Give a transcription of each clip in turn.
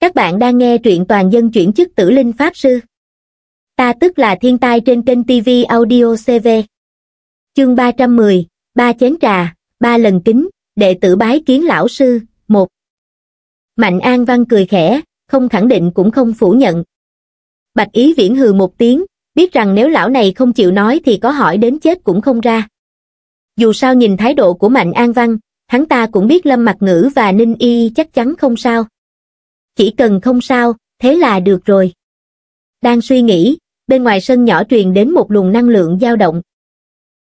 Các bạn đang nghe truyện toàn dân chuyển chức tử linh pháp sư. Ta tức là thiên tai trên kênh TV Audio CV. Chương 310, ba chén trà, ba lần kính, đệ tử bái kiến lão sư, một Mạnh An Văn cười khẽ, không khẳng định cũng không phủ nhận. Bạch Ý Viễn hừ một tiếng, biết rằng nếu lão này không chịu nói thì có hỏi đến chết cũng không ra. Dù sao nhìn thái độ của Mạnh An Văn, hắn ta cũng biết Lâm mặt Ngữ và Ninh Y chắc chắn không sao chỉ cần không sao, thế là được rồi. Đang suy nghĩ, bên ngoài sân nhỏ truyền đến một luồng năng lượng dao động.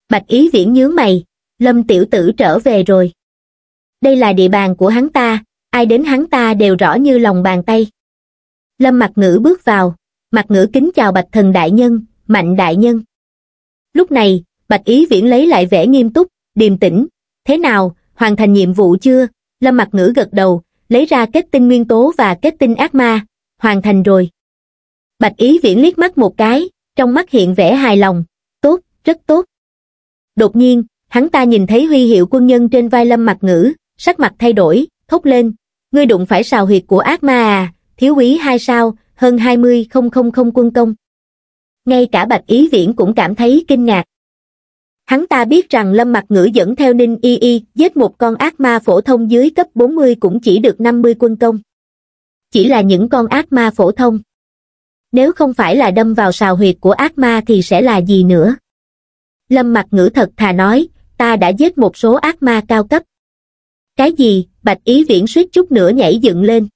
Bạch Ý Viễn nhớ mày, Lâm Tiểu Tử trở về rồi. Đây là địa bàn của hắn ta, ai đến hắn ta đều rõ như lòng bàn tay. Lâm mặc Ngữ bước vào, mặc Ngữ kính chào Bạch Thần Đại Nhân, Mạnh Đại Nhân. Lúc này, Bạch Ý Viễn lấy lại vẻ nghiêm túc, điềm tĩnh. Thế nào, hoàn thành nhiệm vụ chưa? Lâm mặc Ngữ gật đầu, lấy ra kết tinh nguyên tố và kết tinh ác ma, hoàn thành rồi. Bạch Ý Viễn liếc mắt một cái, trong mắt hiện vẻ hài lòng, tốt, rất tốt. Đột nhiên, hắn ta nhìn thấy huy hiệu quân nhân trên vai lâm mặt ngữ, sắc mặt thay đổi, thốt lên, ngươi đụng phải sào huyệt của ác ma à, thiếu úy hai sao, hơn 20 không quân công. Ngay cả Bạch Ý Viễn cũng cảm thấy kinh ngạc, hắn ta biết rằng lâm mặt ngữ dẫn theo ninh y y giết một con ác ma phổ thông dưới cấp 40 cũng chỉ được 50 quân công chỉ là những con ác ma phổ thông nếu không phải là đâm vào sào huyệt của ác ma thì sẽ là gì nữa lâm mặt ngữ thật thà nói ta đã giết một số ác ma cao cấp cái gì bạch ý viễn suýt chút nữa nhảy dựng lên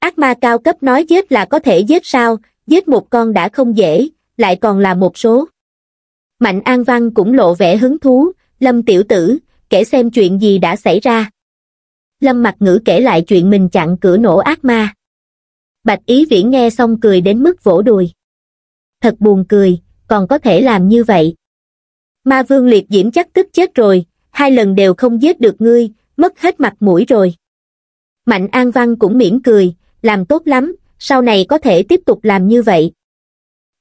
ác ma cao cấp nói giết là có thể giết sao giết một con đã không dễ lại còn là một số Mạnh An Văn cũng lộ vẻ hứng thú, Lâm tiểu tử, kể xem chuyện gì đã xảy ra. Lâm mặt ngữ kể lại chuyện mình chặn cửa nổ ác ma. Bạch Ý Viễn nghe xong cười đến mức vỗ đùi. Thật buồn cười, còn có thể làm như vậy. Ma vương liệt diễm chắc tức chết rồi, hai lần đều không giết được ngươi, mất hết mặt mũi rồi. Mạnh An Văn cũng mỉm cười, làm tốt lắm, sau này có thể tiếp tục làm như vậy.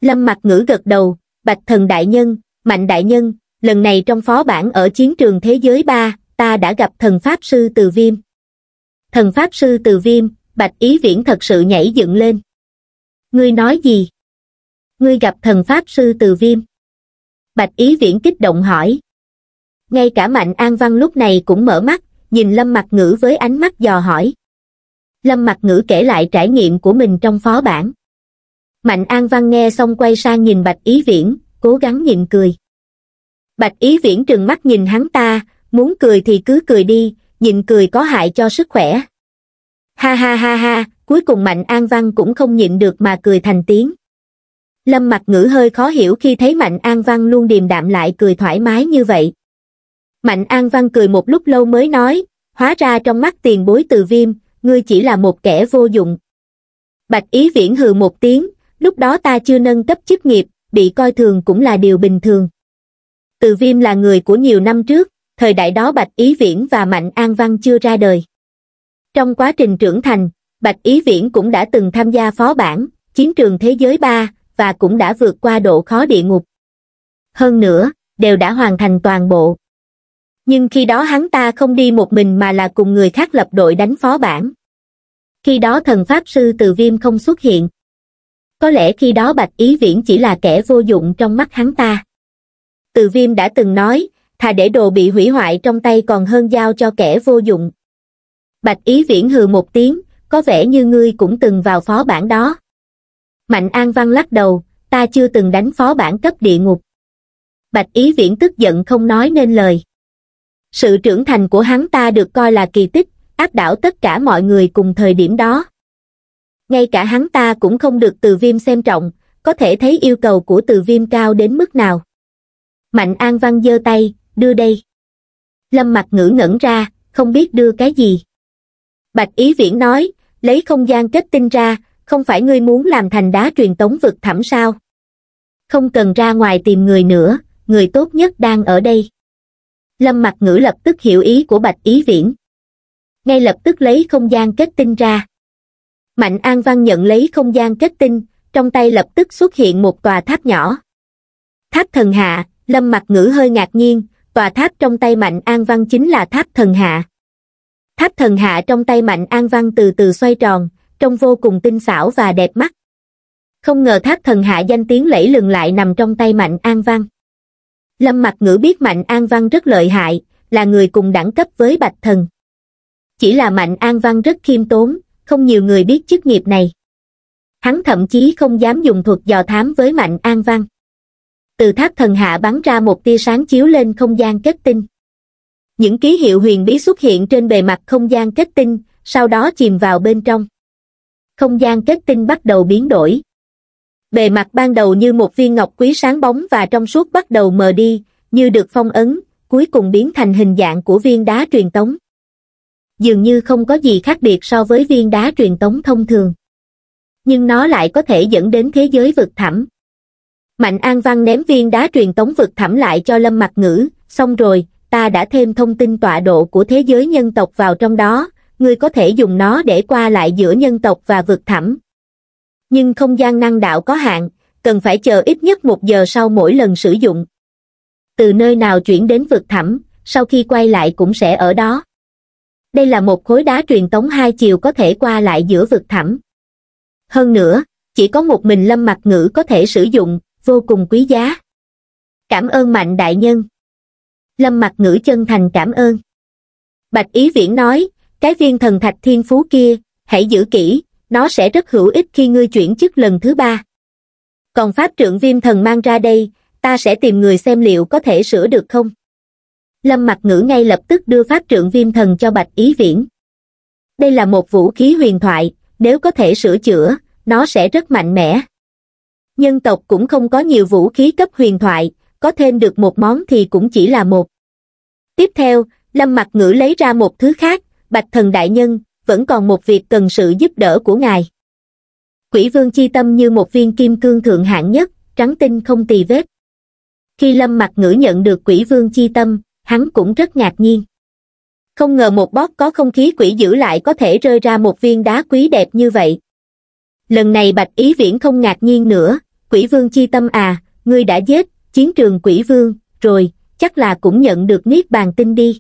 Lâm mặt ngữ gật đầu, Bạch thần đại nhân, Mạnh Đại Nhân, lần này trong phó bản ở chiến trường thế giới 3, ta đã gặp thần Pháp Sư Từ Viêm. Thần Pháp Sư Từ Viêm, Bạch Ý Viễn thật sự nhảy dựng lên. Ngươi nói gì? Ngươi gặp thần Pháp Sư Từ Viêm. Bạch Ý Viễn kích động hỏi. Ngay cả Mạnh An Văn lúc này cũng mở mắt, nhìn Lâm mặc Ngữ với ánh mắt dò hỏi. Lâm mặc Ngữ kể lại trải nghiệm của mình trong phó bản. Mạnh An Văn nghe xong quay sang nhìn Bạch Ý Viễn, cố gắng nhịn cười. Bạch Ý Viễn trừng mắt nhìn hắn ta, muốn cười thì cứ cười đi, nhịn cười có hại cho sức khỏe. Ha ha ha ha, cuối cùng Mạnh An Văn cũng không nhịn được mà cười thành tiếng. Lâm mặt ngữ hơi khó hiểu khi thấy Mạnh An Văn luôn điềm đạm lại cười thoải mái như vậy. Mạnh An Văn cười một lúc lâu mới nói, hóa ra trong mắt tiền bối từ viêm, ngươi chỉ là một kẻ vô dụng. Bạch Ý Viễn hừ một tiếng, lúc đó ta chưa nâng cấp chức nghiệp, bị coi thường cũng là điều bình thường. Từ viêm là người của nhiều năm trước, thời đại đó Bạch Ý Viễn và Mạnh An Văn chưa ra đời. Trong quá trình trưởng thành, Bạch Ý Viễn cũng đã từng tham gia phó bản, chiến trường thế giới 3, và cũng đã vượt qua độ khó địa ngục. Hơn nữa, đều đã hoàn thành toàn bộ. Nhưng khi đó hắn ta không đi một mình mà là cùng người khác lập đội đánh phó bản. Khi đó thần Pháp Sư Từ Viêm không xuất hiện có lẽ khi đó bạch ý viễn chỉ là kẻ vô dụng trong mắt hắn ta từ viêm đã từng nói thà để đồ bị hủy hoại trong tay còn hơn giao cho kẻ vô dụng bạch ý viễn hừ một tiếng có vẻ như ngươi cũng từng vào phó bản đó mạnh an văn lắc đầu ta chưa từng đánh phó bản cấp địa ngục bạch ý viễn tức giận không nói nên lời sự trưởng thành của hắn ta được coi là kỳ tích áp đảo tất cả mọi người cùng thời điểm đó ngay cả hắn ta cũng không được từ viêm xem trọng, có thể thấy yêu cầu của từ viêm cao đến mức nào. Mạnh An Văn giơ tay, đưa đây. Lâm mặt ngữ ngẩn ra, không biết đưa cái gì. Bạch Ý Viễn nói, lấy không gian kết tinh ra, không phải ngươi muốn làm thành đá truyền tống vực thẳm sao. Không cần ra ngoài tìm người nữa, người tốt nhất đang ở đây. Lâm mặt ngữ lập tức hiểu ý của Bạch Ý Viễn. Ngay lập tức lấy không gian kết tinh ra. Mạnh An Văn nhận lấy không gian kết tinh, trong tay lập tức xuất hiện một tòa tháp nhỏ. Tháp thần hạ, lâm mặt ngữ hơi ngạc nhiên, tòa tháp trong tay Mạnh An Văn chính là tháp thần hạ. Tháp thần hạ trong tay Mạnh An Văn từ từ xoay tròn, trông vô cùng tinh xảo và đẹp mắt. Không ngờ tháp thần hạ danh tiếng lẫy lừng lại nằm trong tay Mạnh An Văn. Lâm mặt ngữ biết Mạnh An Văn rất lợi hại, là người cùng đẳng cấp với Bạch Thần. Chỉ là Mạnh An Văn rất khiêm tốn, không nhiều người biết chức nghiệp này hắn thậm chí không dám dùng thuật dò thám với mạnh an văn từ tháp thần hạ bắn ra một tia sáng chiếu lên không gian kết tinh những ký hiệu huyền bí xuất hiện trên bề mặt không gian kết tinh sau đó chìm vào bên trong không gian kết tinh bắt đầu biến đổi bề mặt ban đầu như một viên ngọc quý sáng bóng và trong suốt bắt đầu mờ đi như được phong ấn cuối cùng biến thành hình dạng của viên đá truyền tống dường như không có gì khác biệt so với viên đá truyền tống thông thường. Nhưng nó lại có thể dẫn đến thế giới vực thẳm. Mạnh An Văn ném viên đá truyền tống vực thẳm lại cho Lâm Mặc Ngữ, xong rồi, ta đã thêm thông tin tọa độ của thế giới nhân tộc vào trong đó, ngươi có thể dùng nó để qua lại giữa nhân tộc và vực thẳm. Nhưng không gian năng đạo có hạn, cần phải chờ ít nhất một giờ sau mỗi lần sử dụng. Từ nơi nào chuyển đến vực thẳm, sau khi quay lại cũng sẽ ở đó đây là một khối đá truyền tống hai chiều có thể qua lại giữa vực thẳm. Hơn nữa, chỉ có một mình lâm mặt ngữ có thể sử dụng, vô cùng quý giá. Cảm ơn mạnh đại nhân. Lâm mặt ngữ chân thành cảm ơn. Bạch Ý Viễn nói, cái viên thần thạch thiên phú kia, hãy giữ kỹ, nó sẽ rất hữu ích khi ngươi chuyển chức lần thứ ba. Còn pháp trưởng viêm thần mang ra đây, ta sẽ tìm người xem liệu có thể sửa được không? lâm mặt ngữ ngay lập tức đưa pháp trượng viêm thần cho bạch ý viễn đây là một vũ khí huyền thoại nếu có thể sửa chữa nó sẽ rất mạnh mẽ nhân tộc cũng không có nhiều vũ khí cấp huyền thoại có thêm được một món thì cũng chỉ là một tiếp theo lâm mặt ngữ lấy ra một thứ khác bạch thần đại nhân vẫn còn một việc cần sự giúp đỡ của ngài quỷ vương chi tâm như một viên kim cương thượng hạng nhất trắng tinh không tì vết khi lâm mặt ngữ nhận được quỷ vương chi tâm hắn cũng rất ngạc nhiên không ngờ một bóp có không khí quỷ giữ lại có thể rơi ra một viên đá quý đẹp như vậy lần này bạch ý viễn không ngạc nhiên nữa quỷ vương chi tâm à ngươi đã giết chiến trường quỷ vương rồi chắc là cũng nhận được niết bàn tinh đi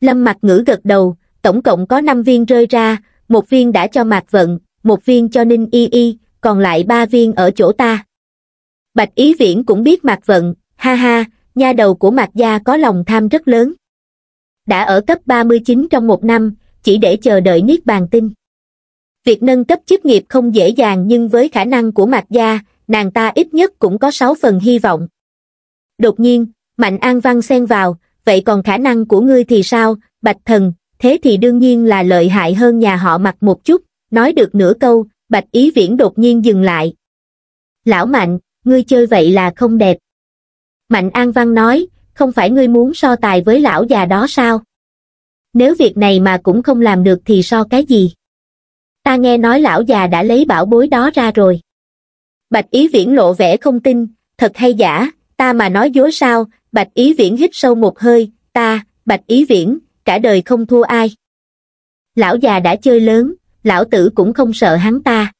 lâm mặt ngữ gật đầu tổng cộng có năm viên rơi ra một viên đã cho mạc vận một viên cho ninh y y còn lại ba viên ở chỗ ta bạch ý viễn cũng biết mạc vận ha ha nha đầu của mạc gia có lòng tham rất lớn đã ở cấp 39 trong một năm chỉ để chờ đợi niết bàn tin việc nâng cấp chức nghiệp không dễ dàng nhưng với khả năng của mạc gia nàng ta ít nhất cũng có sáu phần hy vọng đột nhiên mạnh an văn xen vào vậy còn khả năng của ngươi thì sao bạch thần thế thì đương nhiên là lợi hại hơn nhà họ mặc một chút nói được nửa câu bạch ý viễn đột nhiên dừng lại lão mạnh ngươi chơi vậy là không đẹp Mạnh An Văn nói, không phải ngươi muốn so tài với lão già đó sao? Nếu việc này mà cũng không làm được thì so cái gì? Ta nghe nói lão già đã lấy bảo bối đó ra rồi. Bạch Ý Viễn lộ vẻ không tin, thật hay giả, ta mà nói dối sao, Bạch Ý Viễn hít sâu một hơi, ta, Bạch Ý Viễn, cả đời không thua ai. Lão già đã chơi lớn, lão tử cũng không sợ hắn ta.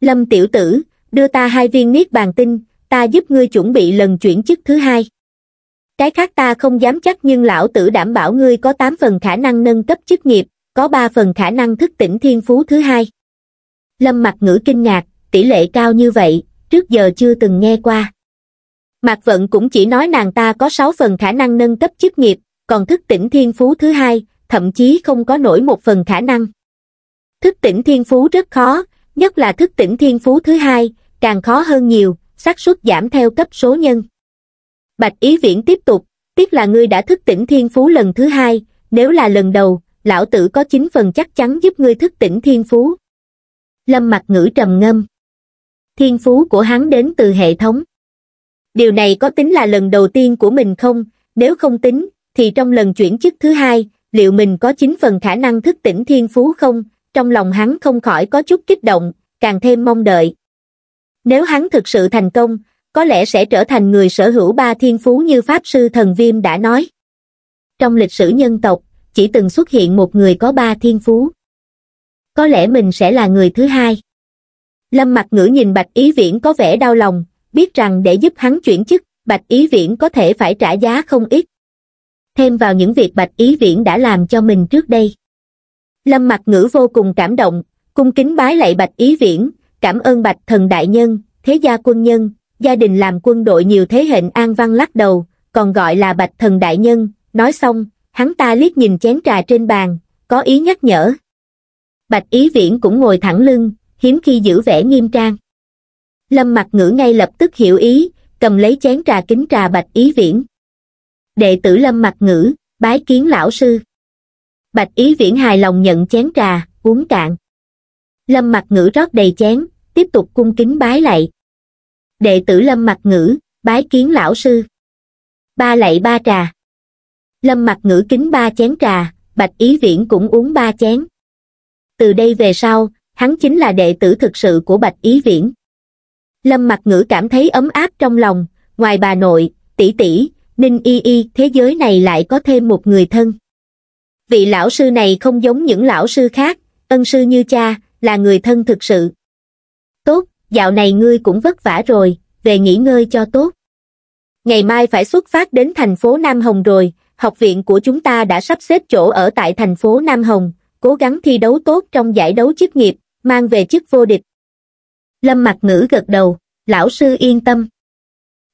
Lâm tiểu tử, đưa ta hai viên niết bàn tinh, ta giúp ngươi chuẩn bị lần chuyển chức thứ hai cái khác ta không dám chắc nhưng lão tử đảm bảo ngươi có tám phần khả năng nâng cấp chức nghiệp có ba phần khả năng thức tỉnh thiên phú thứ hai lâm mặt ngữ kinh ngạc tỷ lệ cao như vậy trước giờ chưa từng nghe qua mạc vận cũng chỉ nói nàng ta có sáu phần khả năng nâng cấp chức nghiệp còn thức tỉnh thiên phú thứ hai thậm chí không có nổi một phần khả năng thức tỉnh thiên phú rất khó nhất là thức tỉnh thiên phú thứ hai càng khó hơn nhiều xác suất giảm theo cấp số nhân. Bạch Ý Viễn tiếp tục, tiếc là ngươi đã thức tỉnh thiên phú lần thứ hai, nếu là lần đầu, lão tử có chín phần chắc chắn giúp ngươi thức tỉnh thiên phú. Lâm mặt ngữ trầm ngâm. Thiên phú của hắn đến từ hệ thống. Điều này có tính là lần đầu tiên của mình không? Nếu không tính, thì trong lần chuyển chức thứ hai, liệu mình có chín phần khả năng thức tỉnh thiên phú không? Trong lòng hắn không khỏi có chút kích động, càng thêm mong đợi, nếu hắn thực sự thành công, có lẽ sẽ trở thành người sở hữu ba thiên phú như Pháp Sư Thần Viêm đã nói. Trong lịch sử nhân tộc, chỉ từng xuất hiện một người có ba thiên phú. Có lẽ mình sẽ là người thứ hai. Lâm mặt ngữ nhìn Bạch Ý Viễn có vẻ đau lòng, biết rằng để giúp hắn chuyển chức, Bạch Ý Viễn có thể phải trả giá không ít. Thêm vào những việc Bạch Ý Viễn đã làm cho mình trước đây. Lâm mặt ngữ vô cùng cảm động, cung kính bái lại Bạch Ý Viễn, cảm ơn bạch thần đại nhân thế gia quân nhân gia đình làm quân đội nhiều thế hệ an văn lắc đầu còn gọi là bạch thần đại nhân nói xong hắn ta liếc nhìn chén trà trên bàn có ý nhắc nhở bạch ý viễn cũng ngồi thẳng lưng hiếm khi giữ vẻ nghiêm trang lâm mặt ngữ ngay lập tức hiểu ý cầm lấy chén trà kính trà bạch ý viễn đệ tử lâm mặt ngữ bái kiến lão sư bạch ý viễn hài lòng nhận chén trà uống cạn lâm mặt ngữ rót đầy chén tiếp tục cung kính bái lạy đệ tử lâm mặt ngữ bái kiến lão sư ba lạy ba trà lâm mặt ngữ kính ba chén trà bạch ý viễn cũng uống ba chén từ đây về sau hắn chính là đệ tử thực sự của bạch ý viễn lâm mặt ngữ cảm thấy ấm áp trong lòng ngoài bà nội tỷ tỷ ninh y y thế giới này lại có thêm một người thân vị lão sư này không giống những lão sư khác ân sư như cha là người thân thực sự. Tốt, dạo này ngươi cũng vất vả rồi, về nghỉ ngơi cho tốt. Ngày mai phải xuất phát đến thành phố Nam Hồng rồi, học viện của chúng ta đã sắp xếp chỗ ở tại thành phố Nam Hồng, cố gắng thi đấu tốt trong giải đấu chức nghiệp, mang về chức vô địch. Lâm Mặc ngữ gật đầu, lão sư yên tâm.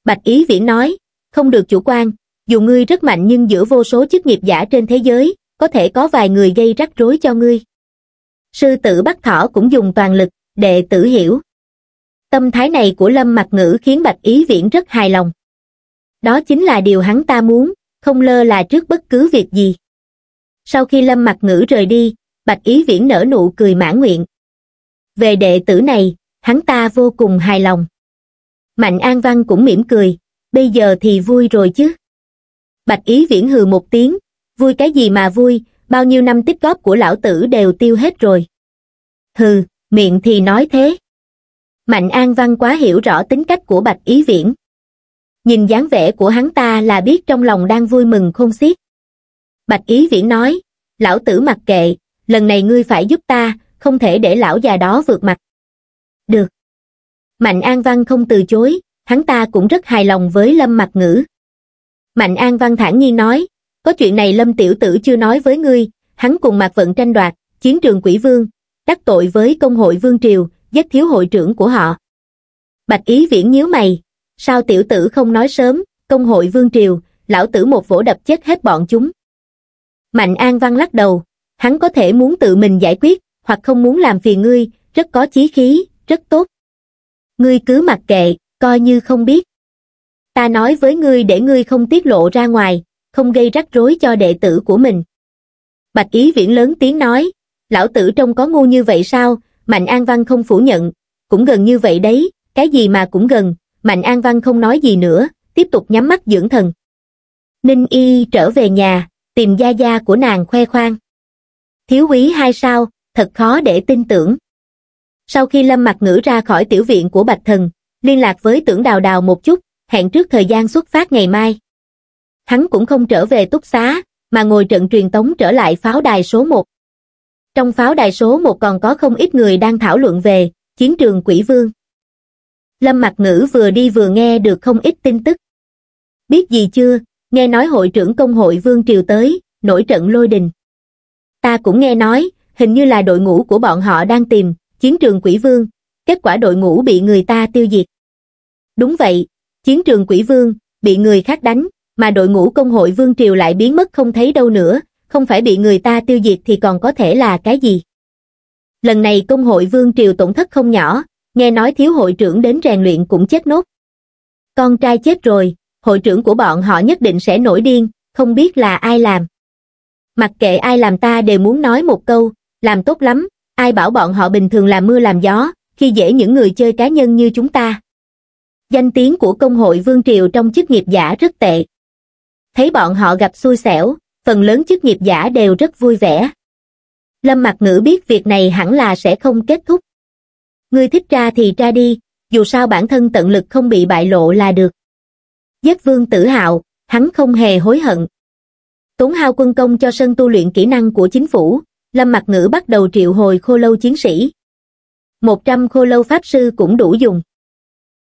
Bạch Ý Viễn nói, không được chủ quan, dù ngươi rất mạnh nhưng giữa vô số chức nghiệp giả trên thế giới, có thể có vài người gây rắc rối cho ngươi sư tử bắt thỏ cũng dùng toàn lực đệ tử hiểu tâm thái này của lâm mặc ngữ khiến bạch ý viễn rất hài lòng đó chính là điều hắn ta muốn không lơ là trước bất cứ việc gì sau khi lâm mặc ngữ rời đi bạch ý viễn nở nụ cười mãn nguyện về đệ tử này hắn ta vô cùng hài lòng mạnh an văn cũng mỉm cười bây giờ thì vui rồi chứ bạch ý viễn hừ một tiếng vui cái gì mà vui bao nhiêu năm tích góp của lão tử đều tiêu hết rồi hừ miệng thì nói thế mạnh an văn quá hiểu rõ tính cách của bạch ý viễn nhìn dáng vẻ của hắn ta là biết trong lòng đang vui mừng không xiết bạch ý viễn nói lão tử mặc kệ lần này ngươi phải giúp ta không thể để lão già đó vượt mặt được mạnh an văn không từ chối hắn ta cũng rất hài lòng với lâm mặc ngữ mạnh an văn thản nhiên nói có chuyện này lâm tiểu tử chưa nói với ngươi hắn cùng mạc vận tranh đoạt chiến trường quỷ vương đắc tội với công hội vương triều giết thiếu hội trưởng của họ bạch ý viễn nhíu mày sao tiểu tử không nói sớm công hội vương triều lão tử một vỗ đập chết hết bọn chúng mạnh an văn lắc đầu hắn có thể muốn tự mình giải quyết hoặc không muốn làm phiền ngươi rất có chí khí rất tốt ngươi cứ mặc kệ coi như không biết ta nói với ngươi để ngươi không tiết lộ ra ngoài không gây rắc rối cho đệ tử của mình bạch ý viễn lớn tiếng nói lão tử trông có ngu như vậy sao mạnh an văn không phủ nhận cũng gần như vậy đấy cái gì mà cũng gần mạnh an văn không nói gì nữa tiếp tục nhắm mắt dưỡng thần ninh y trở về nhà tìm gia gia của nàng khoe khoang thiếu quý hai sao thật khó để tin tưởng sau khi lâm mặt ngữ ra khỏi tiểu viện của bạch thần liên lạc với tưởng đào đào một chút hẹn trước thời gian xuất phát ngày mai hắn cũng không trở về túc xá, mà ngồi trận truyền tống trở lại pháo đài số 1. Trong pháo đài số 1 còn có không ít người đang thảo luận về chiến trường quỷ vương. Lâm Mặc Ngữ vừa đi vừa nghe được không ít tin tức. Biết gì chưa, nghe nói hội trưởng công hội Vương Triều tới, nổi trận lôi đình. Ta cũng nghe nói, hình như là đội ngũ của bọn họ đang tìm chiến trường quỷ vương, kết quả đội ngũ bị người ta tiêu diệt. Đúng vậy, chiến trường quỷ vương bị người khác đánh, mà đội ngũ công hội Vương Triều lại biến mất không thấy đâu nữa, không phải bị người ta tiêu diệt thì còn có thể là cái gì. Lần này công hội Vương Triều tổn thất không nhỏ, nghe nói thiếu hội trưởng đến rèn luyện cũng chết nốt. Con trai chết rồi, hội trưởng của bọn họ nhất định sẽ nổi điên, không biết là ai làm. Mặc kệ ai làm ta đều muốn nói một câu, làm tốt lắm, ai bảo bọn họ bình thường làm mưa làm gió, khi dễ những người chơi cá nhân như chúng ta. Danh tiếng của công hội Vương Triều trong chức nghiệp giả rất tệ thấy bọn họ gặp xui xẻo, phần lớn chức nghiệp giả đều rất vui vẻ. Lâm Mặc Ngữ biết việc này hẳn là sẽ không kết thúc. Ngươi thích ra thì ra đi, dù sao bản thân tận lực không bị bại lộ là được. Giác Vương tự hào, hắn không hề hối hận. Tốn hao quân công cho sân tu luyện kỹ năng của chính phủ, Lâm Mặc Ngữ bắt đầu triệu hồi khô lâu chiến sĩ. 100 khô lâu pháp sư cũng đủ dùng.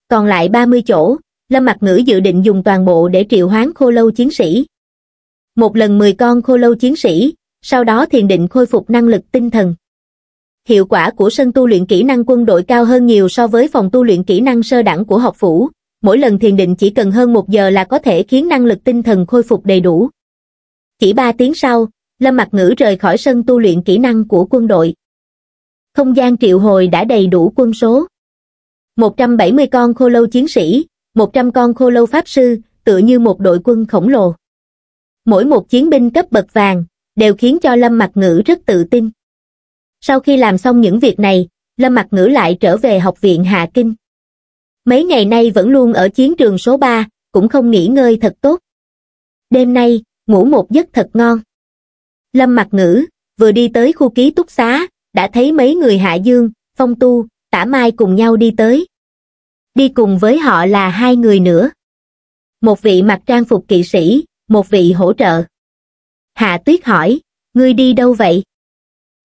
Còn lại 30 chỗ, lâm Mặc ngữ dự định dùng toàn bộ để triệu hoán khô lâu chiến sĩ. Một lần 10 con khô lâu chiến sĩ, sau đó thiền định khôi phục năng lực tinh thần. Hiệu quả của sân tu luyện kỹ năng quân đội cao hơn nhiều so với phòng tu luyện kỹ năng sơ đẳng của học phủ, mỗi lần thiền định chỉ cần hơn một giờ là có thể khiến năng lực tinh thần khôi phục đầy đủ. Chỉ ba tiếng sau, Lâm Mặc Ngữ rời khỏi sân tu luyện kỹ năng của quân đội. Không gian triệu hồi đã đầy đủ quân số. 170 con khô lâu chiến sĩ, một trăm con khô lâu pháp sư tựa như một đội quân khổng lồ mỗi một chiến binh cấp bậc vàng đều khiến cho lâm mặc ngữ rất tự tin sau khi làm xong những việc này lâm mặc ngữ lại trở về học viện hạ kinh mấy ngày nay vẫn luôn ở chiến trường số ba cũng không nghỉ ngơi thật tốt đêm nay ngủ một giấc thật ngon lâm mặc ngữ vừa đi tới khu ký túc xá đã thấy mấy người hạ dương phong tu tả mai cùng nhau đi tới đi cùng với họ là hai người nữa. Một vị mặc trang phục kỵ sĩ, một vị hỗ trợ. Hạ Tuyết hỏi, ngươi đi đâu vậy?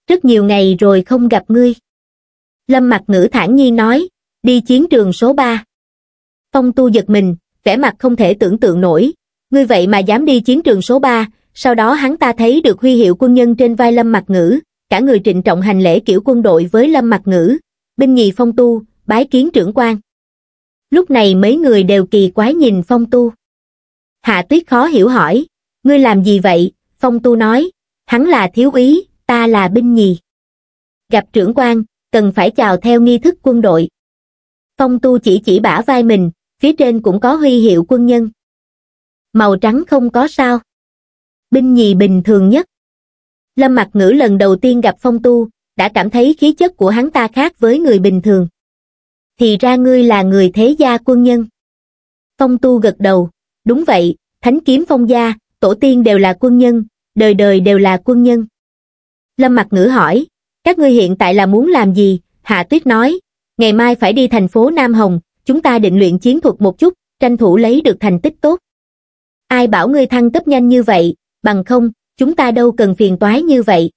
Rất nhiều ngày rồi không gặp ngươi. Lâm Mặc Ngữ thản nhiên nói, đi chiến trường số 3. Phong Tu giật mình, vẻ mặt không thể tưởng tượng nổi, ngươi vậy mà dám đi chiến trường số 3, sau đó hắn ta thấy được huy hiệu quân nhân trên vai Lâm Mặc Ngữ, cả người trịnh trọng hành lễ kiểu quân đội với Lâm Mặc Ngữ, binh nhì Phong Tu, bái kiến trưởng quan lúc này mấy người đều kỳ quái nhìn phong tu hạ tuyết khó hiểu hỏi ngươi làm gì vậy phong tu nói hắn là thiếu úy ta là binh nhì gặp trưởng quan cần phải chào theo nghi thức quân đội phong tu chỉ chỉ bả vai mình phía trên cũng có huy hiệu quân nhân màu trắng không có sao binh nhì bình thường nhất lâm mặt ngữ lần đầu tiên gặp phong tu đã cảm thấy khí chất của hắn ta khác với người bình thường thì ra ngươi là người thế gia quân nhân. Phong tu gật đầu, đúng vậy, thánh kiếm phong gia, tổ tiên đều là quân nhân, đời đời đều là quân nhân. Lâm mặt ngữ hỏi, các ngươi hiện tại là muốn làm gì? Hạ Tuyết nói, ngày mai phải đi thành phố Nam Hồng, chúng ta định luyện chiến thuật một chút, tranh thủ lấy được thành tích tốt. Ai bảo ngươi thăng cấp nhanh như vậy, bằng không, chúng ta đâu cần phiền toái như vậy.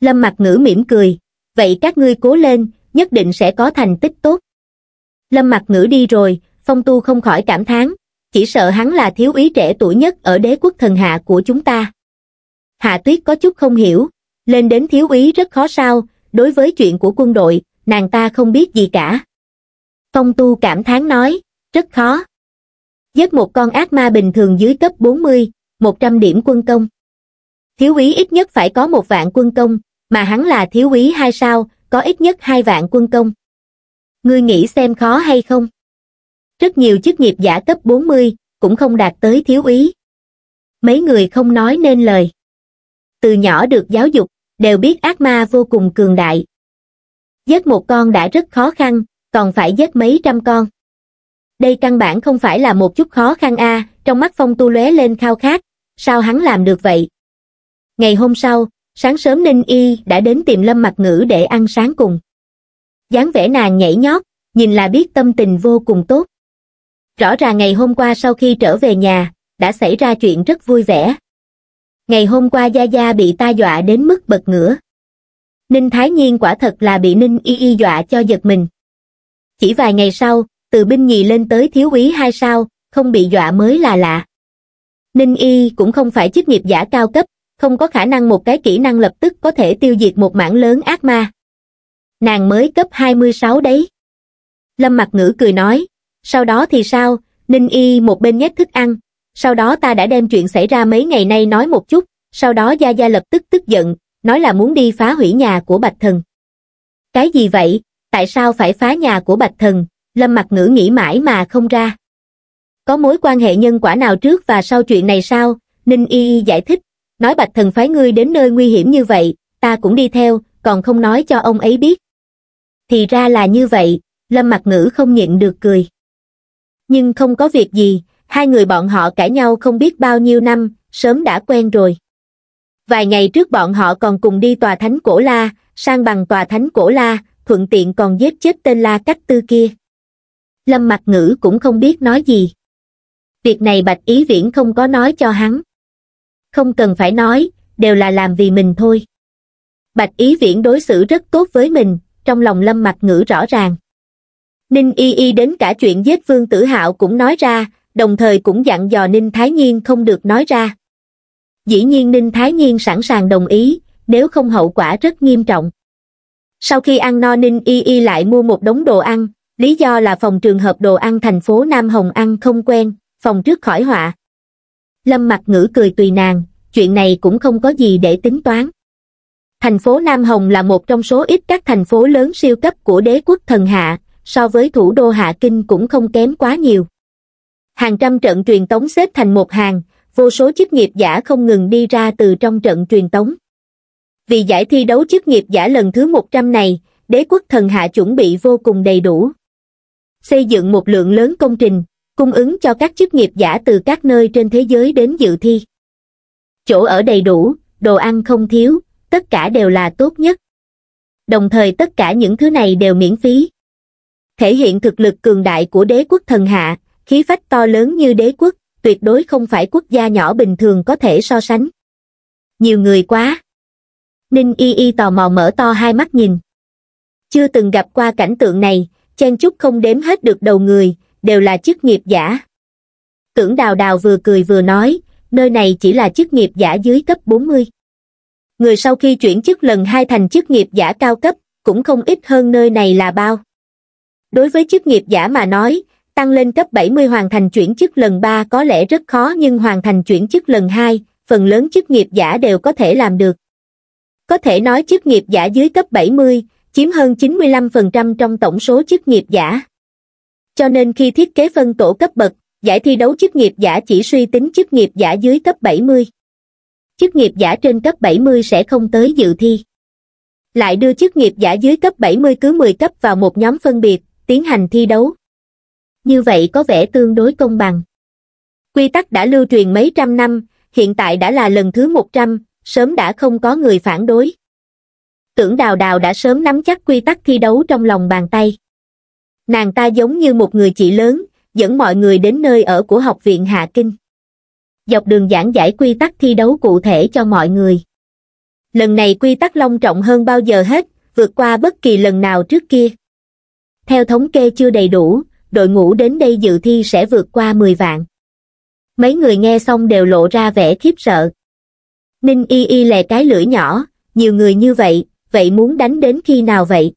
Lâm mặt ngữ mỉm cười, vậy các ngươi cố lên, nhất định sẽ có thành tích tốt lâm mặt ngữ đi rồi phong tu không khỏi cảm thán chỉ sợ hắn là thiếu úy trẻ tuổi nhất ở đế quốc thần hạ của chúng ta hạ tuyết có chút không hiểu lên đến thiếu úy rất khó sao đối với chuyện của quân đội nàng ta không biết gì cả phong tu cảm thán nói rất khó giết một con ác ma bình thường dưới cấp 40, 100 điểm quân công thiếu úy ít nhất phải có một vạn quân công mà hắn là thiếu úy hai sao có ít nhất hai vạn quân công ngươi nghĩ xem khó hay không rất nhiều chức nghiệp giả cấp 40, cũng không đạt tới thiếu úy mấy người không nói nên lời từ nhỏ được giáo dục đều biết ác ma vô cùng cường đại giết một con đã rất khó khăn còn phải giết mấy trăm con đây căn bản không phải là một chút khó khăn a trong mắt phong tu lóe lên khao khát sao hắn làm được vậy ngày hôm sau sáng sớm ninh y đã đến tìm lâm Mặc ngữ để ăn sáng cùng dáng vẻ nàng nhảy nhót nhìn là biết tâm tình vô cùng tốt rõ ràng ngày hôm qua sau khi trở về nhà đã xảy ra chuyện rất vui vẻ ngày hôm qua gia gia bị ta dọa đến mức bật ngửa ninh thái nhiên quả thật là bị ninh y y dọa cho giật mình chỉ vài ngày sau từ binh nhì lên tới thiếu úy hai sao không bị dọa mới là lạ ninh y cũng không phải chức nghiệp giả cao cấp không có khả năng một cái kỹ năng lập tức có thể tiêu diệt một mảng lớn ác ma nàng mới cấp 26 đấy. Lâm Mặc Ngữ cười nói, sau đó thì sao, Ninh Y một bên nhét thức ăn, sau đó ta đã đem chuyện xảy ra mấy ngày nay nói một chút, sau đó Gia Gia lập tức tức giận, nói là muốn đi phá hủy nhà của Bạch Thần. Cái gì vậy, tại sao phải phá nhà của Bạch Thần, Lâm Mặc Ngữ nghĩ mãi mà không ra. Có mối quan hệ nhân quả nào trước và sau chuyện này sao, Ninh Y giải thích, nói Bạch Thần phái ngươi đến nơi nguy hiểm như vậy, ta cũng đi theo, còn không nói cho ông ấy biết thì ra là như vậy lâm mặc ngữ không nhịn được cười nhưng không có việc gì hai người bọn họ cãi nhau không biết bao nhiêu năm sớm đã quen rồi vài ngày trước bọn họ còn cùng đi tòa thánh cổ la sang bằng tòa thánh cổ la thuận tiện còn giết chết tên la cách tư kia lâm mặc ngữ cũng không biết nói gì việc này bạch ý viễn không có nói cho hắn không cần phải nói đều là làm vì mình thôi bạch ý viễn đối xử rất tốt với mình trong lòng lâm mặt ngữ rõ ràng ninh y y đến cả chuyện giết vương tử hạo cũng nói ra đồng thời cũng dặn dò ninh thái nhiên không được nói ra dĩ nhiên ninh thái nhiên sẵn sàng đồng ý nếu không hậu quả rất nghiêm trọng sau khi ăn no ninh y y lại mua một đống đồ ăn lý do là phòng trường hợp đồ ăn thành phố nam hồng ăn không quen phòng trước khỏi họa lâm mặt ngữ cười tùy nàng chuyện này cũng không có gì để tính toán Thành phố Nam Hồng là một trong số ít các thành phố lớn siêu cấp của đế quốc thần hạ, so với thủ đô Hạ Kinh cũng không kém quá nhiều. Hàng trăm trận truyền tống xếp thành một hàng, vô số chức nghiệp giả không ngừng đi ra từ trong trận truyền tống. Vì giải thi đấu chức nghiệp giả lần thứ 100 này, đế quốc thần hạ chuẩn bị vô cùng đầy đủ. Xây dựng một lượng lớn công trình, cung ứng cho các chức nghiệp giả từ các nơi trên thế giới đến dự thi. Chỗ ở đầy đủ, đồ ăn không thiếu, tất cả đều là tốt nhất. Đồng thời tất cả những thứ này đều miễn phí. Thể hiện thực lực cường đại của đế quốc thần hạ, khí phách to lớn như đế quốc, tuyệt đối không phải quốc gia nhỏ bình thường có thể so sánh. Nhiều người quá. Ninh Y Y tò mò mở to hai mắt nhìn. Chưa từng gặp qua cảnh tượng này, chen chúc không đếm hết được đầu người, đều là chức nghiệp giả. Tưởng đào đào vừa cười vừa nói, nơi này chỉ là chức nghiệp giả dưới cấp 40 người sau khi chuyển chức lần hai thành chức nghiệp giả cao cấp cũng không ít hơn nơi này là bao đối với chức nghiệp giả mà nói tăng lên cấp 70 hoàn thành chuyển chức lần 3 có lẽ rất khó nhưng hoàn thành chuyển chức lần 2, phần lớn chức nghiệp giả đều có thể làm được. Có thể nói chức nghiệp giả dưới cấp 70, chiếm hơn 95% trong tổng số chức nghiệp giả. Cho nên khi thiết kế phân tổ cấp bậc, giải thi đấu chức nghiệp giả chỉ suy tính chức nghiệp giả dưới cấp 70 chức nghiệp giả trên cấp 70 sẽ không tới dự thi. Lại đưa chức nghiệp giả dưới cấp 70 cứ 10 cấp vào một nhóm phân biệt, tiến hành thi đấu. Như vậy có vẻ tương đối công bằng. Quy tắc đã lưu truyền mấy trăm năm, hiện tại đã là lần thứ 100, sớm đã không có người phản đối. Tưởng đào đào đã sớm nắm chắc quy tắc thi đấu trong lòng bàn tay. Nàng ta giống như một người chị lớn, dẫn mọi người đến nơi ở của học viện Hạ Kinh dọc đường giảng giải quy tắc thi đấu cụ thể cho mọi người. Lần này quy tắc long trọng hơn bao giờ hết, vượt qua bất kỳ lần nào trước kia. Theo thống kê chưa đầy đủ, đội ngũ đến đây dự thi sẽ vượt qua 10 vạn. Mấy người nghe xong đều lộ ra vẻ khiếp sợ. Ninh y y lè cái lưỡi nhỏ, nhiều người như vậy, vậy muốn đánh đến khi nào vậy?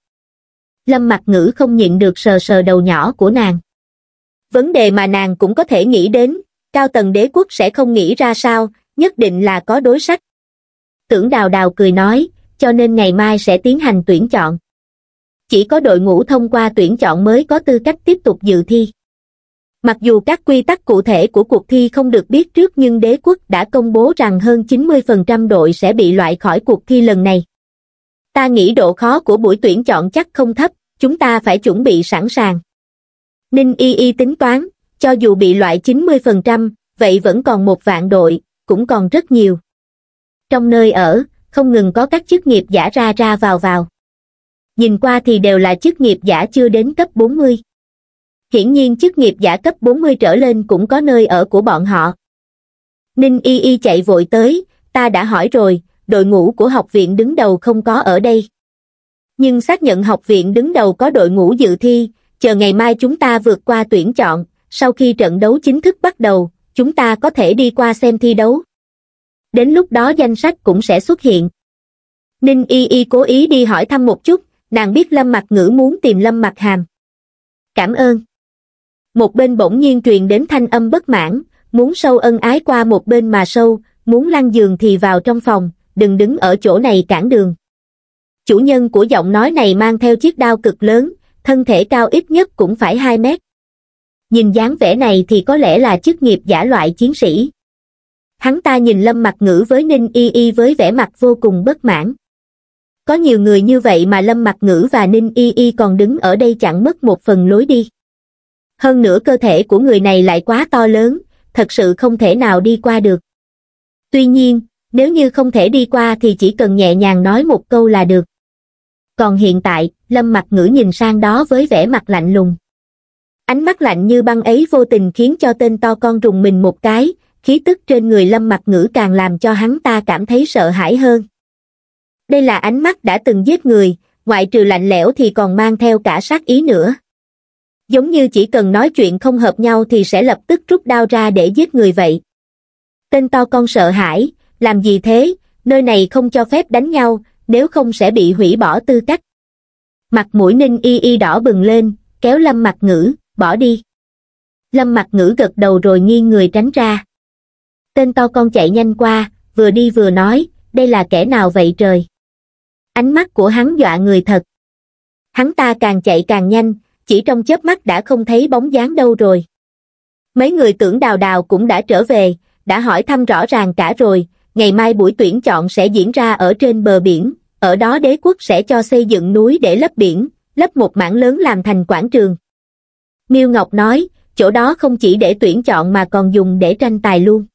Lâm mặt ngữ không nhịn được sờ sờ đầu nhỏ của nàng. Vấn đề mà nàng cũng có thể nghĩ đến, cao tầng đế quốc sẽ không nghĩ ra sao nhất định là có đối sách tưởng đào đào cười nói cho nên ngày mai sẽ tiến hành tuyển chọn chỉ có đội ngũ thông qua tuyển chọn mới có tư cách tiếp tục dự thi mặc dù các quy tắc cụ thể của cuộc thi không được biết trước nhưng đế quốc đã công bố rằng hơn 90% đội sẽ bị loại khỏi cuộc thi lần này ta nghĩ độ khó của buổi tuyển chọn chắc không thấp chúng ta phải chuẩn bị sẵn sàng ninh y y tính toán cho dù bị loại 90%, vậy vẫn còn một vạn đội, cũng còn rất nhiều. Trong nơi ở, không ngừng có các chức nghiệp giả ra ra vào vào. Nhìn qua thì đều là chức nghiệp giả chưa đến cấp 40. Hiển nhiên chức nghiệp giả cấp 40 trở lên cũng có nơi ở của bọn họ. Ninh Y Y chạy vội tới, ta đã hỏi rồi, đội ngũ của học viện đứng đầu không có ở đây. Nhưng xác nhận học viện đứng đầu có đội ngũ dự thi, chờ ngày mai chúng ta vượt qua tuyển chọn, sau khi trận đấu chính thức bắt đầu, chúng ta có thể đi qua xem thi đấu. Đến lúc đó danh sách cũng sẽ xuất hiện. Ninh Y Y cố ý đi hỏi thăm một chút, nàng biết Lâm mặc Ngữ muốn tìm Lâm mặc Hàm. Cảm ơn. Một bên bỗng nhiên truyền đến thanh âm bất mãn, muốn sâu ân ái qua một bên mà sâu, muốn lăn giường thì vào trong phòng, đừng đứng ở chỗ này cản đường. Chủ nhân của giọng nói này mang theo chiếc đao cực lớn, thân thể cao ít nhất cũng phải 2 mét nhìn dáng vẻ này thì có lẽ là chức nghiệp giả loại chiến sĩ hắn ta nhìn lâm mặc ngữ với ninh y y với vẻ mặt vô cùng bất mãn có nhiều người như vậy mà lâm mặc ngữ và ninh y y còn đứng ở đây chẳng mất một phần lối đi hơn nữa cơ thể của người này lại quá to lớn thật sự không thể nào đi qua được tuy nhiên nếu như không thể đi qua thì chỉ cần nhẹ nhàng nói một câu là được còn hiện tại lâm mặc ngữ nhìn sang đó với vẻ mặt lạnh lùng ánh mắt lạnh như băng ấy vô tình khiến cho tên to con rùng mình một cái khí tức trên người lâm mặt ngữ càng làm cho hắn ta cảm thấy sợ hãi hơn đây là ánh mắt đã từng giết người ngoại trừ lạnh lẽo thì còn mang theo cả sát ý nữa giống như chỉ cần nói chuyện không hợp nhau thì sẽ lập tức rút đao ra để giết người vậy tên to con sợ hãi làm gì thế nơi này không cho phép đánh nhau nếu không sẽ bị hủy bỏ tư cách mặt mũi ninh y y đỏ bừng lên kéo lâm mặt ngữ bỏ đi. Lâm mặt ngữ gật đầu rồi nghiêng người tránh ra. Tên to con chạy nhanh qua, vừa đi vừa nói, đây là kẻ nào vậy trời? Ánh mắt của hắn dọa người thật. Hắn ta càng chạy càng nhanh, chỉ trong chớp mắt đã không thấy bóng dáng đâu rồi. Mấy người tưởng đào đào cũng đã trở về, đã hỏi thăm rõ ràng cả rồi, ngày mai buổi tuyển chọn sẽ diễn ra ở trên bờ biển, ở đó đế quốc sẽ cho xây dựng núi để lấp biển, lấp một mảng lớn làm thành quảng trường miêu ngọc nói chỗ đó không chỉ để tuyển chọn mà còn dùng để tranh tài luôn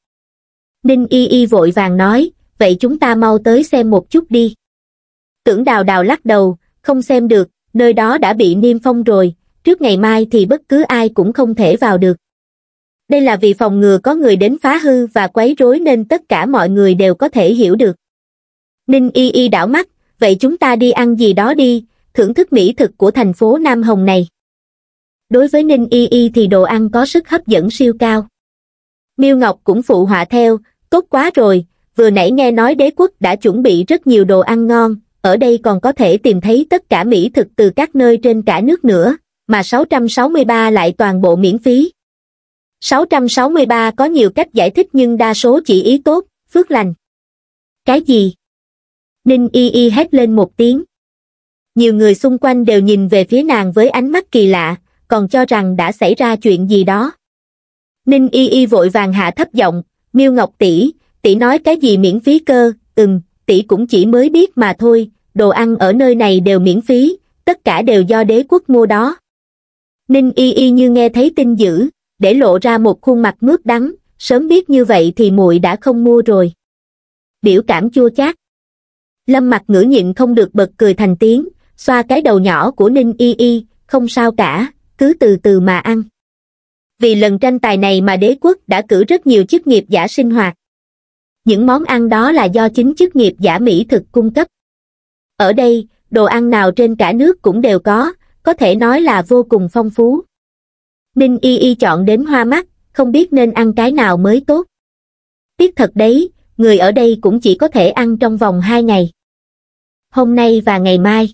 ninh y y vội vàng nói vậy chúng ta mau tới xem một chút đi tưởng đào đào lắc đầu không xem được nơi đó đã bị niêm phong rồi trước ngày mai thì bất cứ ai cũng không thể vào được đây là vì phòng ngừa có người đến phá hư và quấy rối nên tất cả mọi người đều có thể hiểu được ninh y y đảo mắt vậy chúng ta đi ăn gì đó đi thưởng thức mỹ thực của thành phố nam hồng này đối với Ninh Y Y thì đồ ăn có sức hấp dẫn siêu cao. Miêu Ngọc cũng phụ họa theo, tốt quá rồi, vừa nãy nghe nói đế quốc đã chuẩn bị rất nhiều đồ ăn ngon, ở đây còn có thể tìm thấy tất cả mỹ thực từ các nơi trên cả nước nữa, mà 663 lại toàn bộ miễn phí. 663 có nhiều cách giải thích nhưng đa số chỉ ý tốt, phước lành. Cái gì? Ninh y y hét lên một tiếng. Nhiều người xung quanh đều nhìn về phía nàng với ánh mắt kỳ lạ, còn cho rằng đã xảy ra chuyện gì đó. Ninh y y vội vàng hạ thấp giọng, miêu ngọc tỷ, tỷ nói cái gì miễn phí cơ, ừm, tỷ cũng chỉ mới biết mà thôi, đồ ăn ở nơi này đều miễn phí, tất cả đều do đế quốc mua đó. Ninh y y như nghe thấy tin dữ, để lộ ra một khuôn mặt mướt đắng, sớm biết như vậy thì muội đã không mua rồi. Biểu cảm chua chát. Lâm mặt ngửa nhịn không được bật cười thành tiếng, xoa cái đầu nhỏ của Ninh y y, không sao cả, cứ từ từ mà ăn. Vì lần tranh tài này mà đế quốc đã cử rất nhiều chức nghiệp giả sinh hoạt. Những món ăn đó là do chính chức nghiệp giả Mỹ thực cung cấp. Ở đây, đồ ăn nào trên cả nước cũng đều có, có thể nói là vô cùng phong phú. Ninh Y Y chọn đến hoa mắt, không biết nên ăn cái nào mới tốt. Tiếc thật đấy, người ở đây cũng chỉ có thể ăn trong vòng 2 ngày. Hôm nay và ngày mai.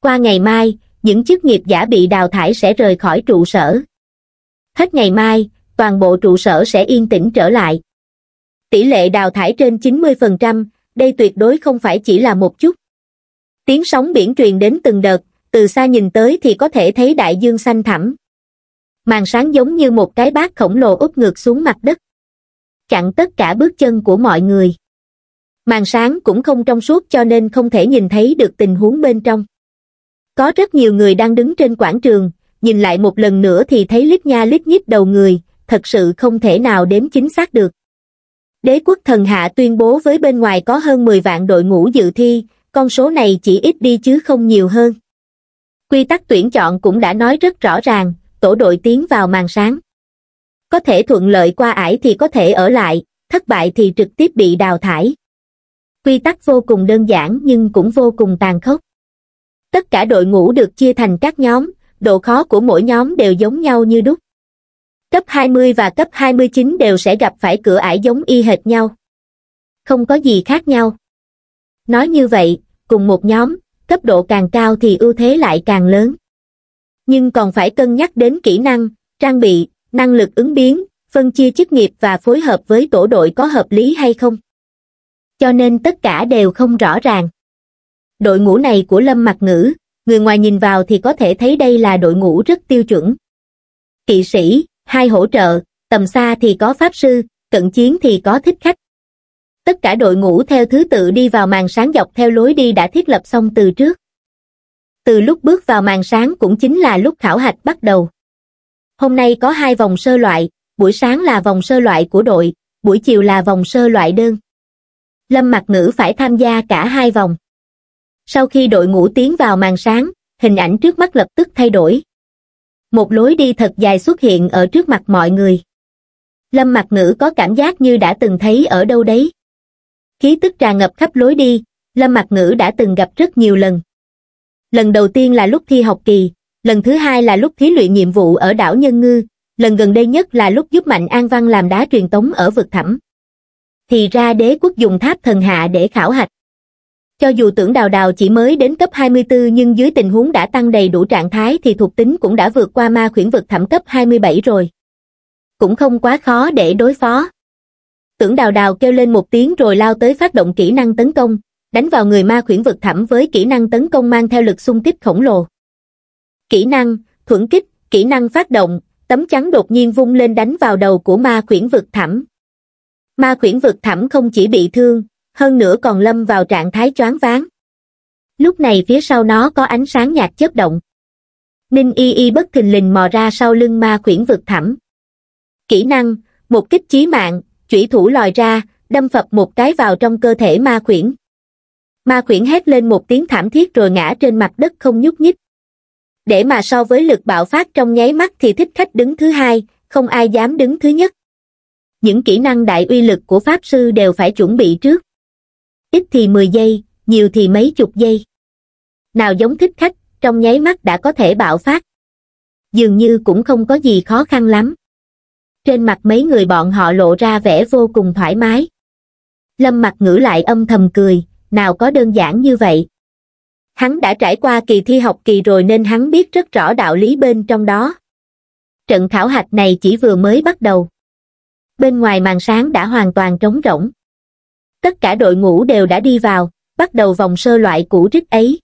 Qua ngày mai, những chức nghiệp giả bị đào thải sẽ rời khỏi trụ sở. Hết ngày mai, toàn bộ trụ sở sẽ yên tĩnh trở lại. Tỷ lệ đào thải trên 90%, đây tuyệt đối không phải chỉ là một chút. Tiếng sóng biển truyền đến từng đợt, từ xa nhìn tới thì có thể thấy đại dương xanh thẳm. Màn sáng giống như một cái bát khổng lồ úp ngược xuống mặt đất. Chặn tất cả bước chân của mọi người. Màn sáng cũng không trong suốt cho nên không thể nhìn thấy được tình huống bên trong. Có rất nhiều người đang đứng trên quảng trường, nhìn lại một lần nữa thì thấy lít nha lít nhít đầu người, thật sự không thể nào đếm chính xác được. Đế quốc thần hạ tuyên bố với bên ngoài có hơn 10 vạn đội ngũ dự thi, con số này chỉ ít đi chứ không nhiều hơn. Quy tắc tuyển chọn cũng đã nói rất rõ ràng, tổ đội tiến vào màn sáng. Có thể thuận lợi qua ải thì có thể ở lại, thất bại thì trực tiếp bị đào thải. Quy tắc vô cùng đơn giản nhưng cũng vô cùng tàn khốc tất cả đội ngũ được chia thành các nhóm độ khó của mỗi nhóm đều giống nhau như đúc cấp 20 và cấp 29 đều sẽ gặp phải cửa ải giống y hệt nhau không có gì khác nhau nói như vậy cùng một nhóm cấp độ càng cao thì ưu thế lại càng lớn nhưng còn phải cân nhắc đến kỹ năng trang bị năng lực ứng biến phân chia chức nghiệp và phối hợp với tổ đội có hợp lý hay không cho nên tất cả đều không rõ ràng đội ngũ này của lâm Mặc ngữ người ngoài nhìn vào thì có thể thấy đây là đội ngũ rất tiêu chuẩn kỵ sĩ hai hỗ trợ tầm xa thì có pháp sư cận chiến thì có thích khách tất cả đội ngũ theo thứ tự đi vào màn sáng dọc theo lối đi đã thiết lập xong từ trước từ lúc bước vào màn sáng cũng chính là lúc khảo hạch bắt đầu hôm nay có hai vòng sơ loại buổi sáng là vòng sơ loại của đội buổi chiều là vòng sơ loại đơn lâm mặc ngữ phải tham gia cả hai vòng sau khi đội ngũ tiến vào màn sáng hình ảnh trước mắt lập tức thay đổi một lối đi thật dài xuất hiện ở trước mặt mọi người lâm mặt ngữ có cảm giác như đã từng thấy ở đâu đấy khí tức tràn ngập khắp lối đi lâm mặt ngữ đã từng gặp rất nhiều lần lần đầu tiên là lúc thi học kỳ lần thứ hai là lúc thí luyện nhiệm vụ ở đảo nhân ngư lần gần đây nhất là lúc giúp mạnh an văn làm đá truyền tống ở vực thẳm thì ra đế quốc dùng tháp thần hạ để khảo hạch cho dù tưởng đào đào chỉ mới đến cấp 24 nhưng dưới tình huống đã tăng đầy đủ trạng thái thì thuộc tính cũng đã vượt qua ma khuyển vực thẩm cấp 27 rồi. Cũng không quá khó để đối phó. Tưởng đào đào kêu lên một tiếng rồi lao tới phát động kỹ năng tấn công, đánh vào người ma khuyển vực thẩm với kỹ năng tấn công mang theo lực xung kích khổng lồ. Kỹ năng, thuẫn kích, kỹ năng phát động, tấm chắn đột nhiên vung lên đánh vào đầu của ma khuyển vực thẩm Ma khuyển vực thẩm không chỉ bị thương, hơn nữa còn lâm vào trạng thái choáng váng lúc này phía sau nó có ánh sáng nhạt chớp động ninh y y bất thình lình mò ra sau lưng ma quyển vực thẳm kỹ năng một kích chí mạng chủy thủ lòi ra đâm phập một cái vào trong cơ thể ma quyển ma quyển hét lên một tiếng thảm thiết rồi ngã trên mặt đất không nhúc nhích để mà so với lực bạo phát trong nháy mắt thì thích khách đứng thứ hai không ai dám đứng thứ nhất những kỹ năng đại uy lực của pháp sư đều phải chuẩn bị trước ít thì mười giây nhiều thì mấy chục giây nào giống thích khách trong nháy mắt đã có thể bạo phát dường như cũng không có gì khó khăn lắm trên mặt mấy người bọn họ lộ ra vẻ vô cùng thoải mái lâm mặt ngữ lại âm thầm cười nào có đơn giản như vậy hắn đã trải qua kỳ thi học kỳ rồi nên hắn biết rất rõ đạo lý bên trong đó trận khảo hạch này chỉ vừa mới bắt đầu bên ngoài màn sáng đã hoàn toàn trống rỗng tất cả đội ngũ đều đã đi vào, bắt đầu vòng sơ loại cũ rích ấy.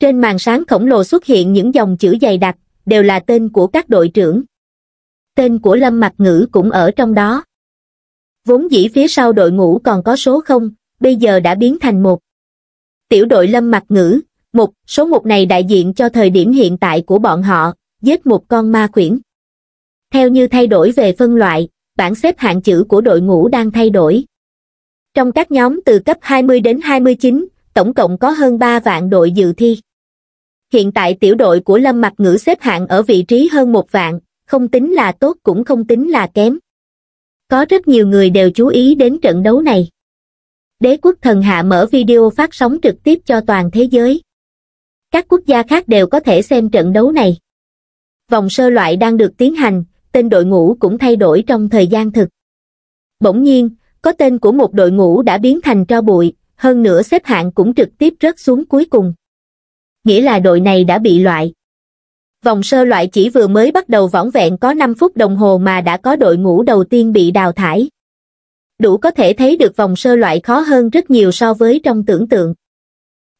Trên màn sáng khổng lồ xuất hiện những dòng chữ dày đặc, đều là tên của các đội trưởng. Tên của Lâm Mặc Ngữ cũng ở trong đó. Vốn dĩ phía sau đội ngũ còn có số không, bây giờ đã biến thành một. Tiểu đội Lâm Mặc Ngữ, một, số một này đại diện cho thời điểm hiện tại của bọn họ, giết một con ma khuyển. Theo như thay đổi về phân loại, bảng xếp hạng chữ của đội ngũ đang thay đổi trong các nhóm từ cấp 20 đến 29, tổng cộng có hơn 3 vạn đội dự thi. Hiện tại tiểu đội của Lâm Mặc Ngữ xếp hạng ở vị trí hơn một vạn, không tính là tốt cũng không tính là kém. Có rất nhiều người đều chú ý đến trận đấu này. Đế quốc thần hạ mở video phát sóng trực tiếp cho toàn thế giới. Các quốc gia khác đều có thể xem trận đấu này. Vòng sơ loại đang được tiến hành, tên đội ngũ cũng thay đổi trong thời gian thực. Bỗng nhiên, có tên của một đội ngũ đã biến thành tro bụi, hơn nữa xếp hạng cũng trực tiếp rớt xuống cuối cùng. Nghĩa là đội này đã bị loại. Vòng sơ loại chỉ vừa mới bắt đầu võng vẹn có 5 phút đồng hồ mà đã có đội ngũ đầu tiên bị đào thải. Đủ có thể thấy được vòng sơ loại khó hơn rất nhiều so với trong tưởng tượng.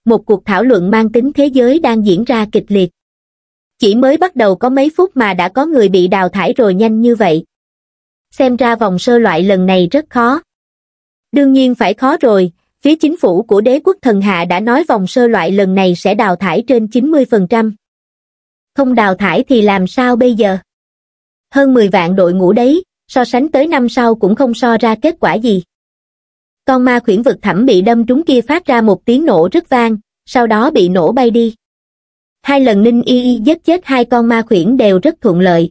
Một cuộc thảo luận mang tính thế giới đang diễn ra kịch liệt. Chỉ mới bắt đầu có mấy phút mà đã có người bị đào thải rồi nhanh như vậy. Xem ra vòng sơ loại lần này rất khó, Đương nhiên phải khó rồi, phía chính phủ của đế quốc thần hạ đã nói vòng sơ loại lần này sẽ đào thải trên 90%. Không đào thải thì làm sao bây giờ? Hơn 10 vạn đội ngũ đấy, so sánh tới năm sau cũng không so ra kết quả gì. Con ma khuyển vực thẳm bị đâm trúng kia phát ra một tiếng nổ rất vang, sau đó bị nổ bay đi. Hai lần Ninh Y Y giết chết hai con ma khuyển đều rất thuận lợi.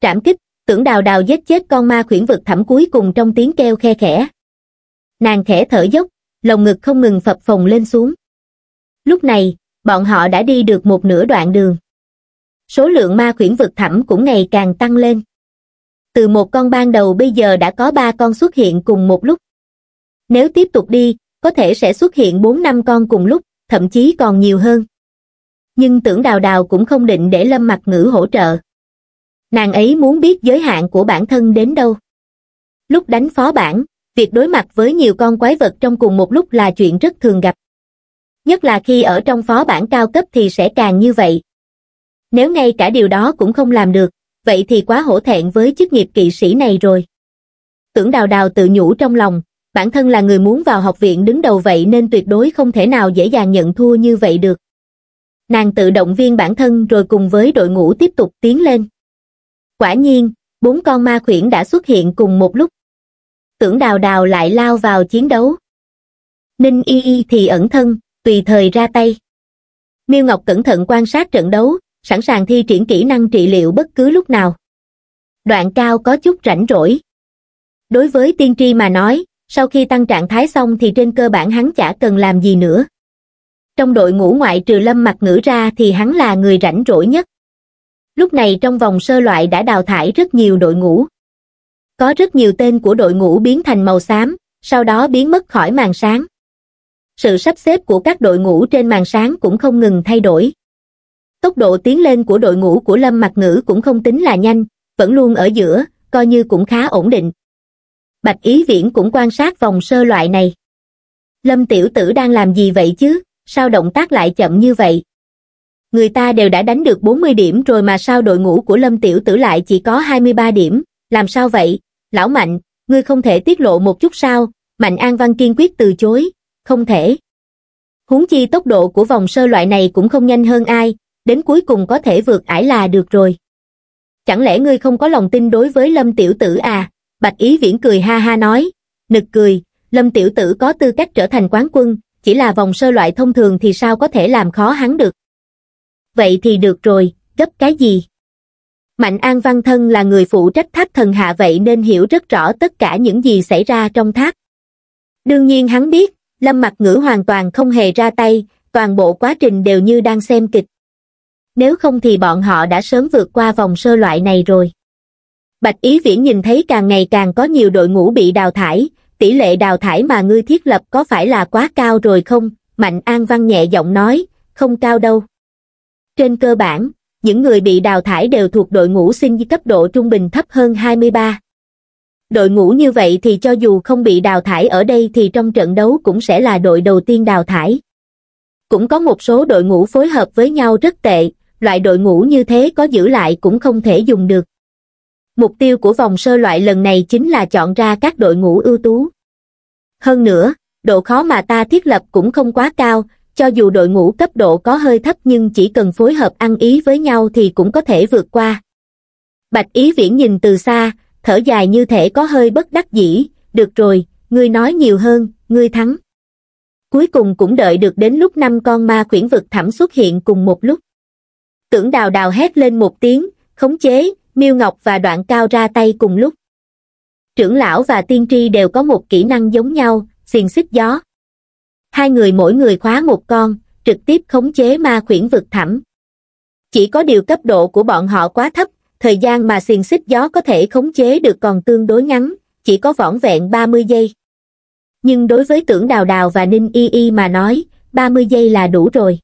Trảm kích, tưởng đào đào giết chết con ma khuyển vực thẳm cuối cùng trong tiếng kêu khe khẽ nàng khẽ thở dốc, lồng ngực không ngừng phập phồng lên xuống. Lúc này, bọn họ đã đi được một nửa đoạn đường. Số lượng ma khuyển vực thẳm cũng ngày càng tăng lên. Từ một con ban đầu bây giờ đã có ba con xuất hiện cùng một lúc. Nếu tiếp tục đi, có thể sẽ xuất hiện bốn năm con cùng lúc, thậm chí còn nhiều hơn. Nhưng tưởng đào đào cũng không định để lâm mặt ngữ hỗ trợ. Nàng ấy muốn biết giới hạn của bản thân đến đâu. Lúc đánh phó bản, việc đối mặt với nhiều con quái vật trong cùng một lúc là chuyện rất thường gặp nhất là khi ở trong phó bản cao cấp thì sẽ càng như vậy nếu ngay cả điều đó cũng không làm được vậy thì quá hổ thẹn với chức nghiệp kỵ sĩ này rồi tưởng đào đào tự nhủ trong lòng bản thân là người muốn vào học viện đứng đầu vậy nên tuyệt đối không thể nào dễ dàng nhận thua như vậy được nàng tự động viên bản thân rồi cùng với đội ngũ tiếp tục tiến lên quả nhiên bốn con ma khuyển đã xuất hiện cùng một lúc tưởng đào đào lại lao vào chiến đấu. Ninh y y thì ẩn thân, tùy thời ra tay. Miêu Ngọc cẩn thận quan sát trận đấu, sẵn sàng thi triển kỹ năng trị liệu bất cứ lúc nào. Đoạn cao có chút rảnh rỗi. Đối với tiên tri mà nói, sau khi tăng trạng thái xong thì trên cơ bản hắn chả cần làm gì nữa. Trong đội ngũ ngoại trừ lâm mặt ngữ ra thì hắn là người rảnh rỗi nhất. Lúc này trong vòng sơ loại đã đào thải rất nhiều đội ngũ. Có rất nhiều tên của đội ngũ biến thành màu xám, sau đó biến mất khỏi màn sáng. Sự sắp xếp của các đội ngũ trên màn sáng cũng không ngừng thay đổi. Tốc độ tiến lên của đội ngũ của Lâm Mặc Ngữ cũng không tính là nhanh, vẫn luôn ở giữa, coi như cũng khá ổn định. Bạch Ý Viễn cũng quan sát vòng sơ loại này. Lâm Tiểu Tử đang làm gì vậy chứ, sao động tác lại chậm như vậy? Người ta đều đã đánh được 40 điểm rồi mà sao đội ngũ của Lâm Tiểu Tử lại chỉ có 23 điểm, làm sao vậy? Lão Mạnh, ngươi không thể tiết lộ một chút sao? Mạnh An Văn kiên quyết từ chối. Không thể. Huống chi tốc độ của vòng sơ loại này cũng không nhanh hơn ai, đến cuối cùng có thể vượt ải là được rồi. Chẳng lẽ ngươi không có lòng tin đối với Lâm Tiểu Tử à? Bạch Ý Viễn cười ha ha nói. Nực cười, Lâm Tiểu Tử có tư cách trở thành quán quân, chỉ là vòng sơ loại thông thường thì sao có thể làm khó hắn được. Vậy thì được rồi, gấp cái gì? mạnh an văn thân là người phụ trách tháp thần hạ vậy nên hiểu rất rõ tất cả những gì xảy ra trong tháp đương nhiên hắn biết lâm Mặc ngữ hoàn toàn không hề ra tay toàn bộ quá trình đều như đang xem kịch nếu không thì bọn họ đã sớm vượt qua vòng sơ loại này rồi bạch ý viễn nhìn thấy càng ngày càng có nhiều đội ngũ bị đào thải tỷ lệ đào thải mà ngươi thiết lập có phải là quá cao rồi không mạnh an văn nhẹ giọng nói không cao đâu trên cơ bản những người bị đào thải đều thuộc đội ngũ xin cấp độ trung bình thấp hơn 23. Đội ngũ như vậy thì cho dù không bị đào thải ở đây thì trong trận đấu cũng sẽ là đội đầu tiên đào thải. Cũng có một số đội ngũ phối hợp với nhau rất tệ, loại đội ngũ như thế có giữ lại cũng không thể dùng được. Mục tiêu của vòng sơ loại lần này chính là chọn ra các đội ngũ ưu tú. Hơn nữa, độ khó mà ta thiết lập cũng không quá cao, cho dù đội ngũ cấp độ có hơi thấp nhưng chỉ cần phối hợp ăn ý với nhau thì cũng có thể vượt qua. Bạch Ý Viễn nhìn từ xa, thở dài như thể có hơi bất đắc dĩ, được rồi, ngươi nói nhiều hơn, ngươi thắng. Cuối cùng cũng đợi được đến lúc năm con ma quyển vực thẳm xuất hiện cùng một lúc. Tưởng đào đào hét lên một tiếng, khống chế, miêu ngọc và đoạn cao ra tay cùng lúc. Trưởng lão và tiên tri đều có một kỹ năng giống nhau, xiền xích gió hai người mỗi người khóa một con, trực tiếp khống chế ma khuyển vực thẳm. Chỉ có điều cấp độ của bọn họ quá thấp, thời gian mà xiềng xích gió có thể khống chế được còn tương đối ngắn, chỉ có vỏn vẹn 30 giây. Nhưng đối với tưởng đào đào và ninh y y mà nói, 30 giây là đủ rồi.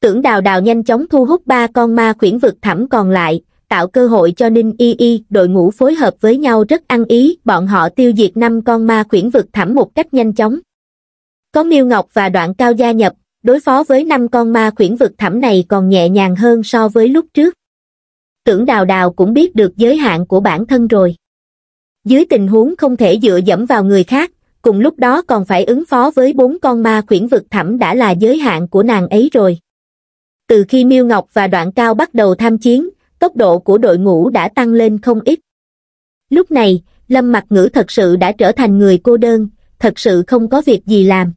Tưởng đào đào nhanh chóng thu hút ba con ma khuyển vực thẳm còn lại, tạo cơ hội cho Ninh Y Y, đội ngũ phối hợp với nhau rất ăn ý, bọn họ tiêu diệt năm con ma khuyển vực thẳm một cách nhanh chóng. Có Miêu Ngọc và Đoạn Cao gia nhập, đối phó với năm con ma khuyển vực thẳm này còn nhẹ nhàng hơn so với lúc trước. Tưởng Đào Đào cũng biết được giới hạn của bản thân rồi. Dưới tình huống không thể dựa dẫm vào người khác, cùng lúc đó còn phải ứng phó với bốn con ma khuyển vực thẳm đã là giới hạn của nàng ấy rồi. Từ khi Miêu Ngọc và Đoạn Cao bắt đầu tham chiến, tốc độ của đội ngũ đã tăng lên không ít. Lúc này, Lâm Mặc Ngữ thật sự đã trở thành người cô đơn, thật sự không có việc gì làm.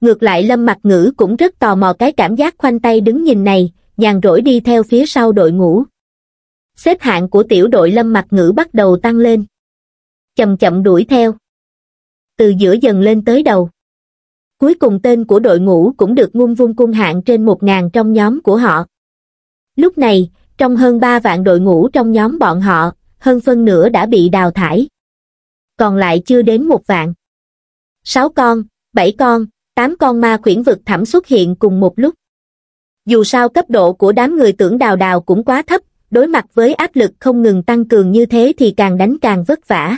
Ngược lại Lâm Mặc Ngữ cũng rất tò mò cái cảm giác khoanh tay đứng nhìn này, nhàn rỗi đi theo phía sau đội ngũ. Xếp hạng của tiểu đội Lâm Mặc Ngữ bắt đầu tăng lên. Chậm chậm đuổi theo. Từ giữa dần lên tới đầu. Cuối cùng tên của đội ngũ cũng được ngung vung cung hạng trên 1.000 trong nhóm của họ. Lúc này, trong hơn 3 vạn đội ngũ trong nhóm bọn họ, hơn phân nửa đã bị đào thải. Còn lại chưa đến một vạn sáu con, bảy con, tám con ma khuyển vực thẳm xuất hiện cùng một lúc. Dù sao cấp độ của đám người tưởng đào đào cũng quá thấp, đối mặt với áp lực không ngừng tăng cường như thế thì càng đánh càng vất vả.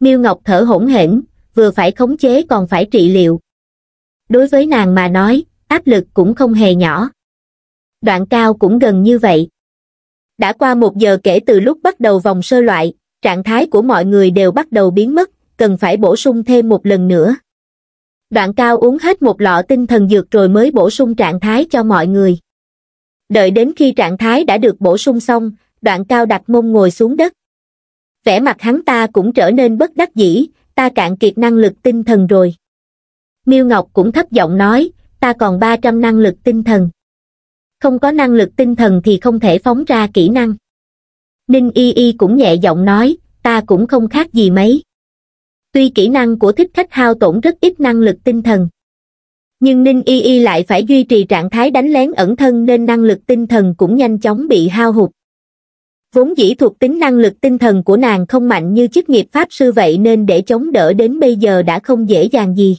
Miêu Ngọc thở hổn hển, vừa phải khống chế còn phải trị liệu. Đối với nàng mà nói, áp lực cũng không hề nhỏ. Đoạn cao cũng gần như vậy. Đã qua một giờ kể từ lúc bắt đầu vòng sơ loại, trạng thái của mọi người đều bắt đầu biến mất, cần phải bổ sung thêm một lần nữa. Đoạn cao uống hết một lọ tinh thần dược rồi mới bổ sung trạng thái cho mọi người. Đợi đến khi trạng thái đã được bổ sung xong, đoạn cao đặt mông ngồi xuống đất. Vẻ mặt hắn ta cũng trở nên bất đắc dĩ, ta cạn kiệt năng lực tinh thần rồi. Miêu Ngọc cũng thấp giọng nói, ta còn 300 năng lực tinh thần. Không có năng lực tinh thần thì không thể phóng ra kỹ năng. Ninh Y Y cũng nhẹ giọng nói, ta cũng không khác gì mấy tuy kỹ năng của thích khách hao tổn rất ít năng lực tinh thần nhưng ninh y y lại phải duy trì trạng thái đánh lén ẩn thân nên năng lực tinh thần cũng nhanh chóng bị hao hụt vốn dĩ thuộc tính năng lực tinh thần của nàng không mạnh như chức nghiệp pháp sư vậy nên để chống đỡ đến bây giờ đã không dễ dàng gì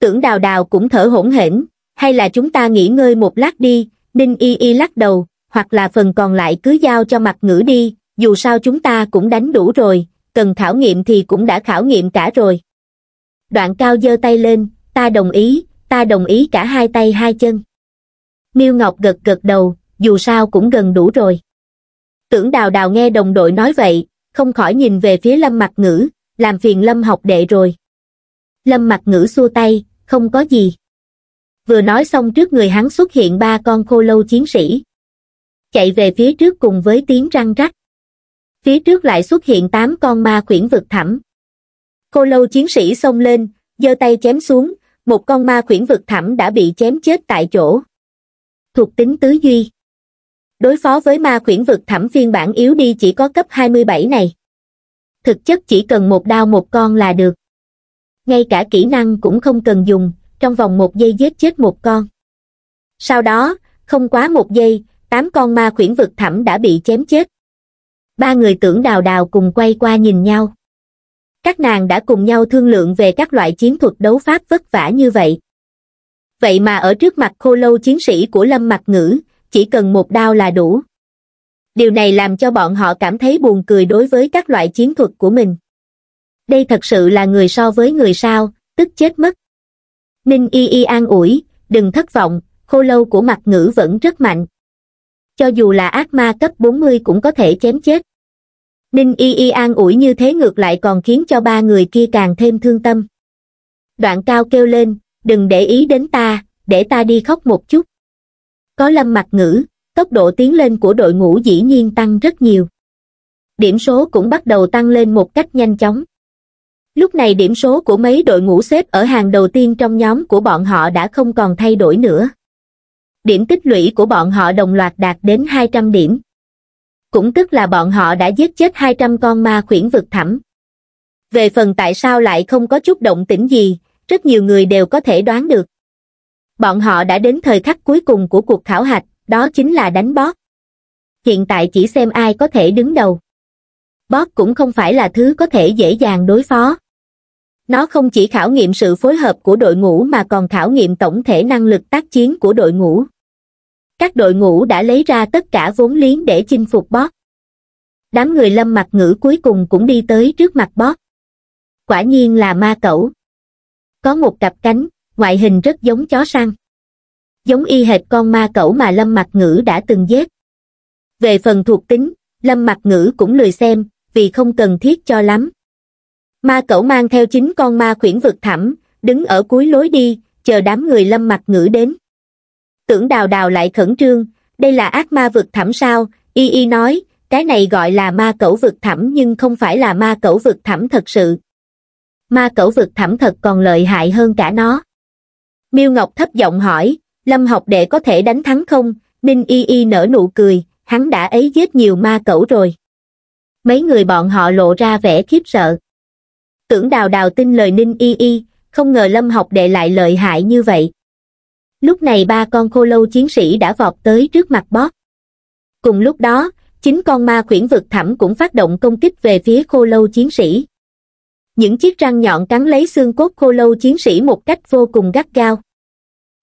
tưởng đào đào cũng thở hổn hển hay là chúng ta nghỉ ngơi một lát đi ninh y y lắc đầu hoặc là phần còn lại cứ giao cho mặt ngữ đi dù sao chúng ta cũng đánh đủ rồi cần khảo nghiệm thì cũng đã khảo nghiệm cả rồi. Đoạn cao giơ tay lên, ta đồng ý, ta đồng ý cả hai tay hai chân. Miêu Ngọc gật gật đầu, dù sao cũng gần đủ rồi. Tưởng đào đào nghe đồng đội nói vậy, không khỏi nhìn về phía lâm mặt ngữ, làm phiền lâm học đệ rồi. Lâm mặt ngữ xua tay, không có gì. Vừa nói xong trước người hắn xuất hiện ba con khô lâu chiến sĩ. Chạy về phía trước cùng với tiếng răng rắc phía trước lại xuất hiện tám con ma khuyển vực thẳm. cô lâu chiến sĩ xông lên, giơ tay chém xuống, một con ma khuyển vực thẳm đã bị chém chết tại chỗ. Thuộc tính tứ duy. Đối phó với ma khuyển vực thẳm phiên bản yếu đi chỉ có cấp 27 này. Thực chất chỉ cần một đao một con là được. Ngay cả kỹ năng cũng không cần dùng, trong vòng một giây giết chết một con. Sau đó, không quá một giây, tám con ma khuyển vực thẳm đã bị chém chết ba người tưởng đào đào cùng quay qua nhìn nhau. Các nàng đã cùng nhau thương lượng về các loại chiến thuật đấu pháp vất vả như vậy. Vậy mà ở trước mặt khô lâu chiến sĩ của Lâm Mặc Ngữ, chỉ cần một đao là đủ. Điều này làm cho bọn họ cảm thấy buồn cười đối với các loại chiến thuật của mình. Đây thật sự là người so với người sao, tức chết mất. Ninh y y an ủi, đừng thất vọng, khô lâu của mặt ngữ vẫn rất mạnh. Cho dù là ác ma cấp 40 cũng có thể chém chết ninh y y an ủi như thế ngược lại còn khiến cho ba người kia càng thêm thương tâm đoạn cao kêu lên đừng để ý đến ta để ta đi khóc một chút có lâm mặt ngữ tốc độ tiến lên của đội ngũ dĩ nhiên tăng rất nhiều điểm số cũng bắt đầu tăng lên một cách nhanh chóng lúc này điểm số của mấy đội ngũ xếp ở hàng đầu tiên trong nhóm của bọn họ đã không còn thay đổi nữa điểm tích lũy của bọn họ đồng loạt đạt đến 200 điểm cũng tức là bọn họ đã giết chết 200 con ma khuyển vực thẳm. Về phần tại sao lại không có chút động tĩnh gì, rất nhiều người đều có thể đoán được. Bọn họ đã đến thời khắc cuối cùng của cuộc khảo hạch, đó chính là đánh bót. Hiện tại chỉ xem ai có thể đứng đầu. Bót cũng không phải là thứ có thể dễ dàng đối phó. Nó không chỉ khảo nghiệm sự phối hợp của đội ngũ mà còn khảo nghiệm tổng thể năng lực tác chiến của đội ngũ các đội ngũ đã lấy ra tất cả vốn liếng để chinh phục bót Đám người lâm mặt ngữ cuối cùng cũng đi tới trước mặt bót Quả nhiên là ma cẩu. Có một cặp cánh, ngoại hình rất giống chó săn. Giống y hệt con ma cẩu mà lâm mặt ngữ đã từng giết. Về phần thuộc tính, lâm mặt ngữ cũng lười xem, vì không cần thiết cho lắm. Ma cẩu mang theo chính con ma khuyển vực thẳm, đứng ở cuối lối đi, chờ đám người lâm mặt ngữ đến tưởng đào đào lại khẩn trương, đây là ác ma vực thẳm sao, y y nói, cái này gọi là ma cẩu vực thẳm nhưng không phải là ma cẩu vực thẳm thật sự. Ma cẩu vực thẳm thật còn lợi hại hơn cả nó. Miêu Ngọc thấp giọng hỏi, Lâm học đệ có thể đánh thắng không? Ninh y y nở nụ cười, hắn đã ấy giết nhiều ma cẩu rồi. Mấy người bọn họ lộ ra vẻ khiếp sợ. Tưởng đào đào tin lời Ninh y y, không ngờ Lâm học đệ lại lợi hại như vậy lúc này ba con khô lâu chiến sĩ đã vọt tới trước mặt bóp cùng lúc đó chính con ma khuyển vực thẳm cũng phát động công kích về phía khô lâu chiến sĩ những chiếc răng nhọn cắn lấy xương cốt khô lâu chiến sĩ một cách vô cùng gắt gao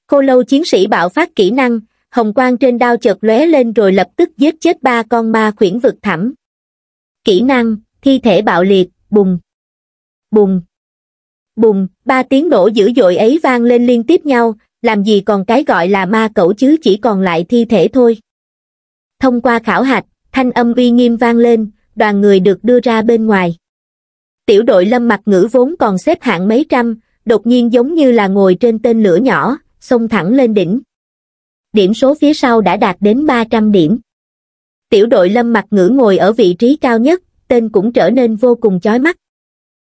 khô lâu chiến sĩ bạo phát kỹ năng hồng quang trên đao chợt lóe lên rồi lập tức giết chết ba con ma khuyển vực thẳm kỹ năng thi thể bạo liệt bùng bùng bùng ba tiếng nổ dữ dội ấy vang lên liên tiếp nhau làm gì còn cái gọi là ma cẩu chứ chỉ còn lại thi thể thôi. Thông qua khảo hạch, thanh âm uy nghiêm vang lên, đoàn người được đưa ra bên ngoài. Tiểu đội lâm mặt ngữ vốn còn xếp hạng mấy trăm, đột nhiên giống như là ngồi trên tên lửa nhỏ, xông thẳng lên đỉnh. Điểm số phía sau đã đạt đến 300 điểm. Tiểu đội lâm mặt ngữ ngồi ở vị trí cao nhất, tên cũng trở nên vô cùng chói mắt.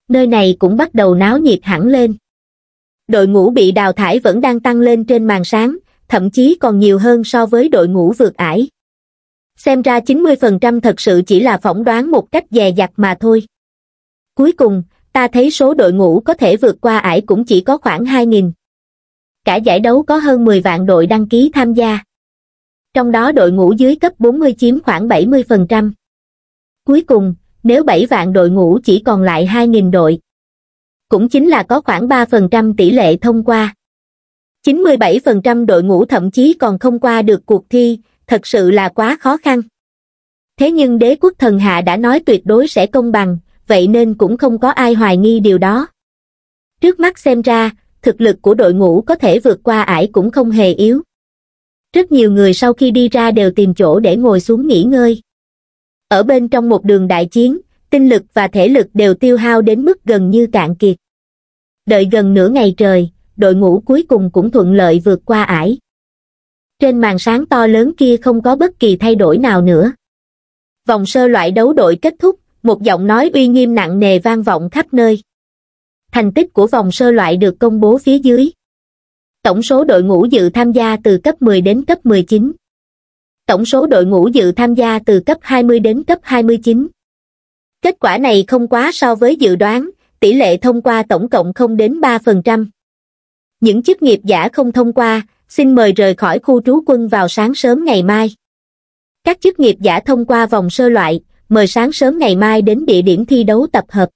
Nơi này cũng bắt đầu náo nhiệt hẳn lên đội ngũ bị đào thải vẫn đang tăng lên trên màn sáng, thậm chí còn nhiều hơn so với đội ngũ vượt ải. Xem ra 90% thật sự chỉ là phỏng đoán một cách dè dặt mà thôi. Cuối cùng, ta thấy số đội ngũ có thể vượt qua ải cũng chỉ có khoảng 2.000. Cả giải đấu có hơn 10 vạn đội đăng ký tham gia. Trong đó đội ngũ dưới cấp 40 chiếm khoảng 70%. Cuối cùng, nếu 7 vạn đội ngũ chỉ còn lại 2.000 đội, cũng chính là có khoảng 3% tỷ lệ thông qua. 97% đội ngũ thậm chí còn không qua được cuộc thi, thật sự là quá khó khăn. Thế nhưng đế quốc thần hạ đã nói tuyệt đối sẽ công bằng, vậy nên cũng không có ai hoài nghi điều đó. Trước mắt xem ra, thực lực của đội ngũ có thể vượt qua ải cũng không hề yếu. Rất nhiều người sau khi đi ra đều tìm chỗ để ngồi xuống nghỉ ngơi. Ở bên trong một đường đại chiến, tinh lực và thể lực đều tiêu hao đến mức gần như cạn kiệt. Đợi gần nửa ngày trời, đội ngũ cuối cùng cũng thuận lợi vượt qua ải. Trên màn sáng to lớn kia không có bất kỳ thay đổi nào nữa. Vòng sơ loại đấu đội kết thúc, một giọng nói uy nghiêm nặng nề vang vọng khắp nơi. Thành tích của vòng sơ loại được công bố phía dưới. Tổng số đội ngũ dự tham gia từ cấp 10 đến cấp 19. Tổng số đội ngũ dự tham gia từ cấp 20 đến cấp 29 kết quả này không quá so với dự đoán tỷ lệ thông qua tổng cộng không đến ba phần trăm những chức nghiệp giả không thông qua xin mời rời khỏi khu trú quân vào sáng sớm ngày mai các chức nghiệp giả thông qua vòng sơ loại mời sáng sớm ngày mai đến địa điểm thi đấu tập hợp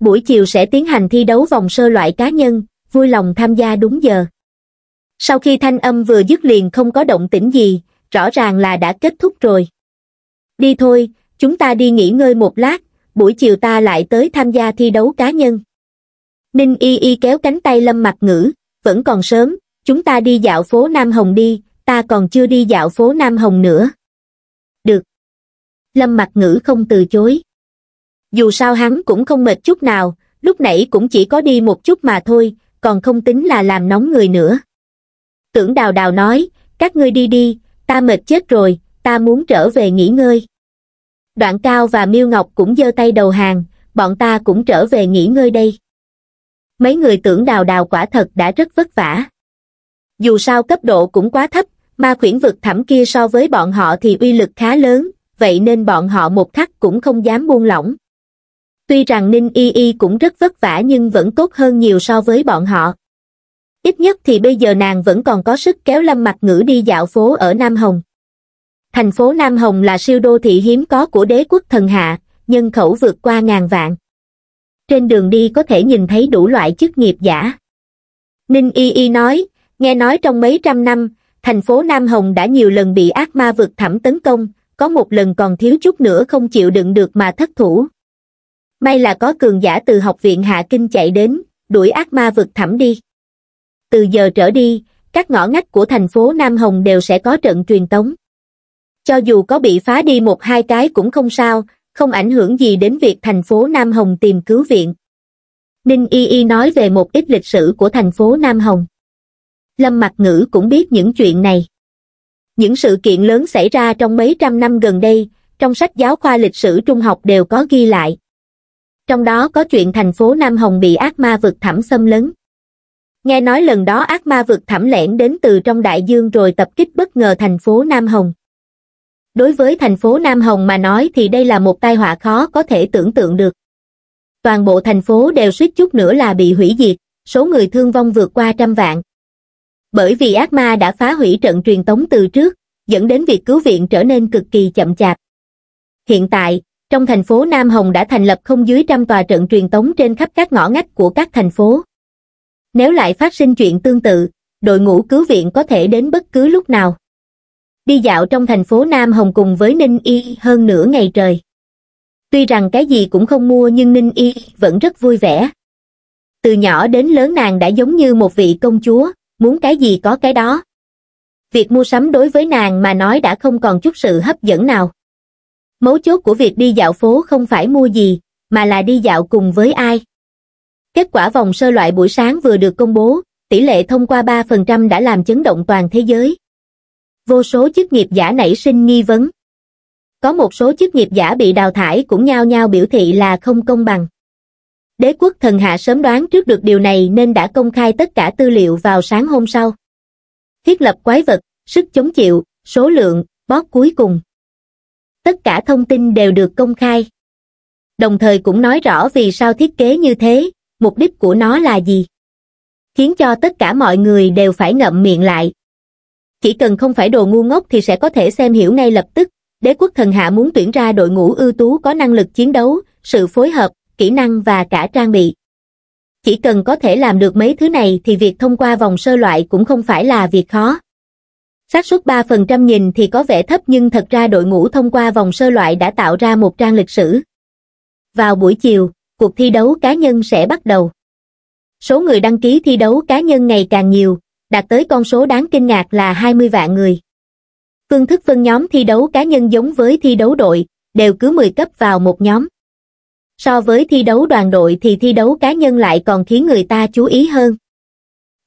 buổi chiều sẽ tiến hành thi đấu vòng sơ loại cá nhân vui lòng tham gia đúng giờ sau khi thanh âm vừa dứt liền không có động tĩnh gì rõ ràng là đã kết thúc rồi đi thôi chúng ta đi nghỉ ngơi một lát buổi chiều ta lại tới tham gia thi đấu cá nhân ninh y y kéo cánh tay lâm mặt ngữ vẫn còn sớm chúng ta đi dạo phố nam hồng đi ta còn chưa đi dạo phố nam hồng nữa được lâm mặt ngữ không từ chối dù sao hắn cũng không mệt chút nào lúc nãy cũng chỉ có đi một chút mà thôi còn không tính là làm nóng người nữa tưởng đào đào nói các ngươi đi đi ta mệt chết rồi ta muốn trở về nghỉ ngơi đoạn cao và miêu ngọc cũng giơ tay đầu hàng bọn ta cũng trở về nghỉ ngơi đây mấy người tưởng đào đào quả thật đã rất vất vả dù sao cấp độ cũng quá thấp ma khuyển vực thẳm kia so với bọn họ thì uy lực khá lớn vậy nên bọn họ một khắc cũng không dám buông lỏng tuy rằng ninh y y cũng rất vất vả nhưng vẫn tốt hơn nhiều so với bọn họ ít nhất thì bây giờ nàng vẫn còn có sức kéo lâm mặt ngữ đi dạo phố ở nam hồng Thành phố Nam Hồng là siêu đô thị hiếm có của đế quốc thần hạ, nhân khẩu vượt qua ngàn vạn. Trên đường đi có thể nhìn thấy đủ loại chức nghiệp giả. Ninh Y Y nói, nghe nói trong mấy trăm năm, thành phố Nam Hồng đã nhiều lần bị ác ma vượt thẳm tấn công, có một lần còn thiếu chút nữa không chịu đựng được mà thất thủ. May là có cường giả từ học viện Hạ Kinh chạy đến, đuổi ác ma vượt thẳm đi. Từ giờ trở đi, các ngõ ngách của thành phố Nam Hồng đều sẽ có trận truyền tống cho dù có bị phá đi một hai cái cũng không sao, không ảnh hưởng gì đến việc thành phố Nam Hồng tìm cứu viện. Ninh Y Y nói về một ít lịch sử của thành phố Nam Hồng. Lâm Mặc Ngữ cũng biết những chuyện này. Những sự kiện lớn xảy ra trong mấy trăm năm gần đây, trong sách giáo khoa lịch sử trung học đều có ghi lại. Trong đó có chuyện thành phố Nam Hồng bị ác ma vực thẳm xâm lấn. Nghe nói lần đó ác ma vực thẳm lẻn đến từ trong đại dương rồi tập kích bất ngờ thành phố Nam Hồng đối với thành phố Nam Hồng mà nói thì đây là một tai họa khó có thể tưởng tượng được. Toàn bộ thành phố đều suýt chút nữa là bị hủy diệt, số người thương vong vượt qua trăm vạn. Bởi vì ác ma đã phá hủy trận truyền tống từ trước, dẫn đến việc cứu viện trở nên cực kỳ chậm chạp. Hiện tại, trong thành phố Nam Hồng đã thành lập không dưới trăm tòa trận truyền tống trên khắp các ngõ ngách của các thành phố. Nếu lại phát sinh chuyện tương tự, đội ngũ cứu viện có thể đến bất cứ lúc nào đi dạo trong thành phố Nam Hồng cùng với Ninh Y hơn nửa ngày trời. Tuy rằng cái gì cũng không mua nhưng Ninh Y vẫn rất vui vẻ. Từ nhỏ đến lớn nàng đã giống như một vị công chúa, muốn cái gì có cái đó. Việc mua sắm đối với nàng mà nói đã không còn chút sự hấp dẫn nào. Mấu chốt của việc đi dạo phố không phải mua gì, mà là đi dạo cùng với ai. Kết quả vòng sơ loại buổi sáng vừa được công bố, tỷ lệ thông qua 3% đã làm chấn động toàn thế giới vô số chức nghiệp giả nảy sinh nghi vấn. Có một số chức nghiệp giả bị đào thải cũng nhao nhao biểu thị là không công bằng. Đế quốc thần hạ sớm đoán trước được điều này nên đã công khai tất cả tư liệu vào sáng hôm sau. Thiết lập quái vật, sức chống chịu, số lượng, bót cuối cùng. Tất cả thông tin đều được công khai. Đồng thời cũng nói rõ vì sao thiết kế như thế, mục đích của nó là gì. Khiến cho tất cả mọi người đều phải ngậm miệng lại, chỉ cần không phải đồ ngu ngốc thì sẽ có thể xem hiểu ngay lập tức. Đế quốc thần hạ muốn tuyển ra đội ngũ ưu tú có năng lực chiến đấu, sự phối hợp, kỹ năng và cả trang bị. Chỉ cần có thể làm được mấy thứ này thì việc thông qua vòng sơ loại cũng không phải là việc khó. xác suất 3% nhìn thì có vẻ thấp nhưng thật ra đội ngũ thông qua vòng sơ loại đã tạo ra một trang lịch sử. Vào buổi chiều, cuộc thi đấu cá nhân sẽ bắt đầu. Số người đăng ký thi đấu cá nhân ngày càng nhiều, đạt tới con số đáng kinh ngạc là 20 vạn người. Phương thức phân nhóm thi đấu cá nhân giống với thi đấu đội, đều cứ 10 cấp vào một nhóm. So với thi đấu đoàn đội thì thi đấu cá nhân lại còn khiến người ta chú ý hơn.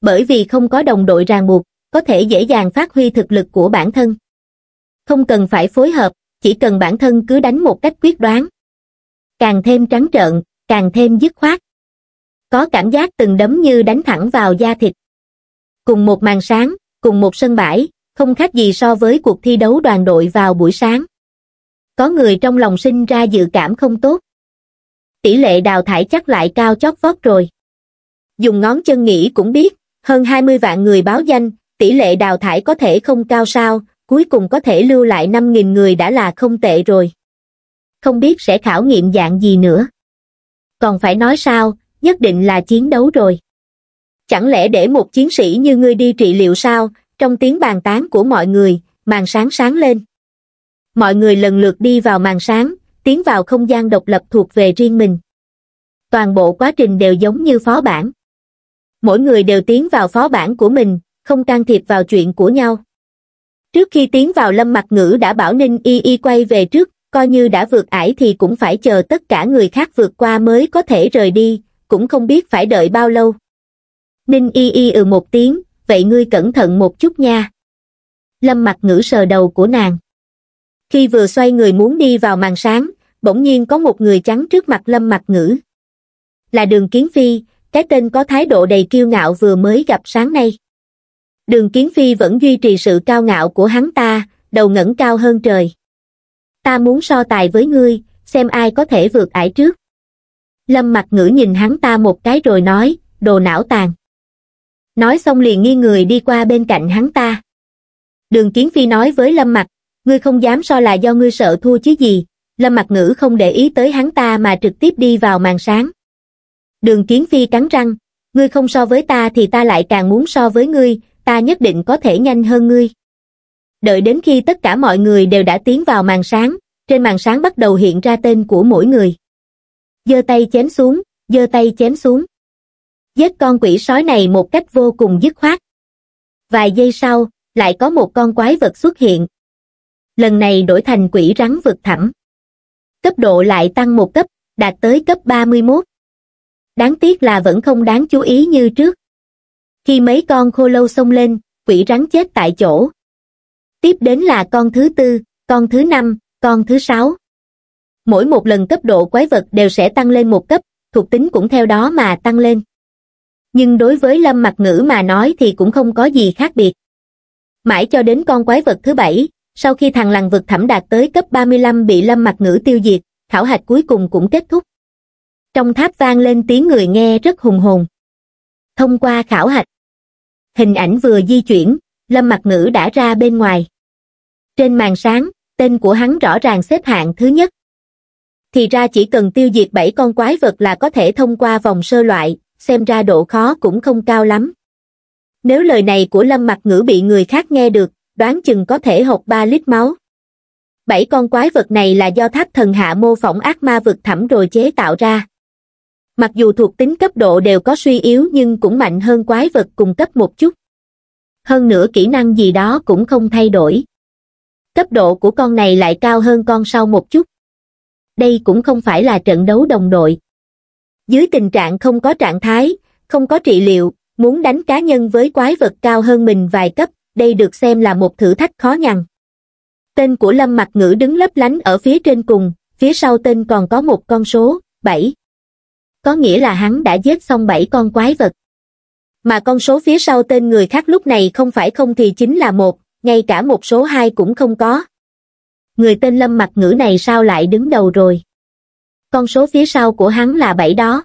Bởi vì không có đồng đội ràng buộc, có thể dễ dàng phát huy thực lực của bản thân. Không cần phải phối hợp, chỉ cần bản thân cứ đánh một cách quyết đoán. Càng thêm trắng trợn, càng thêm dứt khoát. Có cảm giác từng đấm như đánh thẳng vào da thịt cùng một màn sáng, cùng một sân bãi, không khác gì so với cuộc thi đấu đoàn đội vào buổi sáng. Có người trong lòng sinh ra dự cảm không tốt. Tỷ lệ đào thải chắc lại cao chót vót rồi. Dùng ngón chân nghĩ cũng biết, hơn 20 vạn người báo danh, tỷ lệ đào thải có thể không cao sao, cuối cùng có thể lưu lại 5.000 người đã là không tệ rồi. Không biết sẽ khảo nghiệm dạng gì nữa. Còn phải nói sao, nhất định là chiến đấu rồi chẳng lẽ để một chiến sĩ như ngươi đi trị liệu sao trong tiếng bàn tán của mọi người màn sáng sáng lên mọi người lần lượt đi vào màn sáng tiến vào không gian độc lập thuộc về riêng mình toàn bộ quá trình đều giống như phó bản mỗi người đều tiến vào phó bản của mình không can thiệp vào chuyện của nhau trước khi tiến vào lâm mặt ngữ đã bảo ninh y y quay về trước coi như đã vượt ải thì cũng phải chờ tất cả người khác vượt qua mới có thể rời đi cũng không biết phải đợi bao lâu ninh y y ừ một tiếng vậy ngươi cẩn thận một chút nha lâm mặt ngữ sờ đầu của nàng khi vừa xoay người muốn đi vào màn sáng bỗng nhiên có một người trắng trước mặt lâm mặt ngữ là đường kiến phi cái tên có thái độ đầy kiêu ngạo vừa mới gặp sáng nay đường kiến phi vẫn duy trì sự cao ngạo của hắn ta đầu ngẩng cao hơn trời ta muốn so tài với ngươi xem ai có thể vượt ải trước lâm mặt ngữ nhìn hắn ta một cái rồi nói đồ não tàn nói xong liền nghi người đi qua bên cạnh hắn ta đường kiến phi nói với lâm mặc ngươi không dám so là do ngươi sợ thua chứ gì lâm mặc ngữ không để ý tới hắn ta mà trực tiếp đi vào màn sáng đường kiến phi cắn răng ngươi không so với ta thì ta lại càng muốn so với ngươi ta nhất định có thể nhanh hơn ngươi đợi đến khi tất cả mọi người đều đã tiến vào màn sáng trên màn sáng bắt đầu hiện ra tên của mỗi người Dơ tay chém xuống dơ tay chém xuống giết con quỷ sói này một cách vô cùng dứt khoát vài giây sau lại có một con quái vật xuất hiện lần này đổi thành quỷ rắn vực thẳm cấp độ lại tăng một cấp đạt tới cấp 31. đáng tiếc là vẫn không đáng chú ý như trước khi mấy con khô lâu xông lên quỷ rắn chết tại chỗ tiếp đến là con thứ tư con thứ năm con thứ sáu mỗi một lần cấp độ quái vật đều sẽ tăng lên một cấp thuộc tính cũng theo đó mà tăng lên nhưng đối với lâm mặt ngữ mà nói thì cũng không có gì khác biệt. Mãi cho đến con quái vật thứ bảy, sau khi thằng lằn vực thẩm đạt tới cấp 35 bị lâm mặt ngữ tiêu diệt, khảo hạch cuối cùng cũng kết thúc. Trong tháp vang lên tiếng người nghe rất hùng hồn. Thông qua khảo hạch, hình ảnh vừa di chuyển, lâm mặt ngữ đã ra bên ngoài. Trên màn sáng, tên của hắn rõ ràng xếp hạng thứ nhất. Thì ra chỉ cần tiêu diệt 7 con quái vật là có thể thông qua vòng sơ loại, xem ra độ khó cũng không cao lắm. Nếu lời này của Lâm Mặc Ngữ bị người khác nghe được, đoán chừng có thể hộc 3 lít máu. Bảy con quái vật này là do tháp thần hạ mô phỏng ác ma vực thẳm rồi chế tạo ra. Mặc dù thuộc tính cấp độ đều có suy yếu nhưng cũng mạnh hơn quái vật cùng cấp một chút. Hơn nữa kỹ năng gì đó cũng không thay đổi. Cấp độ của con này lại cao hơn con sau một chút. Đây cũng không phải là trận đấu đồng đội dưới tình trạng không có trạng thái, không có trị liệu, muốn đánh cá nhân với quái vật cao hơn mình vài cấp, đây được xem là một thử thách khó nhằn. Tên của Lâm Mặc Ngữ đứng lấp lánh ở phía trên cùng, phía sau tên còn có một con số, 7. Có nghĩa là hắn đã giết xong 7 con quái vật. Mà con số phía sau tên người khác lúc này không phải không thì chính là một, ngay cả một số hai cũng không có. Người tên Lâm Mặc Ngữ này sao lại đứng đầu rồi? con số phía sau của hắn là bảy đó.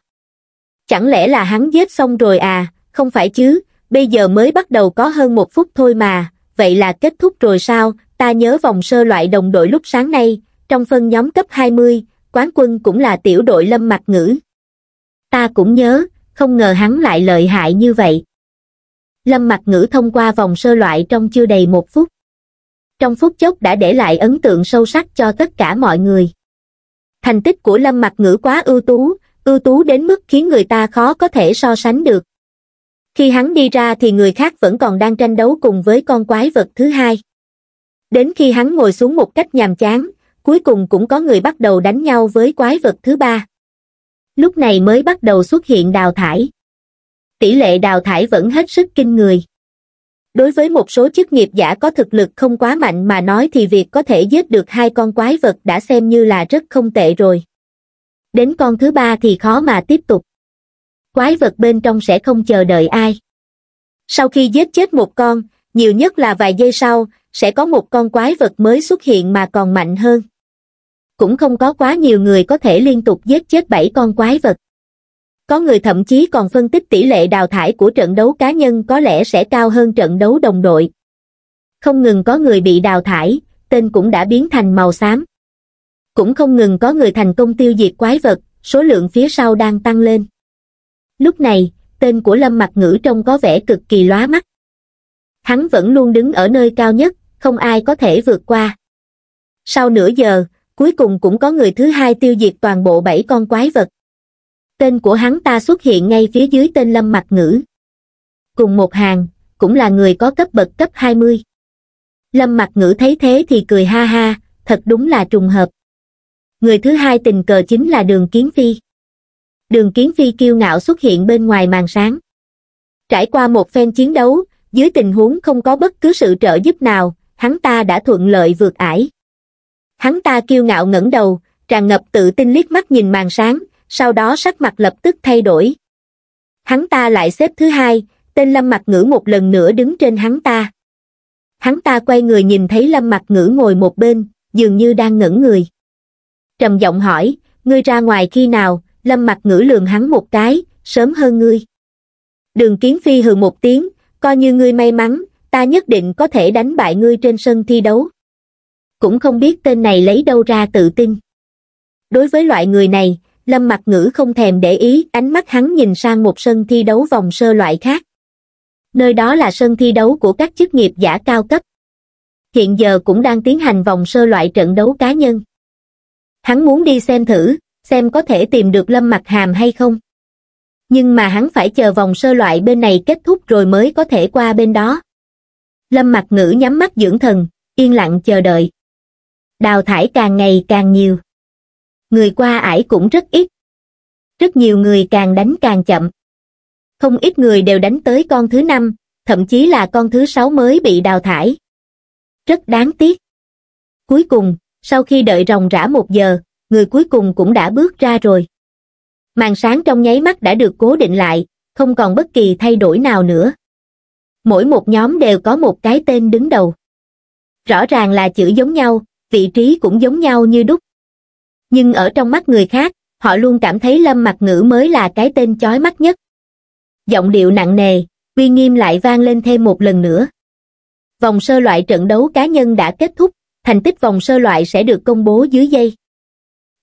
Chẳng lẽ là hắn giết xong rồi à, không phải chứ, bây giờ mới bắt đầu có hơn một phút thôi mà, vậy là kết thúc rồi sao, ta nhớ vòng sơ loại đồng đội lúc sáng nay, trong phân nhóm cấp 20, quán quân cũng là tiểu đội lâm mặt ngữ. Ta cũng nhớ, không ngờ hắn lại lợi hại như vậy. Lâm mặt ngữ thông qua vòng sơ loại trong chưa đầy một phút. Trong phút chốc đã để lại ấn tượng sâu sắc cho tất cả mọi người thành tích của lâm mặc ngữ quá ưu tú ưu tú đến mức khiến người ta khó có thể so sánh được khi hắn đi ra thì người khác vẫn còn đang tranh đấu cùng với con quái vật thứ hai đến khi hắn ngồi xuống một cách nhàm chán cuối cùng cũng có người bắt đầu đánh nhau với quái vật thứ ba lúc này mới bắt đầu xuất hiện đào thải tỷ lệ đào thải vẫn hết sức kinh người đối với một số chức nghiệp giả có thực lực không quá mạnh mà nói thì việc có thể giết được hai con quái vật đã xem như là rất không tệ rồi. Đến con thứ ba thì khó mà tiếp tục. Quái vật bên trong sẽ không chờ đợi ai. Sau khi giết chết một con, nhiều nhất là vài giây sau, sẽ có một con quái vật mới xuất hiện mà còn mạnh hơn. Cũng không có quá nhiều người có thể liên tục giết chết bảy con quái vật có người thậm chí còn phân tích tỷ lệ đào thải của trận đấu cá nhân có lẽ sẽ cao hơn trận đấu đồng đội không ngừng có người bị đào thải tên cũng đã biến thành màu xám cũng không ngừng có người thành công tiêu diệt quái vật số lượng phía sau đang tăng lên lúc này tên của lâm mặc ngữ trông có vẻ cực kỳ lóa mắt hắn vẫn luôn đứng ở nơi cao nhất không ai có thể vượt qua sau nửa giờ cuối cùng cũng có người thứ hai tiêu diệt toàn bộ bảy con quái vật tên của hắn ta xuất hiện ngay phía dưới tên lâm mặt ngữ cùng một hàng cũng là người có cấp bậc cấp 20. lâm mặt ngữ thấy thế thì cười ha ha thật đúng là trùng hợp người thứ hai tình cờ chính là đường kiến phi đường kiến phi kiêu ngạo xuất hiện bên ngoài màn sáng trải qua một phen chiến đấu dưới tình huống không có bất cứ sự trợ giúp nào hắn ta đã thuận lợi vượt ải hắn ta kiêu ngạo ngẩng đầu tràn ngập tự tin liếc mắt nhìn màn sáng sau đó sắc mặt lập tức thay đổi hắn ta lại xếp thứ hai tên lâm mặt ngữ một lần nữa đứng trên hắn ta hắn ta quay người nhìn thấy lâm mặt ngữ ngồi một bên dường như đang ngẩn người trầm giọng hỏi ngươi ra ngoài khi nào lâm mặt ngữ lường hắn một cái sớm hơn ngươi đường kiến phi hừ một tiếng coi như ngươi may mắn ta nhất định có thể đánh bại ngươi trên sân thi đấu cũng không biết tên này lấy đâu ra tự tin đối với loại người này lâm mặt ngữ không thèm để ý ánh mắt hắn nhìn sang một sân thi đấu vòng sơ loại khác nơi đó là sân thi đấu của các chức nghiệp giả cao cấp hiện giờ cũng đang tiến hành vòng sơ loại trận đấu cá nhân hắn muốn đi xem thử xem có thể tìm được lâm mặt hàm hay không nhưng mà hắn phải chờ vòng sơ loại bên này kết thúc rồi mới có thể qua bên đó lâm mặt ngữ nhắm mắt dưỡng thần yên lặng chờ đợi đào thải càng ngày càng nhiều người qua ải cũng rất ít. Rất nhiều người càng đánh càng chậm. Không ít người đều đánh tới con thứ năm, thậm chí là con thứ sáu mới bị đào thải. Rất đáng tiếc. Cuối cùng, sau khi đợi ròng rã một giờ, người cuối cùng cũng đã bước ra rồi. Màn sáng trong nháy mắt đã được cố định lại, không còn bất kỳ thay đổi nào nữa. Mỗi một nhóm đều có một cái tên đứng đầu. Rõ ràng là chữ giống nhau, vị trí cũng giống nhau như đúc, nhưng ở trong mắt người khác họ luôn cảm thấy lâm mặt ngữ mới là cái tên chói mắt nhất giọng điệu nặng nề uy nghiêm lại vang lên thêm một lần nữa vòng sơ loại trận đấu cá nhân đã kết thúc thành tích vòng sơ loại sẽ được công bố dưới dây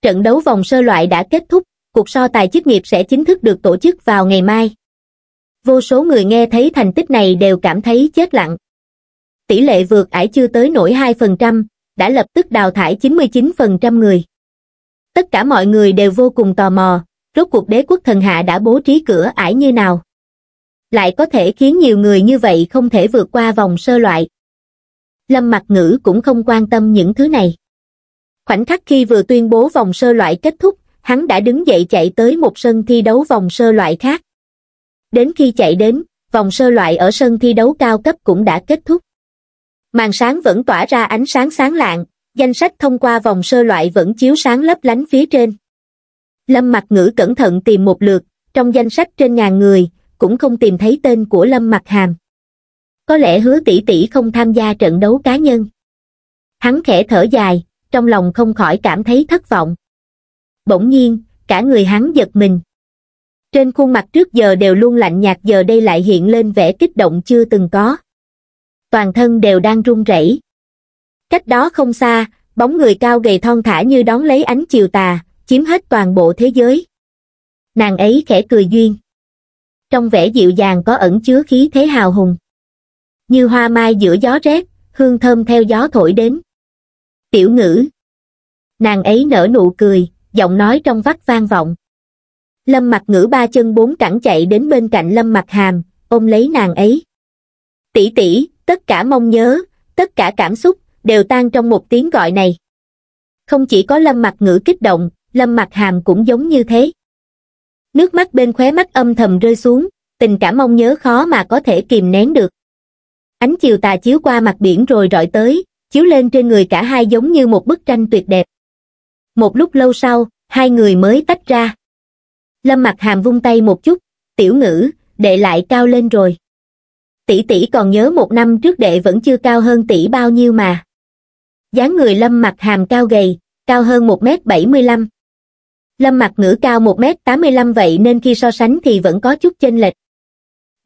trận đấu vòng sơ loại đã kết thúc cuộc so tài chức nghiệp sẽ chính thức được tổ chức vào ngày mai vô số người nghe thấy thành tích này đều cảm thấy chết lặng tỷ lệ vượt ải chưa tới nổi 2%, đã lập tức đào thải 99% người tất cả mọi người đều vô cùng tò mò rốt cuộc đế quốc thần hạ đã bố trí cửa ải như nào lại có thể khiến nhiều người như vậy không thể vượt qua vòng sơ loại lâm mặt ngữ cũng không quan tâm những thứ này khoảnh khắc khi vừa tuyên bố vòng sơ loại kết thúc hắn đã đứng dậy chạy tới một sân thi đấu vòng sơ loại khác đến khi chạy đến vòng sơ loại ở sân thi đấu cao cấp cũng đã kết thúc màn sáng vẫn tỏa ra ánh sáng sáng lạng danh sách thông qua vòng sơ loại vẫn chiếu sáng lấp lánh phía trên lâm mặc ngữ cẩn thận tìm một lượt trong danh sách trên ngàn người cũng không tìm thấy tên của lâm mặc hàm có lẽ hứa tỷ tỷ không tham gia trận đấu cá nhân hắn khẽ thở dài trong lòng không khỏi cảm thấy thất vọng bỗng nhiên cả người hắn giật mình trên khuôn mặt trước giờ đều luôn lạnh nhạt giờ đây lại hiện lên vẻ kích động chưa từng có toàn thân đều đang run rẩy Cách đó không xa, bóng người cao gầy thon thả như đón lấy ánh chiều tà, chiếm hết toàn bộ thế giới. Nàng ấy khẽ cười duyên. Trong vẻ dịu dàng có ẩn chứa khí thế hào hùng. Như hoa mai giữa gió rét, hương thơm theo gió thổi đến. Tiểu ngữ. Nàng ấy nở nụ cười, giọng nói trong vắt vang vọng. Lâm mặt ngữ ba chân bốn cẳng chạy đến bên cạnh lâm mặt hàm, ôm lấy nàng ấy. tỷ tỷ, tất cả mong nhớ, tất cả cảm xúc, đều tan trong một tiếng gọi này. Không chỉ có lâm mặt ngữ kích động, lâm mặt hàm cũng giống như thế. Nước mắt bên khóe mắt âm thầm rơi xuống, tình cảm mong nhớ khó mà có thể kìm nén được. Ánh chiều tà chiếu qua mặt biển rồi rọi tới, chiếu lên trên người cả hai giống như một bức tranh tuyệt đẹp. Một lúc lâu sau, hai người mới tách ra. Lâm mặt hàm vung tay một chút, tiểu ngữ, đệ lại cao lên rồi. Tỷ tỷ còn nhớ một năm trước đệ vẫn chưa cao hơn tỷ bao nhiêu mà dáng người lâm mặt hàm cao gầy cao hơn một m bảy mươi lăm lâm mặt ngữ cao một m tám mươi lăm vậy nên khi so sánh thì vẫn có chút chênh lệch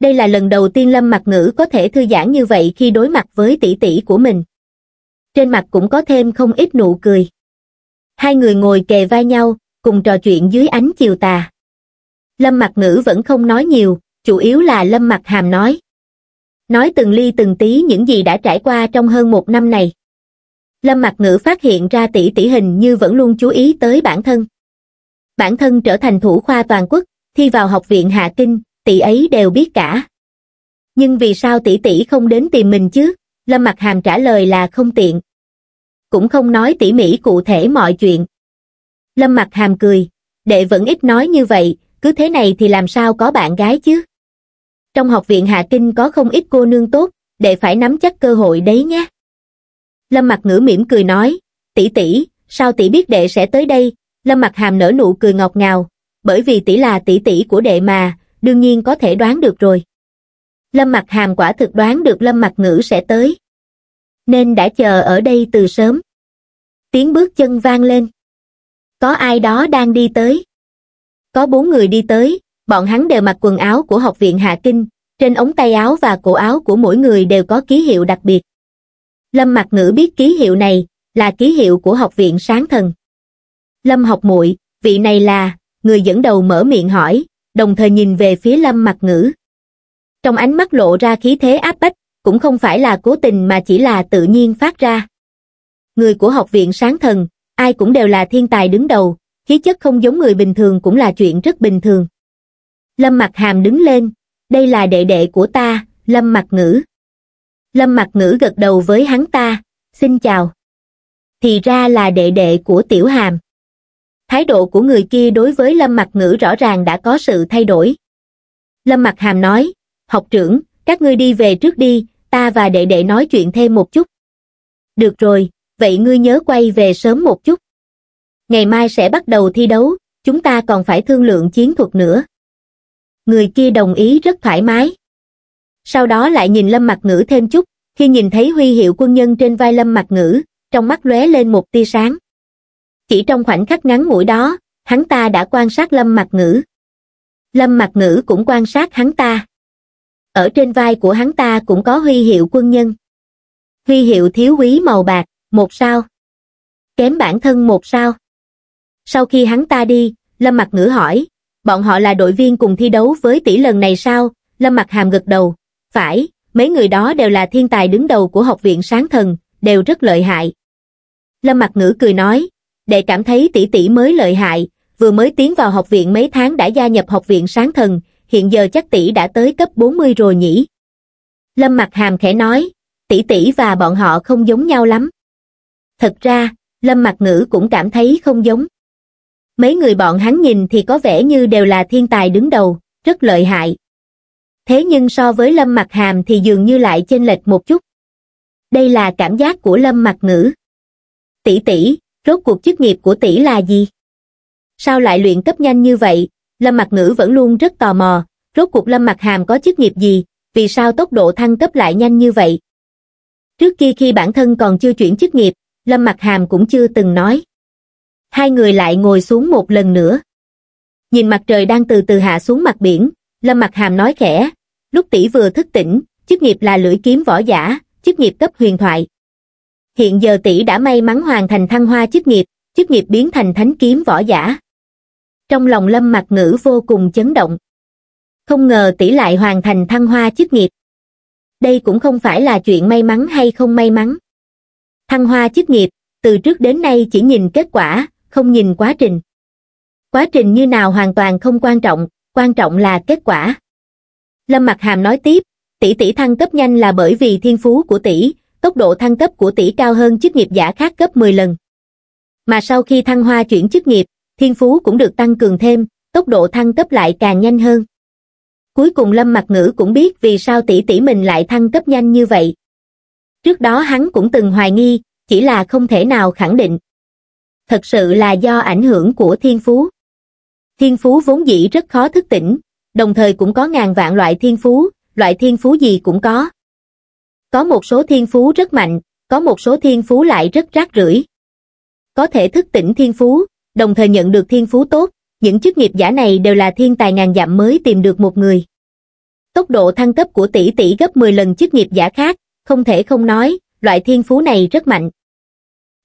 đây là lần đầu tiên lâm mặt ngữ có thể thư giãn như vậy khi đối mặt với tỷ tỷ của mình trên mặt cũng có thêm không ít nụ cười hai người ngồi kề vai nhau cùng trò chuyện dưới ánh chiều tà lâm mặt ngữ vẫn không nói nhiều chủ yếu là lâm mặt hàm nói nói từng ly từng tí những gì đã trải qua trong hơn một năm này lâm Mặc ngữ phát hiện ra tỷ tỷ hình như vẫn luôn chú ý tới bản thân bản thân trở thành thủ khoa toàn quốc thi vào học viện hạ kinh tỷ ấy đều biết cả nhưng vì sao tỷ tỷ không đến tìm mình chứ lâm Mặc hàm trả lời là không tiện cũng không nói tỉ mỉ cụ thể mọi chuyện lâm Mặc hàm cười đệ vẫn ít nói như vậy cứ thế này thì làm sao có bạn gái chứ trong học viện hạ kinh có không ít cô nương tốt đệ phải nắm chắc cơ hội đấy nhé lâm mặt ngữ mỉm cười nói tỷ tỷ sao tỷ biết đệ sẽ tới đây lâm mặt hàm nở nụ cười ngọt ngào bởi vì tỷ là tỷ tỷ của đệ mà đương nhiên có thể đoán được rồi lâm mặt hàm quả thực đoán được lâm mặt ngữ sẽ tới nên đã chờ ở đây từ sớm tiếng bước chân vang lên có ai đó đang đi tới có bốn người đi tới bọn hắn đều mặc quần áo của học viện hạ kinh trên ống tay áo và cổ áo của mỗi người đều có ký hiệu đặc biệt lâm mặc ngữ biết ký hiệu này là ký hiệu của học viện sáng thần lâm học muội vị này là người dẫn đầu mở miệng hỏi đồng thời nhìn về phía lâm mặc ngữ trong ánh mắt lộ ra khí thế áp bách cũng không phải là cố tình mà chỉ là tự nhiên phát ra người của học viện sáng thần ai cũng đều là thiên tài đứng đầu khí chất không giống người bình thường cũng là chuyện rất bình thường lâm mặc hàm đứng lên đây là đệ đệ của ta lâm mặc ngữ lâm mặt ngữ gật đầu với hắn ta xin chào thì ra là đệ đệ của tiểu hàm thái độ của người kia đối với lâm mặt ngữ rõ ràng đã có sự thay đổi lâm mặt hàm nói học trưởng các ngươi đi về trước đi ta và đệ đệ nói chuyện thêm một chút được rồi vậy ngươi nhớ quay về sớm một chút ngày mai sẽ bắt đầu thi đấu chúng ta còn phải thương lượng chiến thuật nữa người kia đồng ý rất thoải mái sau đó lại nhìn lâm mặt ngữ thêm chút khi nhìn thấy huy hiệu quân nhân trên vai lâm mặt ngữ trong mắt lóe lên một tia sáng chỉ trong khoảnh khắc ngắn ngủi đó hắn ta đã quan sát lâm mặt ngữ lâm mặt ngữ cũng quan sát hắn ta ở trên vai của hắn ta cũng có huy hiệu quân nhân huy hiệu thiếu úy màu bạc một sao kém bản thân một sao sau khi hắn ta đi lâm mặt ngữ hỏi bọn họ là đội viên cùng thi đấu với tỷ lần này sao lâm mặt hàm gật đầu phải, mấy người đó đều là thiên tài đứng đầu của học viện sáng thần, đều rất lợi hại. Lâm Mặc Ngữ cười nói, đệ cảm thấy tỷ tỷ mới lợi hại, vừa mới tiến vào học viện mấy tháng đã gia nhập học viện sáng thần, hiện giờ chắc tỷ đã tới cấp 40 rồi nhỉ. Lâm Mặc Hàm khẽ nói, tỷ tỷ và bọn họ không giống nhau lắm. Thật ra, Lâm Mặc Ngữ cũng cảm thấy không giống. Mấy người bọn hắn nhìn thì có vẻ như đều là thiên tài đứng đầu, rất lợi hại thế nhưng so với lâm mặt hàm thì dường như lại chênh lệch một chút đây là cảm giác của lâm mặt ngữ tỷ tỷ rốt cuộc chức nghiệp của tỷ là gì sao lại luyện cấp nhanh như vậy lâm mặt ngữ vẫn luôn rất tò mò rốt cuộc lâm mặt hàm có chức nghiệp gì vì sao tốc độ thăng cấp lại nhanh như vậy trước kia khi bản thân còn chưa chuyển chức nghiệp lâm mặt hàm cũng chưa từng nói hai người lại ngồi xuống một lần nữa nhìn mặt trời đang từ từ hạ xuống mặt biển Lâm Mặc Hàm nói khẽ, lúc tỷ vừa thức tỉnh, chức nghiệp là lưỡi kiếm võ giả, chức nghiệp cấp huyền thoại. Hiện giờ tỷ đã may mắn hoàn thành thăng hoa chức nghiệp, chức nghiệp biến thành thánh kiếm võ giả. Trong lòng Lâm Mặc Ngữ vô cùng chấn động. Không ngờ tỷ lại hoàn thành thăng hoa chức nghiệp. Đây cũng không phải là chuyện may mắn hay không may mắn. Thăng hoa chức nghiệp, từ trước đến nay chỉ nhìn kết quả, không nhìn quá trình. Quá trình như nào hoàn toàn không quan trọng, quan trọng là kết quả. Lâm Mặc Hàm nói tiếp, tỷ tỷ thăng cấp nhanh là bởi vì thiên phú của tỷ, tốc độ thăng cấp của tỷ cao hơn chức nghiệp giả khác gấp 10 lần. Mà sau khi thăng hoa chuyển chức nghiệp, thiên phú cũng được tăng cường thêm, tốc độ thăng cấp lại càng nhanh hơn. Cuối cùng Lâm Mặc Ngữ cũng biết vì sao tỷ tỷ mình lại thăng cấp nhanh như vậy. Trước đó hắn cũng từng hoài nghi, chỉ là không thể nào khẳng định. Thật sự là do ảnh hưởng của thiên phú thiên phú vốn dĩ rất khó thức tỉnh, đồng thời cũng có ngàn vạn loại thiên phú, loại thiên phú gì cũng có. Có một số thiên phú rất mạnh, có một số thiên phú lại rất rác rưởi. Có thể thức tỉnh thiên phú, đồng thời nhận được thiên phú tốt, những chức nghiệp giả này đều là thiên tài ngàn dặm mới tìm được một người. Tốc độ thăng cấp của tỷ tỷ gấp 10 lần chức nghiệp giả khác, không thể không nói, loại thiên phú này rất mạnh.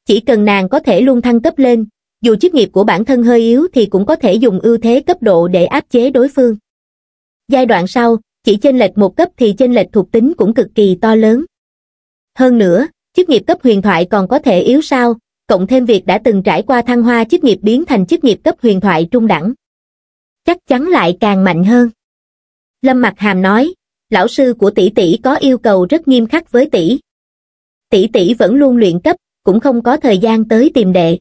Chỉ cần nàng có thể luôn thăng cấp lên, dù chức nghiệp của bản thân hơi yếu thì cũng có thể dùng ưu thế cấp độ để áp chế đối phương giai đoạn sau chỉ chênh lệch một cấp thì chênh lệch thuộc tính cũng cực kỳ to lớn hơn nữa chức nghiệp cấp huyền thoại còn có thể yếu sao cộng thêm việc đã từng trải qua thăng hoa chức nghiệp biến thành chức nghiệp cấp huyền thoại trung đẳng chắc chắn lại càng mạnh hơn lâm mặc hàm nói lão sư của tỷ tỷ có yêu cầu rất nghiêm khắc với tỷ tỷ tỷ vẫn luôn luyện cấp cũng không có thời gian tới tìm đệ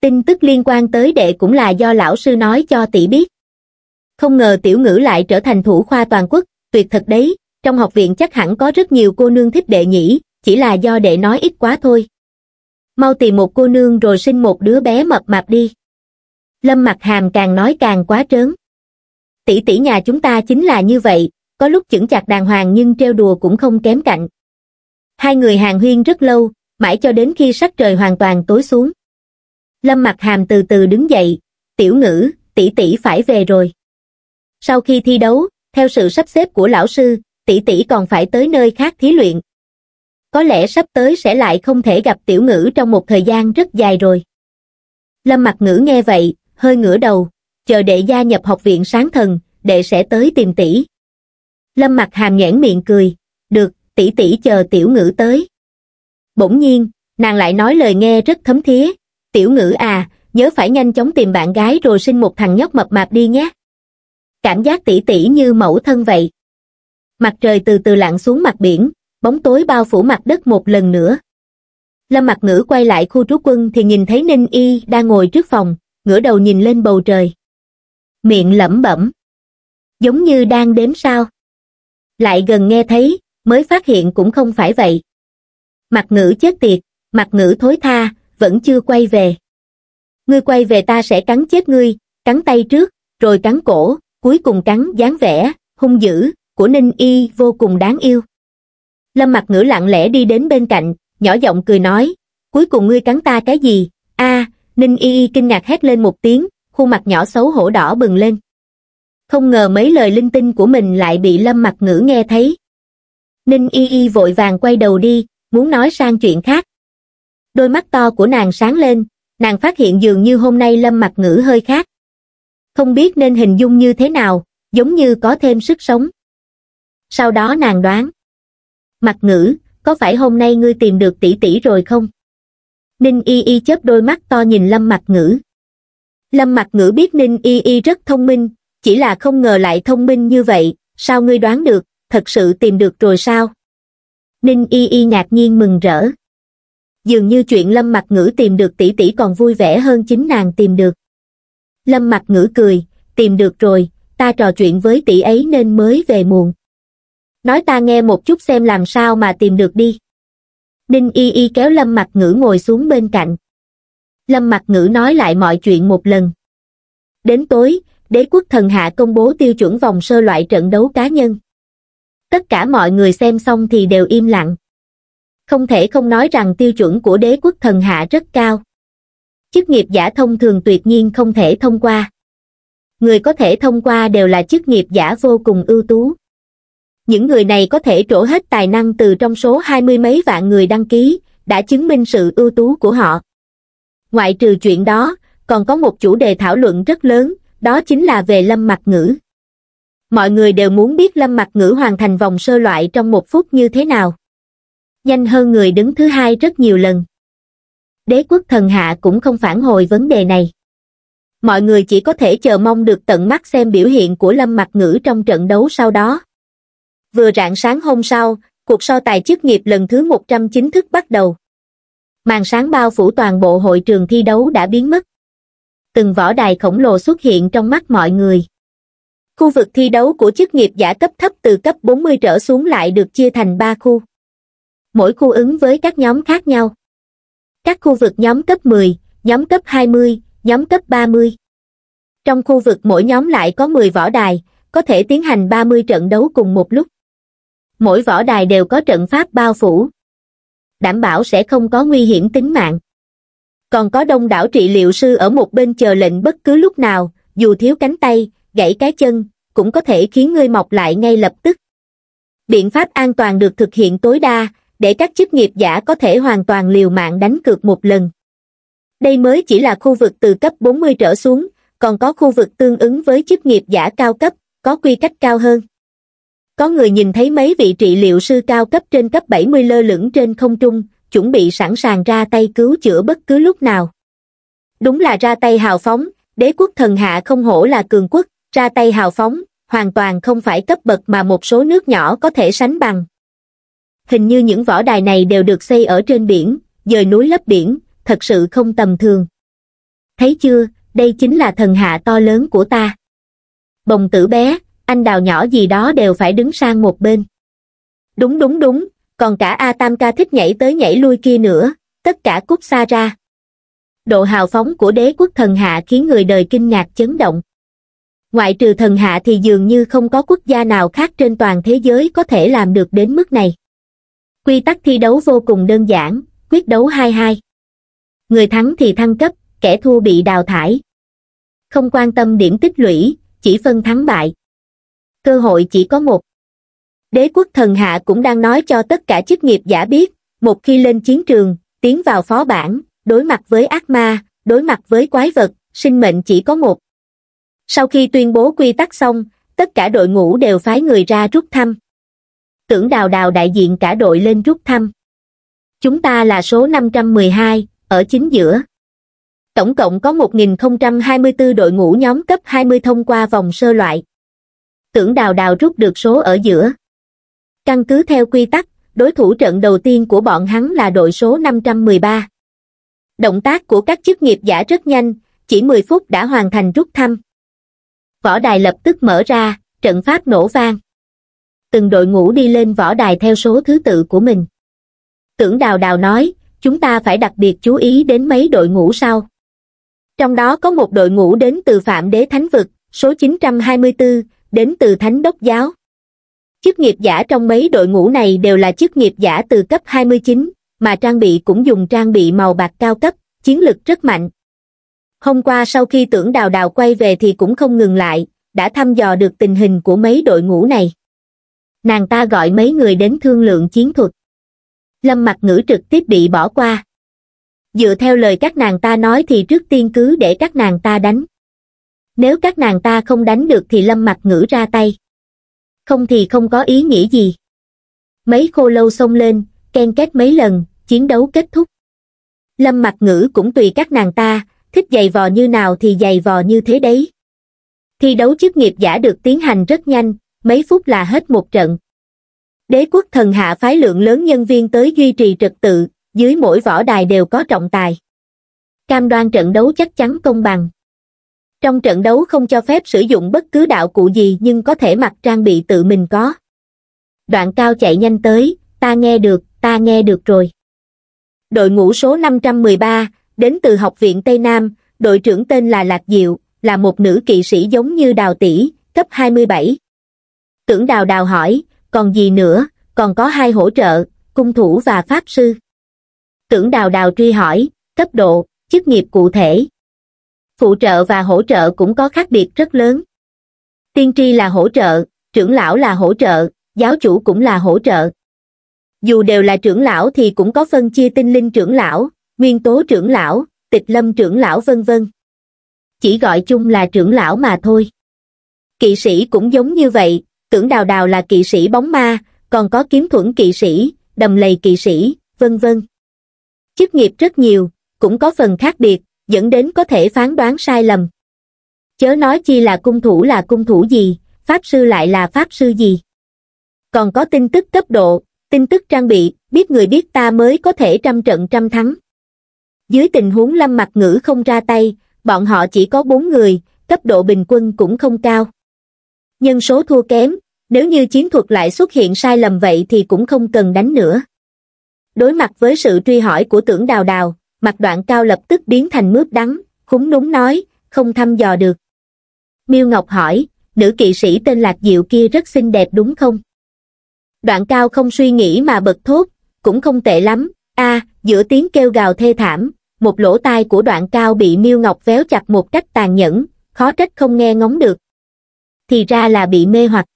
tin tức liên quan tới đệ cũng là do lão sư nói cho tỷ biết. Không ngờ tiểu ngữ lại trở thành thủ khoa toàn quốc, tuyệt thật đấy, trong học viện chắc hẳn có rất nhiều cô nương thích đệ nhỉ, chỉ là do đệ nói ít quá thôi. Mau tìm một cô nương rồi sinh một đứa bé mập mạp đi. Lâm mặt hàm càng nói càng quá trớn. Tỷ tỷ nhà chúng ta chính là như vậy, có lúc chững chặt đàng hoàng nhưng trêu đùa cũng không kém cạnh. Hai người hàng huyên rất lâu, mãi cho đến khi sắc trời hoàn toàn tối xuống. Lâm Mặc Hàm từ từ đứng dậy, tiểu ngữ, tỷ tỷ phải về rồi. Sau khi thi đấu, theo sự sắp xếp của lão sư, tỷ tỷ còn phải tới nơi khác thí luyện. Có lẽ sắp tới sẽ lại không thể gặp tiểu ngữ trong một thời gian rất dài rồi. Lâm Mặc Ngữ nghe vậy, hơi ngửa đầu, chờ đệ gia nhập học viện sáng thần, đệ sẽ tới tìm tỷ. Lâm Mặc Hàm nhẽn miệng cười, được, tỷ tỷ chờ tiểu ngữ tới. Bỗng nhiên, nàng lại nói lời nghe rất thấm thía, tiểu ngữ à, nhớ phải nhanh chóng tìm bạn gái rồi sinh một thằng nhóc mập mạp đi nhé. Cảm giác tỉ tỉ như mẫu thân vậy. Mặt trời từ từ lặn xuống mặt biển, bóng tối bao phủ mặt đất một lần nữa. Lâm mặt ngữ quay lại khu trú quân thì nhìn thấy Ninh Y đang ngồi trước phòng, ngửa đầu nhìn lên bầu trời. Miệng lẩm bẩm. Giống như đang đếm sao. Lại gần nghe thấy, mới phát hiện cũng không phải vậy. Mặt ngữ chết tiệt, mặt ngữ thối tha, vẫn chưa quay về. Ngươi quay về ta sẽ cắn chết ngươi, cắn tay trước, rồi cắn cổ, cuối cùng cắn dáng vẻ, hung dữ, của Ninh Y vô cùng đáng yêu. Lâm mặt ngữ lặng lẽ đi đến bên cạnh, nhỏ giọng cười nói, cuối cùng ngươi cắn ta cái gì, a à, Ninh Y kinh ngạc hét lên một tiếng, khuôn mặt nhỏ xấu hổ đỏ bừng lên. Không ngờ mấy lời linh tinh của mình lại bị lâm mặt ngữ nghe thấy. Ninh Y Y vội vàng quay đầu đi, muốn nói sang chuyện khác, đôi mắt to của nàng sáng lên, nàng phát hiện dường như hôm nay lâm mặt ngữ hơi khác. Không biết nên hình dung như thế nào, giống như có thêm sức sống. Sau đó nàng đoán. Mặt ngữ, có phải hôm nay ngươi tìm được tỷ tỷ rồi không? Ninh Y Y chớp đôi mắt to nhìn lâm mặt ngữ. Lâm mặt ngữ biết Ninh Y Y rất thông minh, chỉ là không ngờ lại thông minh như vậy, sao ngươi đoán được, thật sự tìm được rồi sao? Ninh Y Y ngạc nhiên mừng rỡ dường như chuyện lâm mặt ngữ tìm được tỷ tỷ còn vui vẻ hơn chính nàng tìm được. Lâm mặt ngữ cười, tìm được rồi, ta trò chuyện với tỷ ấy nên mới về muộn. Nói ta nghe một chút xem làm sao mà tìm được đi. Ninh y y kéo lâm mặt ngữ ngồi xuống bên cạnh. Lâm mặt ngữ nói lại mọi chuyện một lần. Đến tối, đế quốc thần hạ công bố tiêu chuẩn vòng sơ loại trận đấu cá nhân. Tất cả mọi người xem xong thì đều im lặng không thể không nói rằng tiêu chuẩn của đế quốc thần hạ rất cao chức nghiệp giả thông thường tuyệt nhiên không thể thông qua người có thể thông qua đều là chức nghiệp giả vô cùng ưu tú những người này có thể trổ hết tài năng từ trong số hai mươi mấy vạn người đăng ký đã chứng minh sự ưu tú của họ ngoại trừ chuyện đó còn có một chủ đề thảo luận rất lớn đó chính là về lâm mặt ngữ mọi người đều muốn biết lâm mặt ngữ hoàn thành vòng sơ loại trong một phút như thế nào nhanh hơn người đứng thứ hai rất nhiều lần. Đế quốc thần hạ cũng không phản hồi vấn đề này. Mọi người chỉ có thể chờ mong được tận mắt xem biểu hiện của Lâm Mặc Ngữ trong trận đấu sau đó. Vừa rạng sáng hôm sau, cuộc so tài chức nghiệp lần thứ 100 chính thức bắt đầu. Màn sáng bao phủ toàn bộ hội trường thi đấu đã biến mất. Từng võ đài khổng lồ xuất hiện trong mắt mọi người. Khu vực thi đấu của chức nghiệp giả cấp thấp từ cấp 40 trở xuống lại được chia thành 3 khu mỗi khu ứng với các nhóm khác nhau. Các khu vực nhóm cấp 10, nhóm cấp 20, nhóm cấp 30. Trong khu vực mỗi nhóm lại có 10 võ đài, có thể tiến hành 30 trận đấu cùng một lúc. Mỗi võ đài đều có trận pháp bao phủ. Đảm bảo sẽ không có nguy hiểm tính mạng. Còn có đông đảo trị liệu sư ở một bên chờ lệnh bất cứ lúc nào, dù thiếu cánh tay, gãy cái chân, cũng có thể khiến ngươi mọc lại ngay lập tức. Biện pháp an toàn được thực hiện tối đa, để các chức nghiệp giả có thể hoàn toàn liều mạng đánh cược một lần. Đây mới chỉ là khu vực từ cấp 40 trở xuống, còn có khu vực tương ứng với chức nghiệp giả cao cấp, có quy cách cao hơn. Có người nhìn thấy mấy vị trị liệu sư cao cấp trên cấp 70 lơ lửng trên không trung, chuẩn bị sẵn sàng ra tay cứu chữa bất cứ lúc nào. Đúng là ra tay hào phóng, đế quốc thần hạ không hổ là cường quốc, ra tay hào phóng, hoàn toàn không phải cấp bậc mà một số nước nhỏ có thể sánh bằng hình như những võ đài này đều được xây ở trên biển, dời núi lấp biển, thật sự không tầm thường. Thấy chưa, đây chính là thần hạ to lớn của ta. Bồng tử bé, anh đào nhỏ gì đó đều phải đứng sang một bên. Đúng đúng đúng, còn cả A Tam ca thích nhảy tới nhảy lui kia nữa, tất cả cút xa ra. Độ hào phóng của đế quốc thần hạ khiến người đời kinh ngạc chấn động. Ngoại trừ thần hạ thì dường như không có quốc gia nào khác trên toàn thế giới có thể làm được đến mức này quy tắc thi đấu vô cùng đơn giản quyết đấu hai hai người thắng thì thăng cấp kẻ thua bị đào thải không quan tâm điểm tích lũy chỉ phân thắng bại cơ hội chỉ có một đế quốc thần hạ cũng đang nói cho tất cả chức nghiệp giả biết một khi lên chiến trường tiến vào phó bản đối mặt với ác ma đối mặt với quái vật sinh mệnh chỉ có một sau khi tuyên bố quy tắc xong tất cả đội ngũ đều phái người ra rút thăm tưởng đào đào đại diện cả đội lên rút thăm. Chúng ta là số 512, ở chính giữa. Tổng cộng có 1.024 đội ngũ nhóm cấp 20 thông qua vòng sơ loại. Tưởng đào đào rút được số ở giữa. Căn cứ theo quy tắc, đối thủ trận đầu tiên của bọn hắn là đội số 513. Động tác của các chức nghiệp giả rất nhanh, chỉ 10 phút đã hoàn thành rút thăm. Võ đài lập tức mở ra, trận pháp nổ vang từng đội ngũ đi lên võ đài theo số thứ tự của mình. Tưởng Đào Đào nói, chúng ta phải đặc biệt chú ý đến mấy đội ngũ sau. Trong đó có một đội ngũ đến từ Phạm Đế Thánh Vực, số 924, đến từ Thánh Đốc Giáo. Chức nghiệp giả trong mấy đội ngũ này đều là chức nghiệp giả từ cấp 29, mà trang bị cũng dùng trang bị màu bạc cao cấp, chiến lực rất mạnh. Hôm qua sau khi tưởng đào đào quay về thì cũng không ngừng lại, đã thăm dò được tình hình của mấy đội ngũ này nàng ta gọi mấy người đến thương lượng chiến thuật lâm mặt ngữ trực tiếp bị bỏ qua dựa theo lời các nàng ta nói thì trước tiên cứ để các nàng ta đánh nếu các nàng ta không đánh được thì lâm mặt ngữ ra tay không thì không có ý nghĩa gì mấy khô lâu xông lên ken kết mấy lần chiến đấu kết thúc lâm mặt ngữ cũng tùy các nàng ta thích giày vò như nào thì giày vò như thế đấy thi đấu chức nghiệp giả được tiến hành rất nhanh mấy phút là hết một trận. Đế quốc thần hạ phái lượng lớn nhân viên tới duy trì trật tự, dưới mỗi võ đài đều có trọng tài. Cam đoan trận đấu chắc chắn công bằng. Trong trận đấu không cho phép sử dụng bất cứ đạo cụ gì nhưng có thể mặc trang bị tự mình có. Đoạn cao chạy nhanh tới, ta nghe được, ta nghe được rồi. Đội ngũ số 513, đến từ Học viện Tây Nam, đội trưởng tên là Lạc Diệu, là một nữ kỵ sĩ giống như Đào Tỷ, cấp 27. Tưởng đào đào hỏi, còn gì nữa, còn có hai hỗ trợ, cung thủ và pháp sư. Tưởng đào đào truy hỏi, cấp độ, chức nghiệp cụ thể. Phụ trợ và hỗ trợ cũng có khác biệt rất lớn. Tiên tri là hỗ trợ, trưởng lão là hỗ trợ, giáo chủ cũng là hỗ trợ. Dù đều là trưởng lão thì cũng có phân chia tinh linh trưởng lão, nguyên tố trưởng lão, tịch lâm trưởng lão vân vân. Chỉ gọi chung là trưởng lão mà thôi. Kỵ sĩ cũng giống như vậy, tưởng đào đào là kỵ sĩ bóng ma, còn có kiếm thuẫn kỵ sĩ, đầm lầy kỵ sĩ, vân vân. Chức nghiệp rất nhiều, cũng có phần khác biệt, dẫn đến có thể phán đoán sai lầm. Chớ nói chi là cung thủ là cung thủ gì, pháp sư lại là pháp sư gì. Còn có tin tức cấp độ, tin tức trang bị, biết người biết ta mới có thể trăm trận trăm thắng. Dưới tình huống lâm mặt ngữ không ra tay, bọn họ chỉ có bốn người, cấp độ bình quân cũng không cao nhân số thua kém, nếu như chiến thuật lại xuất hiện sai lầm vậy thì cũng không cần đánh nữa. Đối mặt với sự truy hỏi của tưởng đào đào, mặt đoạn cao lập tức biến thành mướp đắng, khúng núng nói, không thăm dò được. Miêu Ngọc hỏi, nữ kỵ sĩ tên Lạc Diệu kia rất xinh đẹp đúng không? Đoạn cao không suy nghĩ mà bật thốt, cũng không tệ lắm, a giữa tiếng kêu gào thê thảm, một lỗ tai của đoạn cao bị Miêu Ngọc véo chặt một cách tàn nhẫn, khó trách không nghe ngóng được thì ra là bị mê hoặc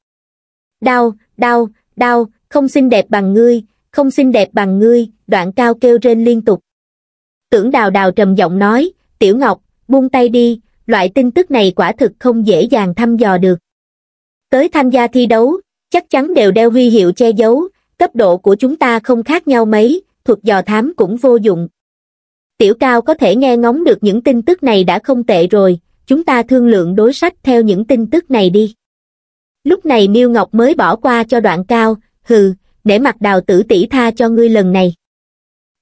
đau đau đau không xinh đẹp bằng ngươi không xinh đẹp bằng ngươi đoạn cao kêu rên liên tục tưởng đào đào trầm giọng nói tiểu ngọc buông tay đi loại tin tức này quả thực không dễ dàng thăm dò được tới tham gia thi đấu chắc chắn đều đeo huy hiệu che giấu cấp độ của chúng ta không khác nhau mấy thuật dò thám cũng vô dụng tiểu cao có thể nghe ngóng được những tin tức này đã không tệ rồi chúng ta thương lượng đối sách theo những tin tức này đi lúc này miêu ngọc mới bỏ qua cho đoạn cao hừ để mặt đào tử tỷ tha cho ngươi lần này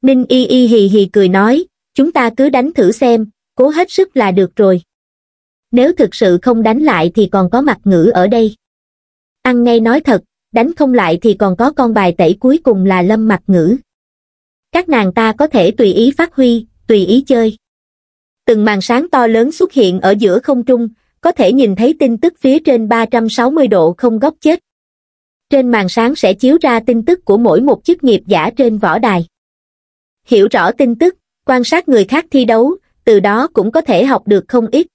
ninh y y hì hì cười nói chúng ta cứ đánh thử xem cố hết sức là được rồi nếu thực sự không đánh lại thì còn có mặt ngữ ở đây ăn ngay nói thật đánh không lại thì còn có con bài tẩy cuối cùng là lâm mặt ngữ các nàng ta có thể tùy ý phát huy tùy ý chơi từng màn sáng to lớn xuất hiện ở giữa không trung, có thể nhìn thấy tin tức phía trên 360 độ không góc chết. Trên màn sáng sẽ chiếu ra tin tức của mỗi một chức nghiệp giả trên võ đài. Hiểu rõ tin tức, quan sát người khác thi đấu, từ đó cũng có thể học được không ít.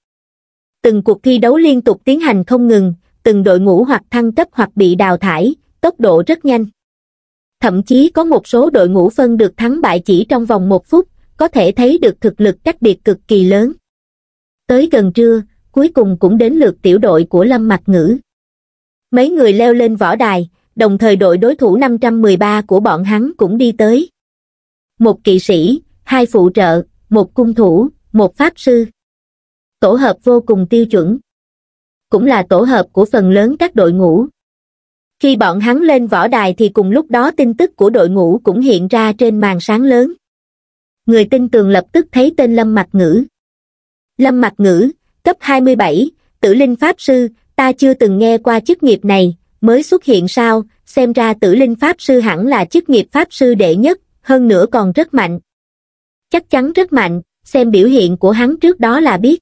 Từng cuộc thi đấu liên tục tiến hành không ngừng, từng đội ngũ hoặc thăng cấp hoặc bị đào thải, tốc độ rất nhanh. Thậm chí có một số đội ngũ phân được thắng bại chỉ trong vòng một phút, có thể thấy được thực lực cách biệt cực kỳ lớn. Tới gần trưa, cuối cùng cũng đến lượt tiểu đội của Lâm Mặc Ngữ. Mấy người leo lên võ đài, đồng thời đội đối thủ 513 của bọn hắn cũng đi tới. Một kỵ sĩ, hai phụ trợ, một cung thủ, một pháp sư. Tổ hợp vô cùng tiêu chuẩn. Cũng là tổ hợp của phần lớn các đội ngũ. Khi bọn hắn lên võ đài thì cùng lúc đó tin tức của đội ngũ cũng hiện ra trên màn sáng lớn người tin tường lập tức thấy tên lâm mặt ngữ lâm mặt ngữ cấp hai mươi bảy tử linh pháp sư ta chưa từng nghe qua chức nghiệp này mới xuất hiện sao xem ra tử linh pháp sư hẳn là chức nghiệp pháp sư đệ nhất hơn nữa còn rất mạnh chắc chắn rất mạnh xem biểu hiện của hắn trước đó là biết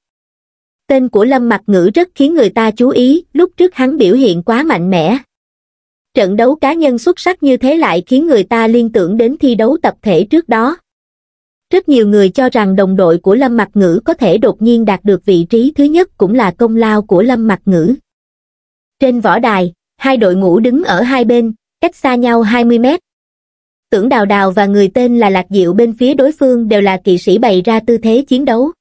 tên của lâm mặt ngữ rất khiến người ta chú ý lúc trước hắn biểu hiện quá mạnh mẽ trận đấu cá nhân xuất sắc như thế lại khiến người ta liên tưởng đến thi đấu tập thể trước đó rất nhiều người cho rằng đồng đội của Lâm Mặc Ngữ có thể đột nhiên đạt được vị trí thứ nhất cũng là công lao của Lâm Mặc Ngữ. Trên võ đài, hai đội ngũ đứng ở hai bên, cách xa nhau 20 mét. Tưởng Đào Đào và người tên là Lạc Diệu bên phía đối phương đều là kỵ sĩ bày ra tư thế chiến đấu.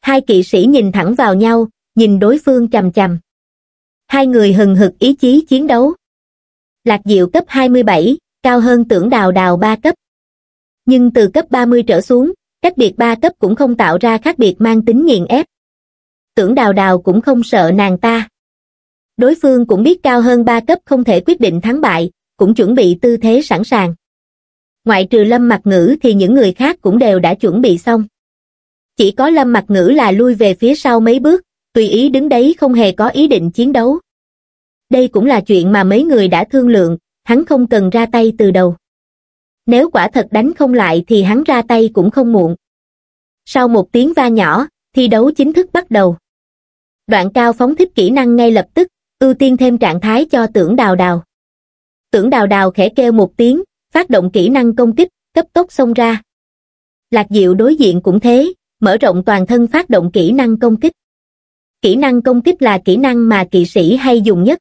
Hai kỵ sĩ nhìn thẳng vào nhau, nhìn đối phương chầm chầm. Hai người hừng hực ý chí chiến đấu. Lạc Diệu cấp 27, cao hơn tưởng Đào Đào 3 cấp nhưng từ cấp 30 trở xuống, cách biệt ba cấp cũng không tạo ra khác biệt mang tính nghiền ép. Tưởng đào đào cũng không sợ nàng ta. Đối phương cũng biết cao hơn ba cấp không thể quyết định thắng bại, cũng chuẩn bị tư thế sẵn sàng. Ngoại trừ lâm mặt ngữ thì những người khác cũng đều đã chuẩn bị xong. Chỉ có lâm mặt ngữ là lui về phía sau mấy bước, tùy ý đứng đấy không hề có ý định chiến đấu. Đây cũng là chuyện mà mấy người đã thương lượng, hắn không cần ra tay từ đầu nếu quả thật đánh không lại thì hắn ra tay cũng không muộn sau một tiếng va nhỏ thi đấu chính thức bắt đầu đoạn cao phóng thích kỹ năng ngay lập tức ưu tiên thêm trạng thái cho tưởng đào đào tưởng đào đào khẽ kêu một tiếng phát động kỹ năng công kích cấp tốc xông ra lạc diệu đối diện cũng thế mở rộng toàn thân phát động kỹ năng công kích kỹ năng công kích là kỹ năng mà kỵ sĩ hay dùng nhất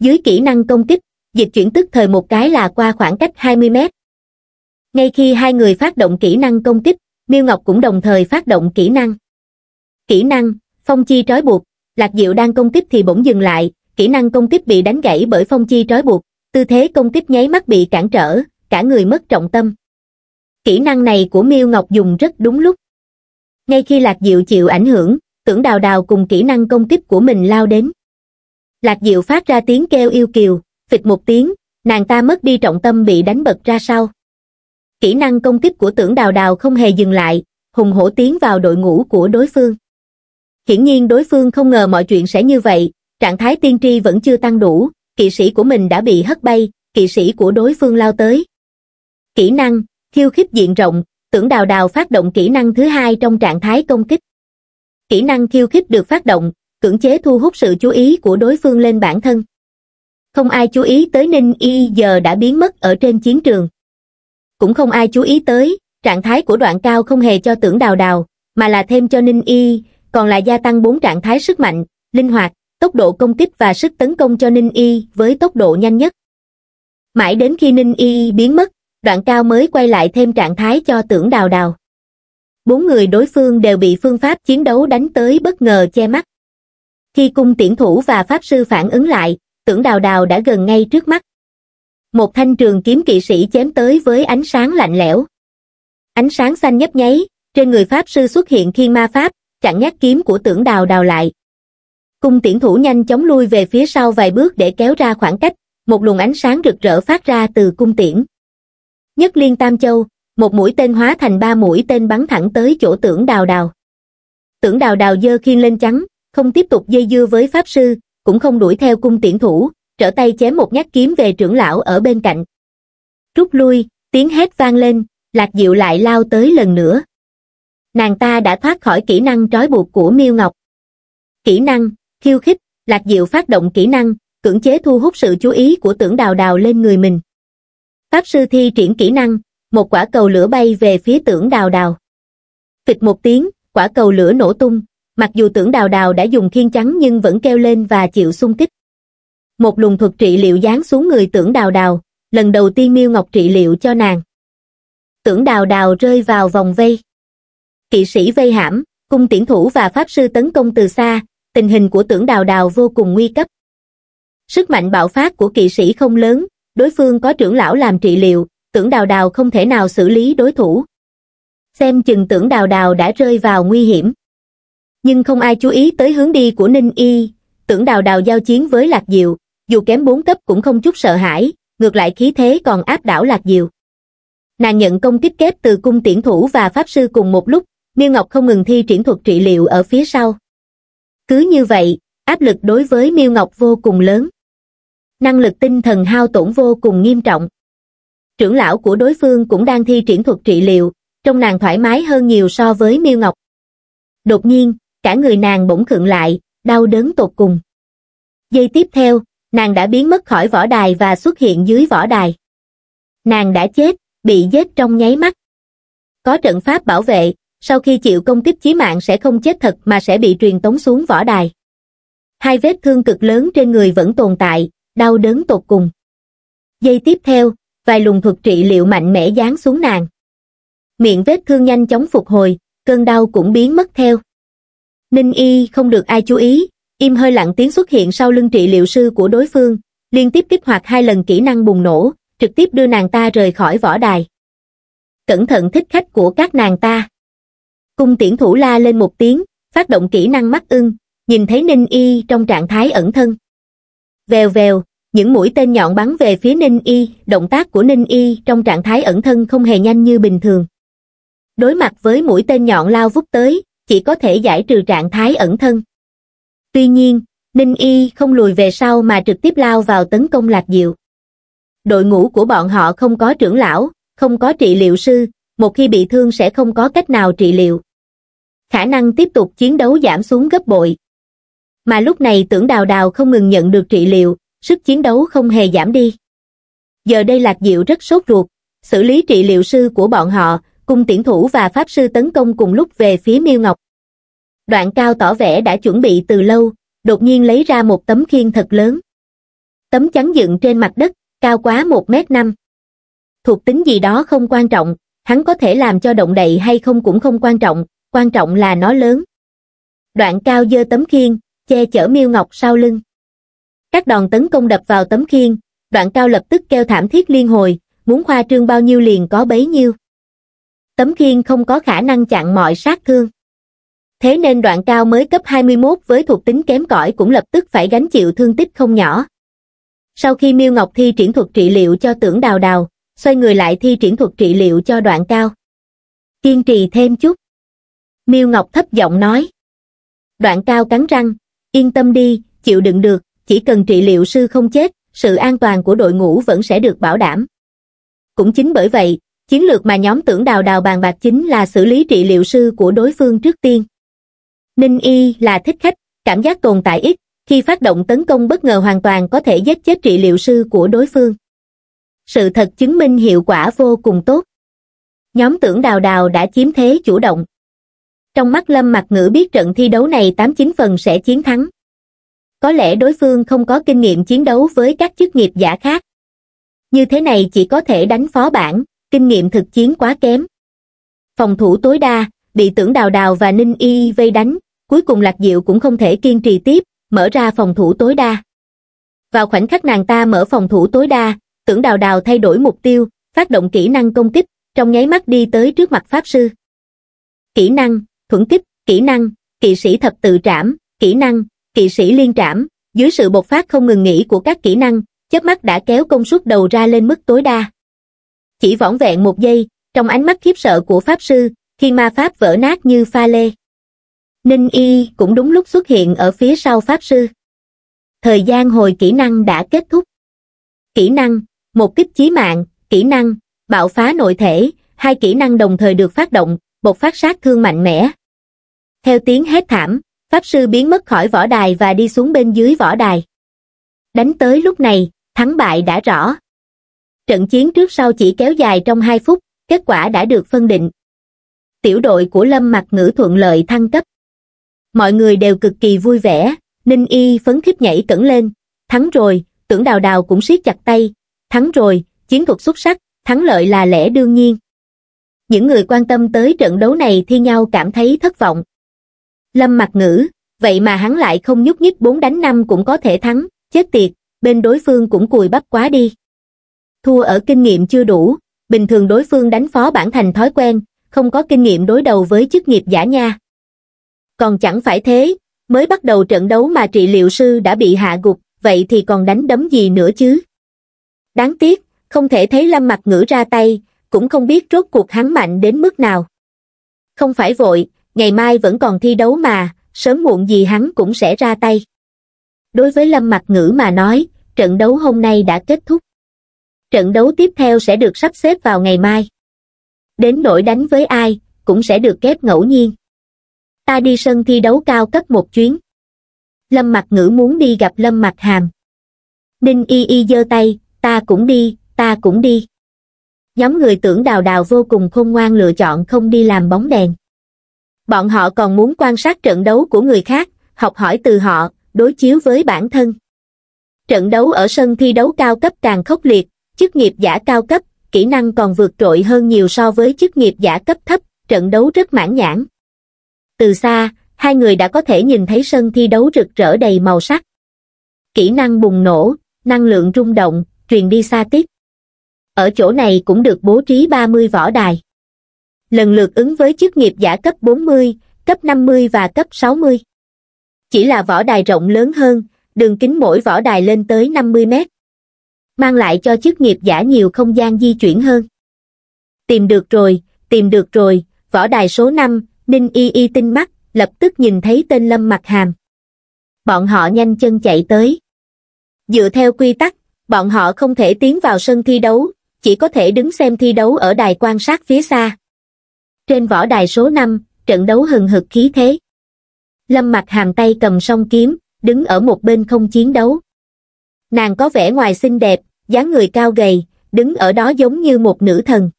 dưới kỹ năng công kích dịch chuyển tức thời một cái là qua khoảng cách 20 mét ngay khi hai người phát động kỹ năng công kích miêu ngọc cũng đồng thời phát động kỹ năng kỹ năng phong chi trói buộc lạc diệu đang công kích thì bỗng dừng lại kỹ năng công kích bị đánh gãy bởi phong chi trói buộc tư thế công kích nháy mắt bị cản trở cả người mất trọng tâm kỹ năng này của miêu ngọc dùng rất đúng lúc ngay khi lạc diệu chịu ảnh hưởng tưởng đào đào cùng kỹ năng công kích của mình lao đến lạc diệu phát ra tiếng kêu yêu kiều phịch một tiếng nàng ta mất đi trọng tâm bị đánh bật ra sau kỹ năng công kích của tưởng đào đào không hề dừng lại hùng hổ tiến vào đội ngũ của đối phương hiển nhiên đối phương không ngờ mọi chuyện sẽ như vậy trạng thái tiên tri vẫn chưa tăng đủ kỵ sĩ của mình đã bị hất bay kỵ sĩ của đối phương lao tới kỹ năng khiêu khích diện rộng tưởng đào đào phát động kỹ năng thứ hai trong trạng thái công kích kỹ năng khiêu khích được phát động cưỡng chế thu hút sự chú ý của đối phương lên bản thân không ai chú ý tới ninh y giờ đã biến mất ở trên chiến trường cũng không ai chú ý tới, trạng thái của đoạn cao không hề cho tưởng đào đào, mà là thêm cho Ninh Y, còn là gia tăng bốn trạng thái sức mạnh, linh hoạt, tốc độ công kích và sức tấn công cho Ninh Y với tốc độ nhanh nhất. Mãi đến khi Ninh Y biến mất, đoạn cao mới quay lại thêm trạng thái cho tưởng đào đào. Bốn người đối phương đều bị phương pháp chiến đấu đánh tới bất ngờ che mắt. Khi cung tiễn thủ và pháp sư phản ứng lại, tưởng đào đào đã gần ngay trước mắt một thanh trường kiếm kỵ sĩ chém tới với ánh sáng lạnh lẽo ánh sáng xanh nhấp nháy trên người pháp sư xuất hiện thiên ma pháp chặn nhát kiếm của tưởng đào đào lại cung tiễn thủ nhanh chóng lui về phía sau vài bước để kéo ra khoảng cách một luồng ánh sáng rực rỡ phát ra từ cung tiễn nhất liên tam châu một mũi tên hóa thành ba mũi tên bắn thẳng tới chỗ tưởng đào đào tưởng đào đào dơ khiên lên trắng không tiếp tục dây dưa với pháp sư cũng không đuổi theo cung tiễn thủ trở tay chém một nhát kiếm về trưởng lão ở bên cạnh. Rút lui, tiếng hét vang lên, Lạc Diệu lại lao tới lần nữa. Nàng ta đã thoát khỏi kỹ năng trói buộc của Miêu Ngọc. Kỹ năng, khiêu khích, Lạc Diệu phát động kỹ năng, cưỡng chế thu hút sự chú ý của tưởng đào đào lên người mình. Pháp sư thi triển kỹ năng, một quả cầu lửa bay về phía tưởng đào đào. Phịch một tiếng, quả cầu lửa nổ tung, mặc dù tưởng đào đào đã dùng khiên trắng nhưng vẫn kêu lên và chịu xung kích một luồng thuật trị liệu giáng xuống người tưởng đào đào, lần đầu tiên miêu ngọc trị liệu cho nàng. Tưởng đào đào rơi vào vòng vây. Kỵ sĩ vây hãm, cung tiễn thủ và pháp sư tấn công từ xa, tình hình của tưởng đào đào vô cùng nguy cấp. Sức mạnh bạo phát của kỵ sĩ không lớn, đối phương có trưởng lão làm trị liệu, tưởng đào đào không thể nào xử lý đối thủ. Xem chừng tưởng đào đào đã rơi vào nguy hiểm. Nhưng không ai chú ý tới hướng đi của Ninh Y, tưởng đào đào giao chiến với Lạc Diệu, dù kém bốn cấp cũng không chút sợ hãi, ngược lại khí thế còn áp đảo Lạc Diều. Nàng nhận công kích kép từ cung tiễn thủ và pháp sư cùng một lúc, Miêu Ngọc không ngừng thi triển thuật trị liệu ở phía sau. Cứ như vậy, áp lực đối với Miêu Ngọc vô cùng lớn. Năng lực tinh thần hao tổn vô cùng nghiêm trọng. Trưởng lão của đối phương cũng đang thi triển thuật trị liệu, trong nàng thoải mái hơn nhiều so với Miêu Ngọc. Đột nhiên, cả người nàng bỗng khựng lại, đau đớn tột cùng. Giây tiếp theo, nàng đã biến mất khỏi võ đài và xuất hiện dưới võ đài. Nàng đã chết, bị giết trong nháy mắt. Có trận pháp bảo vệ, sau khi chịu công kích chí mạng sẽ không chết thật mà sẽ bị truyền tống xuống võ đài. Hai vết thương cực lớn trên người vẫn tồn tại, đau đớn tột cùng. Giây tiếp theo, vài luồng thuật trị liệu mạnh mẽ giáng xuống nàng. Miệng vết thương nhanh chóng phục hồi, cơn đau cũng biến mất theo. Ninh Y không được ai chú ý, Im hơi lặng tiếng xuất hiện sau lưng trị liệu sư của đối phương, liên tiếp kích hoạt hai lần kỹ năng bùng nổ, trực tiếp đưa nàng ta rời khỏi võ đài. Cẩn thận thích khách của các nàng ta. Cung tiễn thủ la lên một tiếng, phát động kỹ năng mắt ưng, nhìn thấy Ninh Y trong trạng thái ẩn thân. Vèo vèo, những mũi tên nhọn bắn về phía Ninh Y, động tác của Ninh Y trong trạng thái ẩn thân không hề nhanh như bình thường. Đối mặt với mũi tên nhọn lao vút tới, chỉ có thể giải trừ trạng thái ẩn thân. Tuy nhiên, Ninh Y không lùi về sau mà trực tiếp lao vào tấn công Lạc Diệu. Đội ngũ của bọn họ không có trưởng lão, không có trị liệu sư, một khi bị thương sẽ không có cách nào trị liệu. Khả năng tiếp tục chiến đấu giảm xuống gấp bội. Mà lúc này tưởng đào đào không ngừng nhận được trị liệu, sức chiến đấu không hề giảm đi. Giờ đây Lạc Diệu rất sốt ruột, xử lý trị liệu sư của bọn họ, cùng tiễn thủ và pháp sư tấn công cùng lúc về phía Miêu Ngọc đoạn cao tỏ vẻ đã chuẩn bị từ lâu đột nhiên lấy ra một tấm khiên thật lớn tấm chắn dựng trên mặt đất cao quá một mét năm thuộc tính gì đó không quan trọng hắn có thể làm cho động đậy hay không cũng không quan trọng quan trọng là nó lớn đoạn cao giơ tấm khiên che chở miêu ngọc sau lưng các đòn tấn công đập vào tấm khiên đoạn cao lập tức kêu thảm thiết liên hồi muốn khoa trương bao nhiêu liền có bấy nhiêu tấm khiên không có khả năng chặn mọi sát thương thế nên đoạn cao mới cấp 21 với thuộc tính kém cỏi cũng lập tức phải gánh chịu thương tích không nhỏ. Sau khi Miêu Ngọc thi triển thuật trị liệu cho tưởng đào đào, xoay người lại thi triển thuật trị liệu cho đoạn cao. Kiên trì thêm chút. Miêu Ngọc thấp giọng nói. Đoạn cao cắn răng, yên tâm đi, chịu đựng được, chỉ cần trị liệu sư không chết, sự an toàn của đội ngũ vẫn sẽ được bảo đảm. Cũng chính bởi vậy, chiến lược mà nhóm tưởng đào đào bàn bạc chính là xử lý trị liệu sư của đối phương trước tiên. Ninh Y là thích khách, cảm giác tồn tại ít, khi phát động tấn công bất ngờ hoàn toàn có thể giết chết trị liệu sư của đối phương. Sự thật chứng minh hiệu quả vô cùng tốt. Nhóm tưởng đào đào đã chiếm thế chủ động. Trong mắt Lâm Mặc Ngữ biết trận thi đấu này 89 phần sẽ chiến thắng. Có lẽ đối phương không có kinh nghiệm chiến đấu với các chức nghiệp giả khác. Như thế này chỉ có thể đánh phó bản, kinh nghiệm thực chiến quá kém. Phòng thủ tối đa, bị tưởng đào đào và ninh y vây đánh, cuối cùng lạc diệu cũng không thể kiên trì tiếp, mở ra phòng thủ tối đa. Vào khoảnh khắc nàng ta mở phòng thủ tối đa, tưởng đào đào thay đổi mục tiêu, phát động kỹ năng công kích, trong nháy mắt đi tới trước mặt Pháp Sư. Kỹ năng, thuẫn kích, kỹ năng, kỵ sĩ thập tự trảm, kỹ năng, kỵ sĩ liên trảm, dưới sự bộc phát không ngừng nghỉ của các kỹ năng, chớp mắt đã kéo công suất đầu ra lên mức tối đa. Chỉ vỏn vẹn một giây, trong ánh mắt khiếp sợ của Pháp Sư, khi ma Pháp vỡ nát như pha lê. Ninh Y cũng đúng lúc xuất hiện ở phía sau Pháp Sư. Thời gian hồi kỹ năng đã kết thúc. Kỹ năng, một kích chí mạng, kỹ năng, bạo phá nội thể, hai kỹ năng đồng thời được phát động, bộc phát sát thương mạnh mẽ. Theo tiếng hét thảm, Pháp Sư biến mất khỏi võ đài và đi xuống bên dưới võ đài. Đánh tới lúc này, thắng bại đã rõ. Trận chiến trước sau chỉ kéo dài trong 2 phút, kết quả đã được phân định. Tiểu đội của Lâm Mặc Ngữ thuận lợi thăng cấp mọi người đều cực kỳ vui vẻ ninh y phấn khích nhảy cẩn lên thắng rồi tưởng đào đào cũng siết chặt tay thắng rồi chiến thuật xuất sắc thắng lợi là lẽ đương nhiên những người quan tâm tới trận đấu này thi nhau cảm thấy thất vọng lâm mặt ngữ vậy mà hắn lại không nhúc nhích bốn đánh năm cũng có thể thắng chết tiệt bên đối phương cũng cùi bắp quá đi thua ở kinh nghiệm chưa đủ bình thường đối phương đánh phó bản thành thói quen không có kinh nghiệm đối đầu với chức nghiệp giả nha còn chẳng phải thế, mới bắt đầu trận đấu mà trị liệu sư đã bị hạ gục, vậy thì còn đánh đấm gì nữa chứ? Đáng tiếc, không thể thấy lâm mặt ngữ ra tay, cũng không biết rốt cuộc hắn mạnh đến mức nào. Không phải vội, ngày mai vẫn còn thi đấu mà, sớm muộn gì hắn cũng sẽ ra tay. Đối với lâm mặt ngữ mà nói, trận đấu hôm nay đã kết thúc. Trận đấu tiếp theo sẽ được sắp xếp vào ngày mai. Đến nỗi đánh với ai, cũng sẽ được kép ngẫu nhiên ta đi sân thi đấu cao cấp một chuyến lâm mặt ngữ muốn đi gặp lâm mặt hàm ninh y y giơ tay ta cũng đi ta cũng đi nhóm người tưởng đào đào vô cùng khôn ngoan lựa chọn không đi làm bóng đèn bọn họ còn muốn quan sát trận đấu của người khác học hỏi từ họ đối chiếu với bản thân trận đấu ở sân thi đấu cao cấp càng khốc liệt chức nghiệp giả cao cấp kỹ năng còn vượt trội hơn nhiều so với chức nghiệp giả cấp thấp trận đấu rất mãn nhãn từ xa hai người đã có thể nhìn thấy sân thi đấu rực rỡ đầy màu sắc kỹ năng bùng nổ năng lượng rung động truyền đi xa tiếp ở chỗ này cũng được bố trí 30 võ đài lần lượt ứng với chức nghiệp giả cấp 40, cấp 50 và cấp 60. Chỉ là võ đài rộng lớn hơn, đường kính mỗi võ đài lên tới 50 mét. Mang lại cho chức nghiệp giả nhiều không gian di chuyển hơn. Tìm được rồi, tìm được rồi, võ đài số 5, ninh y y tinh mắt lập tức nhìn thấy tên lâm mặc hàm bọn họ nhanh chân chạy tới dựa theo quy tắc bọn họ không thể tiến vào sân thi đấu chỉ có thể đứng xem thi đấu ở đài quan sát phía xa trên võ đài số năm trận đấu hừng hực khí thế lâm mặc hàm tay cầm song kiếm đứng ở một bên không chiến đấu nàng có vẻ ngoài xinh đẹp dáng người cao gầy đứng ở đó giống như một nữ thần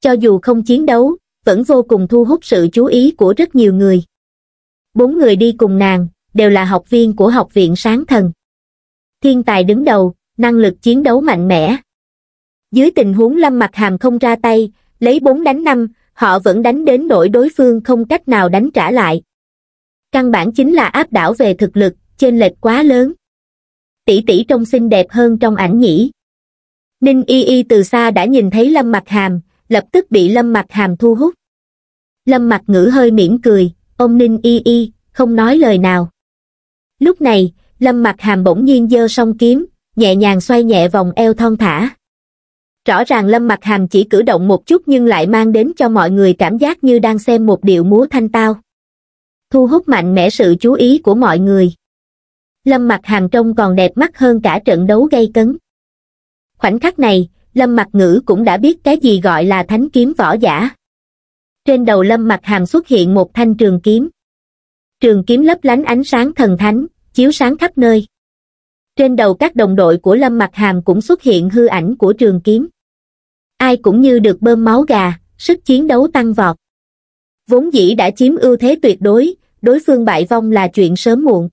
cho dù không chiến đấu vẫn vô cùng thu hút sự chú ý của rất nhiều người. Bốn người đi cùng nàng, đều là học viên của Học viện Sáng Thần. Thiên tài đứng đầu, năng lực chiến đấu mạnh mẽ. Dưới tình huống lâm mặt hàm không ra tay, lấy bốn đánh năm họ vẫn đánh đến nỗi đối phương không cách nào đánh trả lại. Căn bản chính là áp đảo về thực lực, trên lệch quá lớn. Tỷ tỷ trông xinh đẹp hơn trong ảnh nhỉ. Ninh y y từ xa đã nhìn thấy lâm mặt hàm, lập tức bị lâm mặt hàm thu hút lâm mặt ngữ hơi mỉm cười ông ninh y y không nói lời nào lúc này lâm mặt hàm bỗng nhiên giơ song kiếm nhẹ nhàng xoay nhẹ vòng eo thon thả rõ ràng lâm mặt hàm chỉ cử động một chút nhưng lại mang đến cho mọi người cảm giác như đang xem một điệu múa thanh tao thu hút mạnh mẽ sự chú ý của mọi người lâm mặt hàm trông còn đẹp mắt hơn cả trận đấu gây cấn khoảnh khắc này lâm Mặc ngữ cũng đã biết cái gì gọi là thánh kiếm võ giả trên đầu lâm Mặc hàm xuất hiện một thanh trường kiếm trường kiếm lấp lánh ánh sáng thần thánh chiếu sáng khắp nơi trên đầu các đồng đội của lâm Mặc hàm cũng xuất hiện hư ảnh của trường kiếm ai cũng như được bơm máu gà sức chiến đấu tăng vọt vốn dĩ đã chiếm ưu thế tuyệt đối đối phương bại vong là chuyện sớm muộn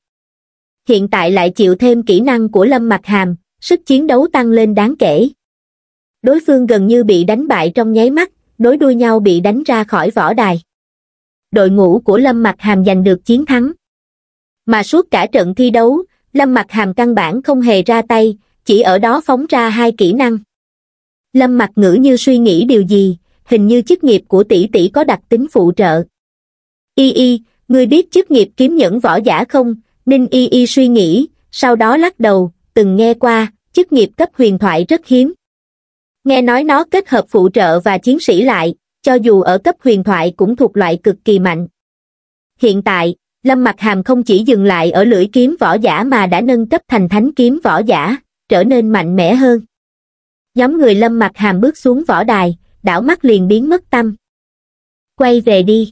hiện tại lại chịu thêm kỹ năng của lâm Mặc hàm sức chiến đấu tăng lên đáng kể đối phương gần như bị đánh bại trong nháy mắt đối đuôi nhau bị đánh ra khỏi võ đài đội ngũ của lâm mặc hàm giành được chiến thắng mà suốt cả trận thi đấu lâm mặc hàm căn bản không hề ra tay chỉ ở đó phóng ra hai kỹ năng lâm mặc ngữ như suy nghĩ điều gì hình như chức nghiệp của tỷ tỷ có đặc tính phụ trợ y y ngươi biết chức nghiệp kiếm nhẫn võ giả không ninh y y suy nghĩ sau đó lắc đầu từng nghe qua chức nghiệp cấp huyền thoại rất hiếm nghe nói nó kết hợp phụ trợ và chiến sĩ lại cho dù ở cấp huyền thoại cũng thuộc loại cực kỳ mạnh hiện tại lâm mặc hàm không chỉ dừng lại ở lưỡi kiếm võ giả mà đã nâng cấp thành thánh kiếm võ giả trở nên mạnh mẽ hơn nhóm người lâm mặc hàm bước xuống võ đài đảo mắt liền biến mất tâm quay về đi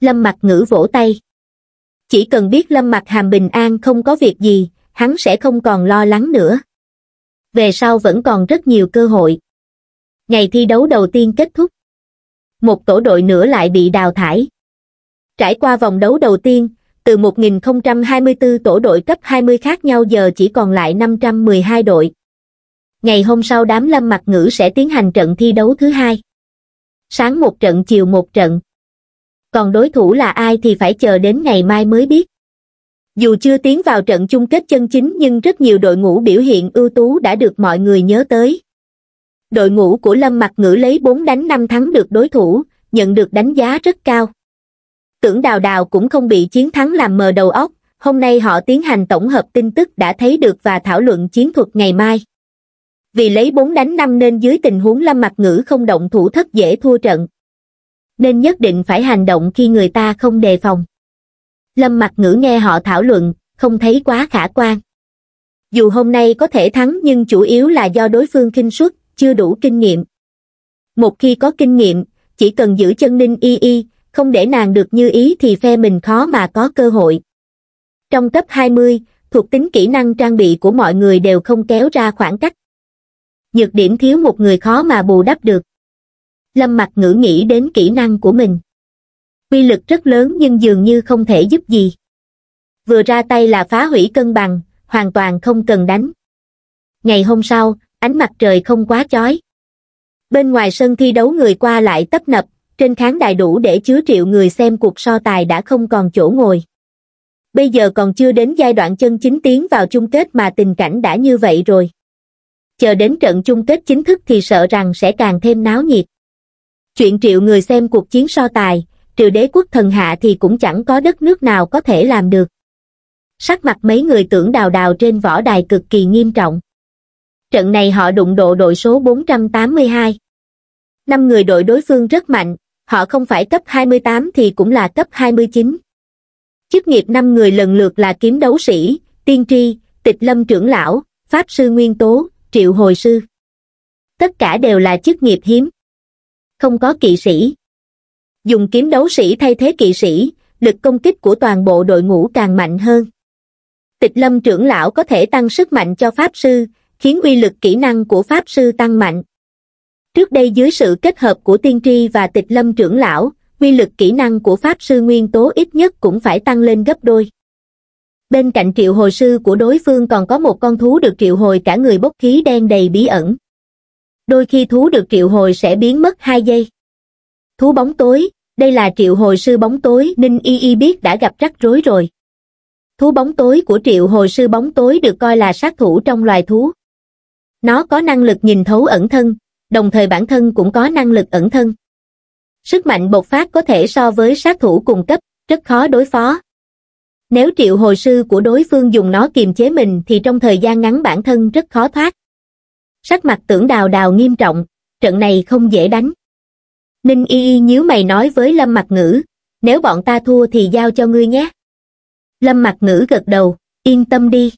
lâm mặc ngữ vỗ tay chỉ cần biết lâm mặc hàm bình an không có việc gì hắn sẽ không còn lo lắng nữa về sau vẫn còn rất nhiều cơ hội. Ngày thi đấu đầu tiên kết thúc. Một tổ đội nữa lại bị đào thải. Trải qua vòng đấu đầu tiên, từ 1024 tổ đội cấp 20 khác nhau giờ chỉ còn lại 512 đội. Ngày hôm sau đám lâm mặt ngữ sẽ tiến hành trận thi đấu thứ hai. Sáng một trận chiều một trận. Còn đối thủ là ai thì phải chờ đến ngày mai mới biết dù chưa tiến vào trận chung kết chân chính nhưng rất nhiều đội ngũ biểu hiện ưu tú đã được mọi người nhớ tới. Đội ngũ của Lâm Mặc Ngữ lấy 4 đánh 5 thắng được đối thủ, nhận được đánh giá rất cao. Tưởng Đào Đào cũng không bị chiến thắng làm mờ đầu óc, hôm nay họ tiến hành tổng hợp tin tức đã thấy được và thảo luận chiến thuật ngày mai. Vì lấy 4 đánh 5 nên dưới tình huống Lâm Mặc Ngữ không động thủ thất dễ thua trận. Nên nhất định phải hành động khi người ta không đề phòng lâm mặt ngữ nghe họ thảo luận không thấy quá khả quan dù hôm nay có thể thắng nhưng chủ yếu là do đối phương kinh suất chưa đủ kinh nghiệm một khi có kinh nghiệm chỉ cần giữ chân ninh y y không để nàng được như ý thì phe mình khó mà có cơ hội trong cấp 20, thuộc tính kỹ năng trang bị của mọi người đều không kéo ra khoảng cách nhược điểm thiếu một người khó mà bù đắp được lâm mặt ngữ nghĩ đến kỹ năng của mình uy lực rất lớn nhưng dường như không thể giúp gì. Vừa ra tay là phá hủy cân bằng, hoàn toàn không cần đánh. Ngày hôm sau, ánh mặt trời không quá chói. Bên ngoài sân thi đấu người qua lại tấp nập, trên khán đài đủ để chứa triệu người xem cuộc so tài đã không còn chỗ ngồi. Bây giờ còn chưa đến giai đoạn chân chính tiến vào chung kết mà tình cảnh đã như vậy rồi. Chờ đến trận chung kết chính thức thì sợ rằng sẽ càng thêm náo nhiệt. Chuyện triệu người xem cuộc chiến so tài, triều đế quốc thần hạ thì cũng chẳng có đất nước nào có thể làm được. Sắc mặt mấy người tưởng đào đào trên võ đài cực kỳ nghiêm trọng. Trận này họ đụng độ đội số 482. Năm người đội đối phương rất mạnh, họ không phải cấp 28 thì cũng là cấp 29. Chức nghiệp năm người lần lượt là kiếm đấu sĩ, tiên tri, tịch lâm trưởng lão, pháp sư nguyên tố, triệu hồi sư. Tất cả đều là chức nghiệp hiếm. Không có kỵ sĩ dùng kiếm đấu sĩ thay thế kỵ sĩ lực công kích của toàn bộ đội ngũ càng mạnh hơn tịch lâm trưởng lão có thể tăng sức mạnh cho pháp sư khiến uy lực kỹ năng của pháp sư tăng mạnh trước đây dưới sự kết hợp của tiên tri và tịch lâm trưởng lão uy lực kỹ năng của pháp sư nguyên tố ít nhất cũng phải tăng lên gấp đôi bên cạnh triệu hồi sư của đối phương còn có một con thú được triệu hồi cả người bốc khí đen đầy bí ẩn đôi khi thú được triệu hồi sẽ biến mất hai giây thú bóng tối, đây là triệu hồi sư bóng tối Ninh Y Y biết đã gặp rắc rối rồi. Thú bóng tối của triệu hồi sư bóng tối được coi là sát thủ trong loài thú. Nó có năng lực nhìn thấu ẩn thân, đồng thời bản thân cũng có năng lực ẩn thân. Sức mạnh bộc phát có thể so với sát thủ cùng cấp, rất khó đối phó. Nếu triệu hồi sư của đối phương dùng nó kiềm chế mình thì trong thời gian ngắn bản thân rất khó thoát. Sắc mặt tưởng đào đào nghiêm trọng, trận này không dễ đánh ninh y y nhíu mày nói với lâm Mặc ngữ nếu bọn ta thua thì giao cho ngươi nhé lâm Mặc ngữ gật đầu yên tâm đi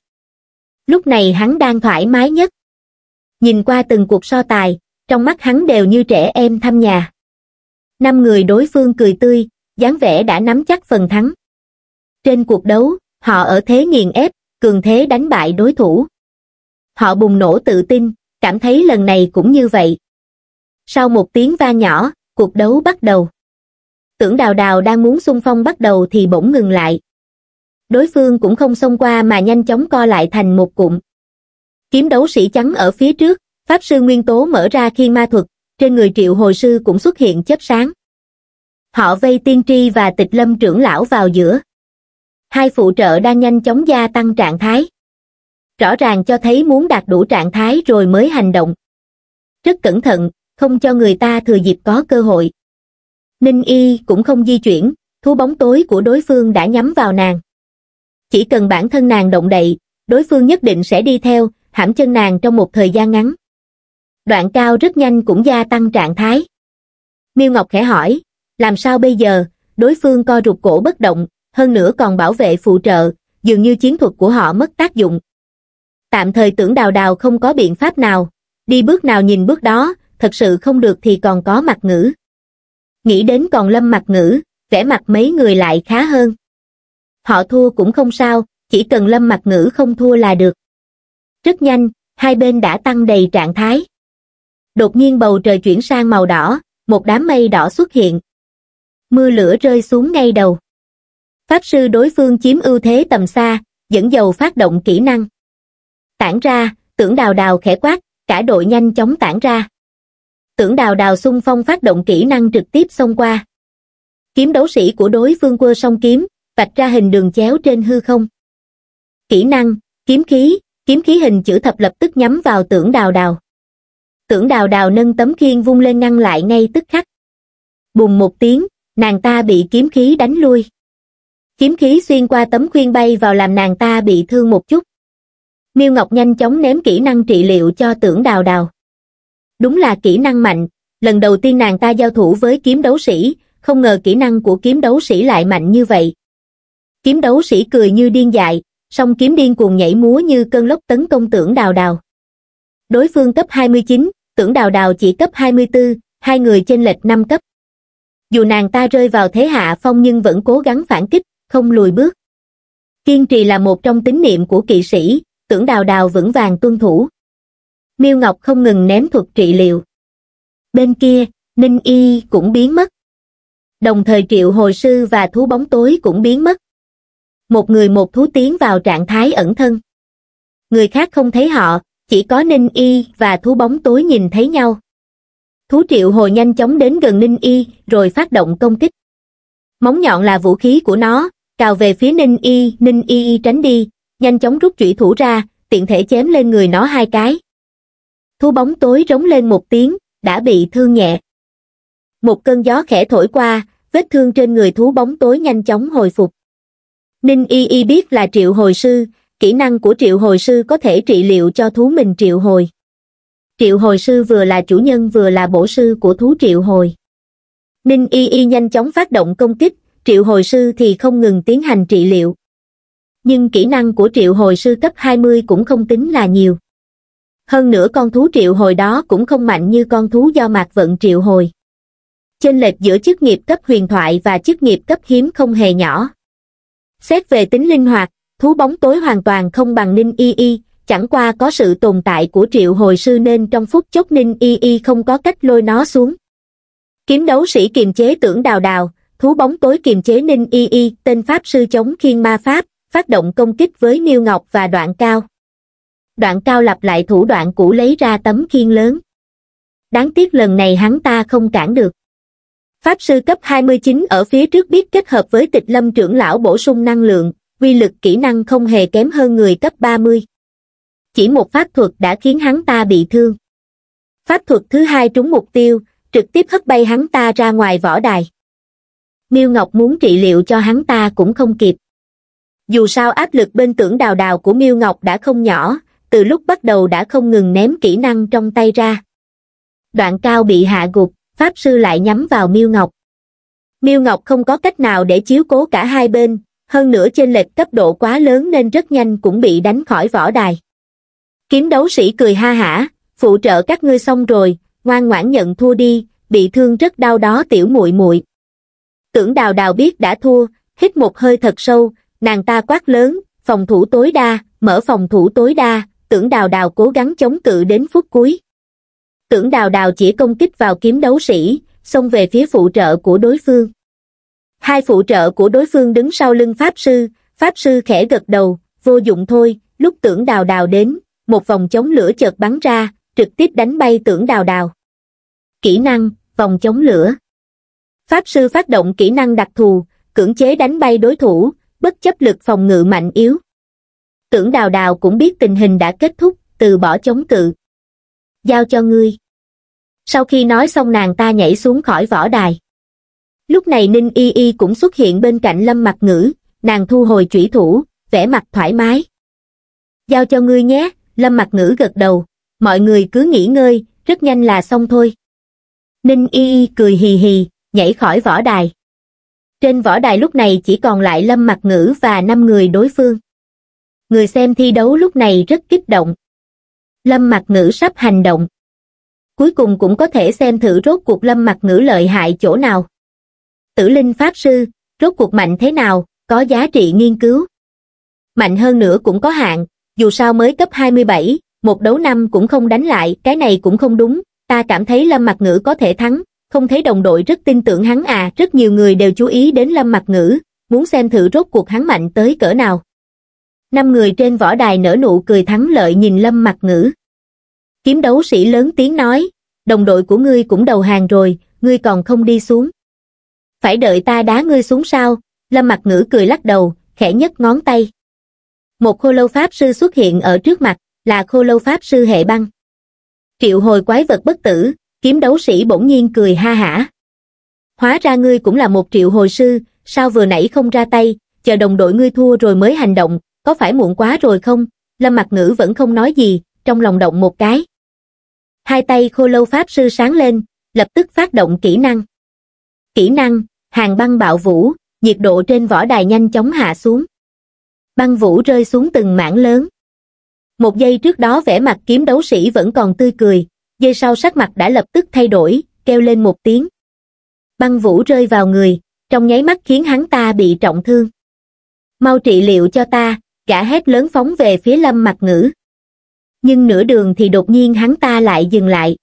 lúc này hắn đang thoải mái nhất nhìn qua từng cuộc so tài trong mắt hắn đều như trẻ em thăm nhà năm người đối phương cười tươi dáng vẻ đã nắm chắc phần thắng trên cuộc đấu họ ở thế nghiền ép cường thế đánh bại đối thủ họ bùng nổ tự tin cảm thấy lần này cũng như vậy sau một tiếng va nhỏ cuộc đấu bắt đầu. Tưởng đào đào đang muốn xung phong bắt đầu thì bỗng ngừng lại. Đối phương cũng không xông qua mà nhanh chóng co lại thành một cụm. Kiếm đấu sĩ trắng ở phía trước, Pháp sư Nguyên Tố mở ra khi ma thuật, trên người triệu hồi sư cũng xuất hiện chớp sáng. Họ vây tiên tri và tịch lâm trưởng lão vào giữa. Hai phụ trợ đang nhanh chóng gia tăng trạng thái. Rõ ràng cho thấy muốn đạt đủ trạng thái rồi mới hành động. Rất cẩn thận, không cho người ta thừa dịp có cơ hội. Ninh Y cũng không di chuyển, thú bóng tối của đối phương đã nhắm vào nàng. Chỉ cần bản thân nàng động đậy, đối phương nhất định sẽ đi theo, hãm chân nàng trong một thời gian ngắn. Đoạn cao rất nhanh cũng gia tăng trạng thái. Miêu Ngọc khẽ hỏi, làm sao bây giờ, đối phương co rụt cổ bất động, hơn nữa còn bảo vệ phụ trợ, dường như chiến thuật của họ mất tác dụng. Tạm thời tưởng đào đào không có biện pháp nào, đi bước nào nhìn bước đó, thật sự không được thì còn có mặt ngữ. Nghĩ đến còn lâm mặt ngữ, vẻ mặt mấy người lại khá hơn. Họ thua cũng không sao, chỉ cần lâm mặt ngữ không thua là được. Rất nhanh, hai bên đã tăng đầy trạng thái. Đột nhiên bầu trời chuyển sang màu đỏ, một đám mây đỏ xuất hiện. Mưa lửa rơi xuống ngay đầu. Pháp sư đối phương chiếm ưu thế tầm xa, dẫn dầu phát động kỹ năng. Tản ra, tưởng đào đào khẽ quát, cả đội nhanh chóng tản ra tưởng đào đào xung phong phát động kỹ năng trực tiếp xông qua. Kiếm đấu sĩ của đối phương quơ song kiếm, vạch ra hình đường chéo trên hư không. Kỹ năng, kiếm khí, kiếm khí hình chữ thập lập tức nhắm vào tưởng đào đào. Tưởng đào đào nâng tấm khiên vung lên ngăn lại ngay tức khắc. Bùng một tiếng, nàng ta bị kiếm khí đánh lui. Kiếm khí xuyên qua tấm khuyên bay vào làm nàng ta bị thương một chút. Miêu Ngọc nhanh chóng ném kỹ năng trị liệu cho tưởng đào đào đúng là kỹ năng mạnh lần đầu tiên nàng ta giao thủ với kiếm đấu sĩ không ngờ kỹ năng của kiếm đấu sĩ lại mạnh như vậy kiếm đấu sĩ cười như điên dại song kiếm điên cuồng nhảy múa như cơn lốc tấn công tưởng đào đào đối phương cấp 29, tưởng đào đào chỉ cấp 24, hai người chênh lệch năm cấp dù nàng ta rơi vào thế hạ phong nhưng vẫn cố gắng phản kích không lùi bước kiên trì là một trong tín niệm của kỵ sĩ tưởng đào đào vững vàng tuân thủ miêu ngọc không ngừng ném thuật trị liệu bên kia ninh y cũng biến mất đồng thời triệu hồi sư và thú bóng tối cũng biến mất một người một thú tiến vào trạng thái ẩn thân người khác không thấy họ chỉ có ninh y và thú bóng tối nhìn thấy nhau thú triệu hồi nhanh chóng đến gần ninh y rồi phát động công kích móng nhọn là vũ khí của nó cào về phía ninh y ninh y tránh đi nhanh chóng rút trụy thủ ra tiện thể chém lên người nó hai cái thú bóng tối rống lên một tiếng, đã bị thương nhẹ. Một cơn gió khẽ thổi qua, vết thương trên người thú bóng tối nhanh chóng hồi phục. Ninh Y Y biết là triệu hồi sư, kỹ năng của triệu hồi sư có thể trị liệu cho thú mình triệu hồi. Triệu hồi sư vừa là chủ nhân vừa là bổ sư của thú triệu hồi. Ninh Y Y nhanh chóng phát động công kích, triệu hồi sư thì không ngừng tiến hành trị liệu. Nhưng kỹ năng của triệu hồi sư cấp 20 cũng không tính là nhiều. Hơn nữa con thú triệu hồi đó cũng không mạnh như con thú do mạc vận triệu hồi. trên lệch giữa chức nghiệp cấp huyền thoại và chức nghiệp cấp hiếm không hề nhỏ. Xét về tính linh hoạt, thú bóng tối hoàn toàn không bằng Ninh Y Y, chẳng qua có sự tồn tại của triệu hồi sư nên trong phút chốc Ninh Y Y không có cách lôi nó xuống. Kiếm đấu sĩ kiềm chế tưởng đào đào, thú bóng tối kiềm chế Ninh Y Y, tên Pháp sư chống khiên ma Pháp, phát động công kích với Niêu Ngọc và Đoạn Cao đoạn cao lặp lại thủ đoạn cũ lấy ra tấm khiên lớn đáng tiếc lần này hắn ta không cản được pháp sư cấp 29 ở phía trước biết kết hợp với tịch lâm trưởng lão bổ sung năng lượng uy lực kỹ năng không hề kém hơn người cấp 30. chỉ một pháp thuật đã khiến hắn ta bị thương pháp thuật thứ hai trúng mục tiêu trực tiếp hất bay hắn ta ra ngoài võ đài miêu ngọc muốn trị liệu cho hắn ta cũng không kịp dù sao áp lực bên tưởng đào đào của miêu ngọc đã không nhỏ từ lúc bắt đầu đã không ngừng ném kỹ năng trong tay ra. Đoạn cao bị hạ gục, Pháp Sư lại nhắm vào Miêu Ngọc. Miêu Ngọc không có cách nào để chiếu cố cả hai bên, hơn nữa trên lệch cấp độ quá lớn nên rất nhanh cũng bị đánh khỏi võ đài. Kiếm đấu sĩ cười ha hả, phụ trợ các ngươi xong rồi, ngoan ngoãn nhận thua đi, bị thương rất đau đó tiểu muội muội. Tưởng đào đào biết đã thua, hít một hơi thật sâu, nàng ta quát lớn, phòng thủ tối đa, mở phòng thủ tối đa, tưởng đào đào cố gắng chống cự đến phút cuối. Tưởng đào đào chỉ công kích vào kiếm đấu sĩ, xông về phía phụ trợ của đối phương. Hai phụ trợ của đối phương đứng sau lưng Pháp Sư, Pháp Sư khẽ gật đầu, vô dụng thôi, lúc tưởng đào đào đến, một vòng chống lửa chợt bắn ra, trực tiếp đánh bay tưởng đào đào. Kỹ năng, vòng chống lửa. Pháp Sư phát động kỹ năng đặc thù, cưỡng chế đánh bay đối thủ, bất chấp lực phòng ngự mạnh yếu tưởng đào đào cũng biết tình hình đã kết thúc, từ bỏ chống cự. Giao cho ngươi. Sau khi nói xong nàng ta nhảy xuống khỏi võ đài. Lúc này Ninh Y Y cũng xuất hiện bên cạnh lâm mặt ngữ, nàng thu hồi chủy thủ, vẻ mặt thoải mái. Giao cho ngươi nhé, lâm mặt ngữ gật đầu, mọi người cứ nghỉ ngơi, rất nhanh là xong thôi. Ninh Y Y cười hì hì, nhảy khỏi võ đài. Trên võ đài lúc này chỉ còn lại lâm mặt ngữ và năm người đối phương người xem thi đấu lúc này rất kích động. Lâm Mặc Ngữ sắp hành động. Cuối cùng cũng có thể xem thử rốt cuộc Lâm Mặc Ngữ lợi hại chỗ nào. Tử Linh Pháp Sư, rốt cuộc mạnh thế nào, có giá trị nghiên cứu. Mạnh hơn nữa cũng có hạn, dù sao mới cấp 27, một đấu năm cũng không đánh lại, cái này cũng không đúng, ta cảm thấy Lâm Mặc Ngữ có thể thắng, không thấy đồng đội rất tin tưởng hắn à, rất nhiều người đều chú ý đến Lâm Mặc Ngữ, muốn xem thử rốt cuộc hắn mạnh tới cỡ nào năm người trên võ đài nở nụ cười thắng lợi nhìn lâm mặt ngữ kiếm đấu sĩ lớn tiếng nói đồng đội của ngươi cũng đầu hàng rồi ngươi còn không đi xuống phải đợi ta đá ngươi xuống sao lâm mặt ngữ cười lắc đầu khẽ nhấc ngón tay một khô lâu pháp sư xuất hiện ở trước mặt là khô lâu pháp sư hệ băng triệu hồi quái vật bất tử kiếm đấu sĩ bỗng nhiên cười ha hả hóa ra ngươi cũng là một triệu hồi sư sao vừa nãy không ra tay chờ đồng đội ngươi thua rồi mới hành động có phải muộn quá rồi không? Lâm Mặc Ngữ vẫn không nói gì, trong lòng động một cái. Hai tay khô lâu pháp sư sáng lên, lập tức phát động kỹ năng. Kỹ năng, hàng băng bạo vũ, nhiệt độ trên võ đài nhanh chóng hạ xuống. Băng vũ rơi xuống từng mảng lớn. Một giây trước đó vẻ mặt kiếm đấu sĩ vẫn còn tươi cười, giây sau sắc mặt đã lập tức thay đổi, kêu lên một tiếng. Băng vũ rơi vào người, trong nháy mắt khiến hắn ta bị trọng thương. Mau trị liệu cho ta, gã hét lớn phóng về phía lâm mặt ngữ nhưng nửa đường thì đột nhiên hắn ta lại dừng lại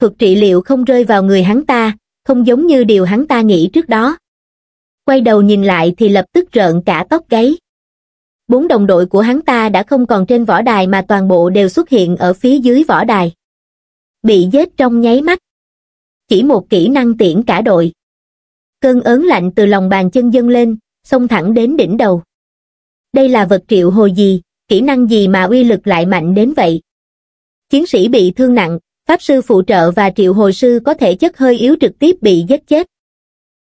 thuật trị liệu không rơi vào người hắn ta không giống như điều hắn ta nghĩ trước đó quay đầu nhìn lại thì lập tức rợn cả tóc gáy bốn đồng đội của hắn ta đã không còn trên võ đài mà toàn bộ đều xuất hiện ở phía dưới võ đài bị giết trong nháy mắt chỉ một kỹ năng tiễn cả đội cơn ớn lạnh từ lòng bàn chân dâng lên xông thẳng đến đỉnh đầu đây là vật triệu hồi gì, kỹ năng gì mà uy lực lại mạnh đến vậy. Chiến sĩ bị thương nặng, pháp sư phụ trợ và triệu hồi sư có thể chất hơi yếu trực tiếp bị giết chết.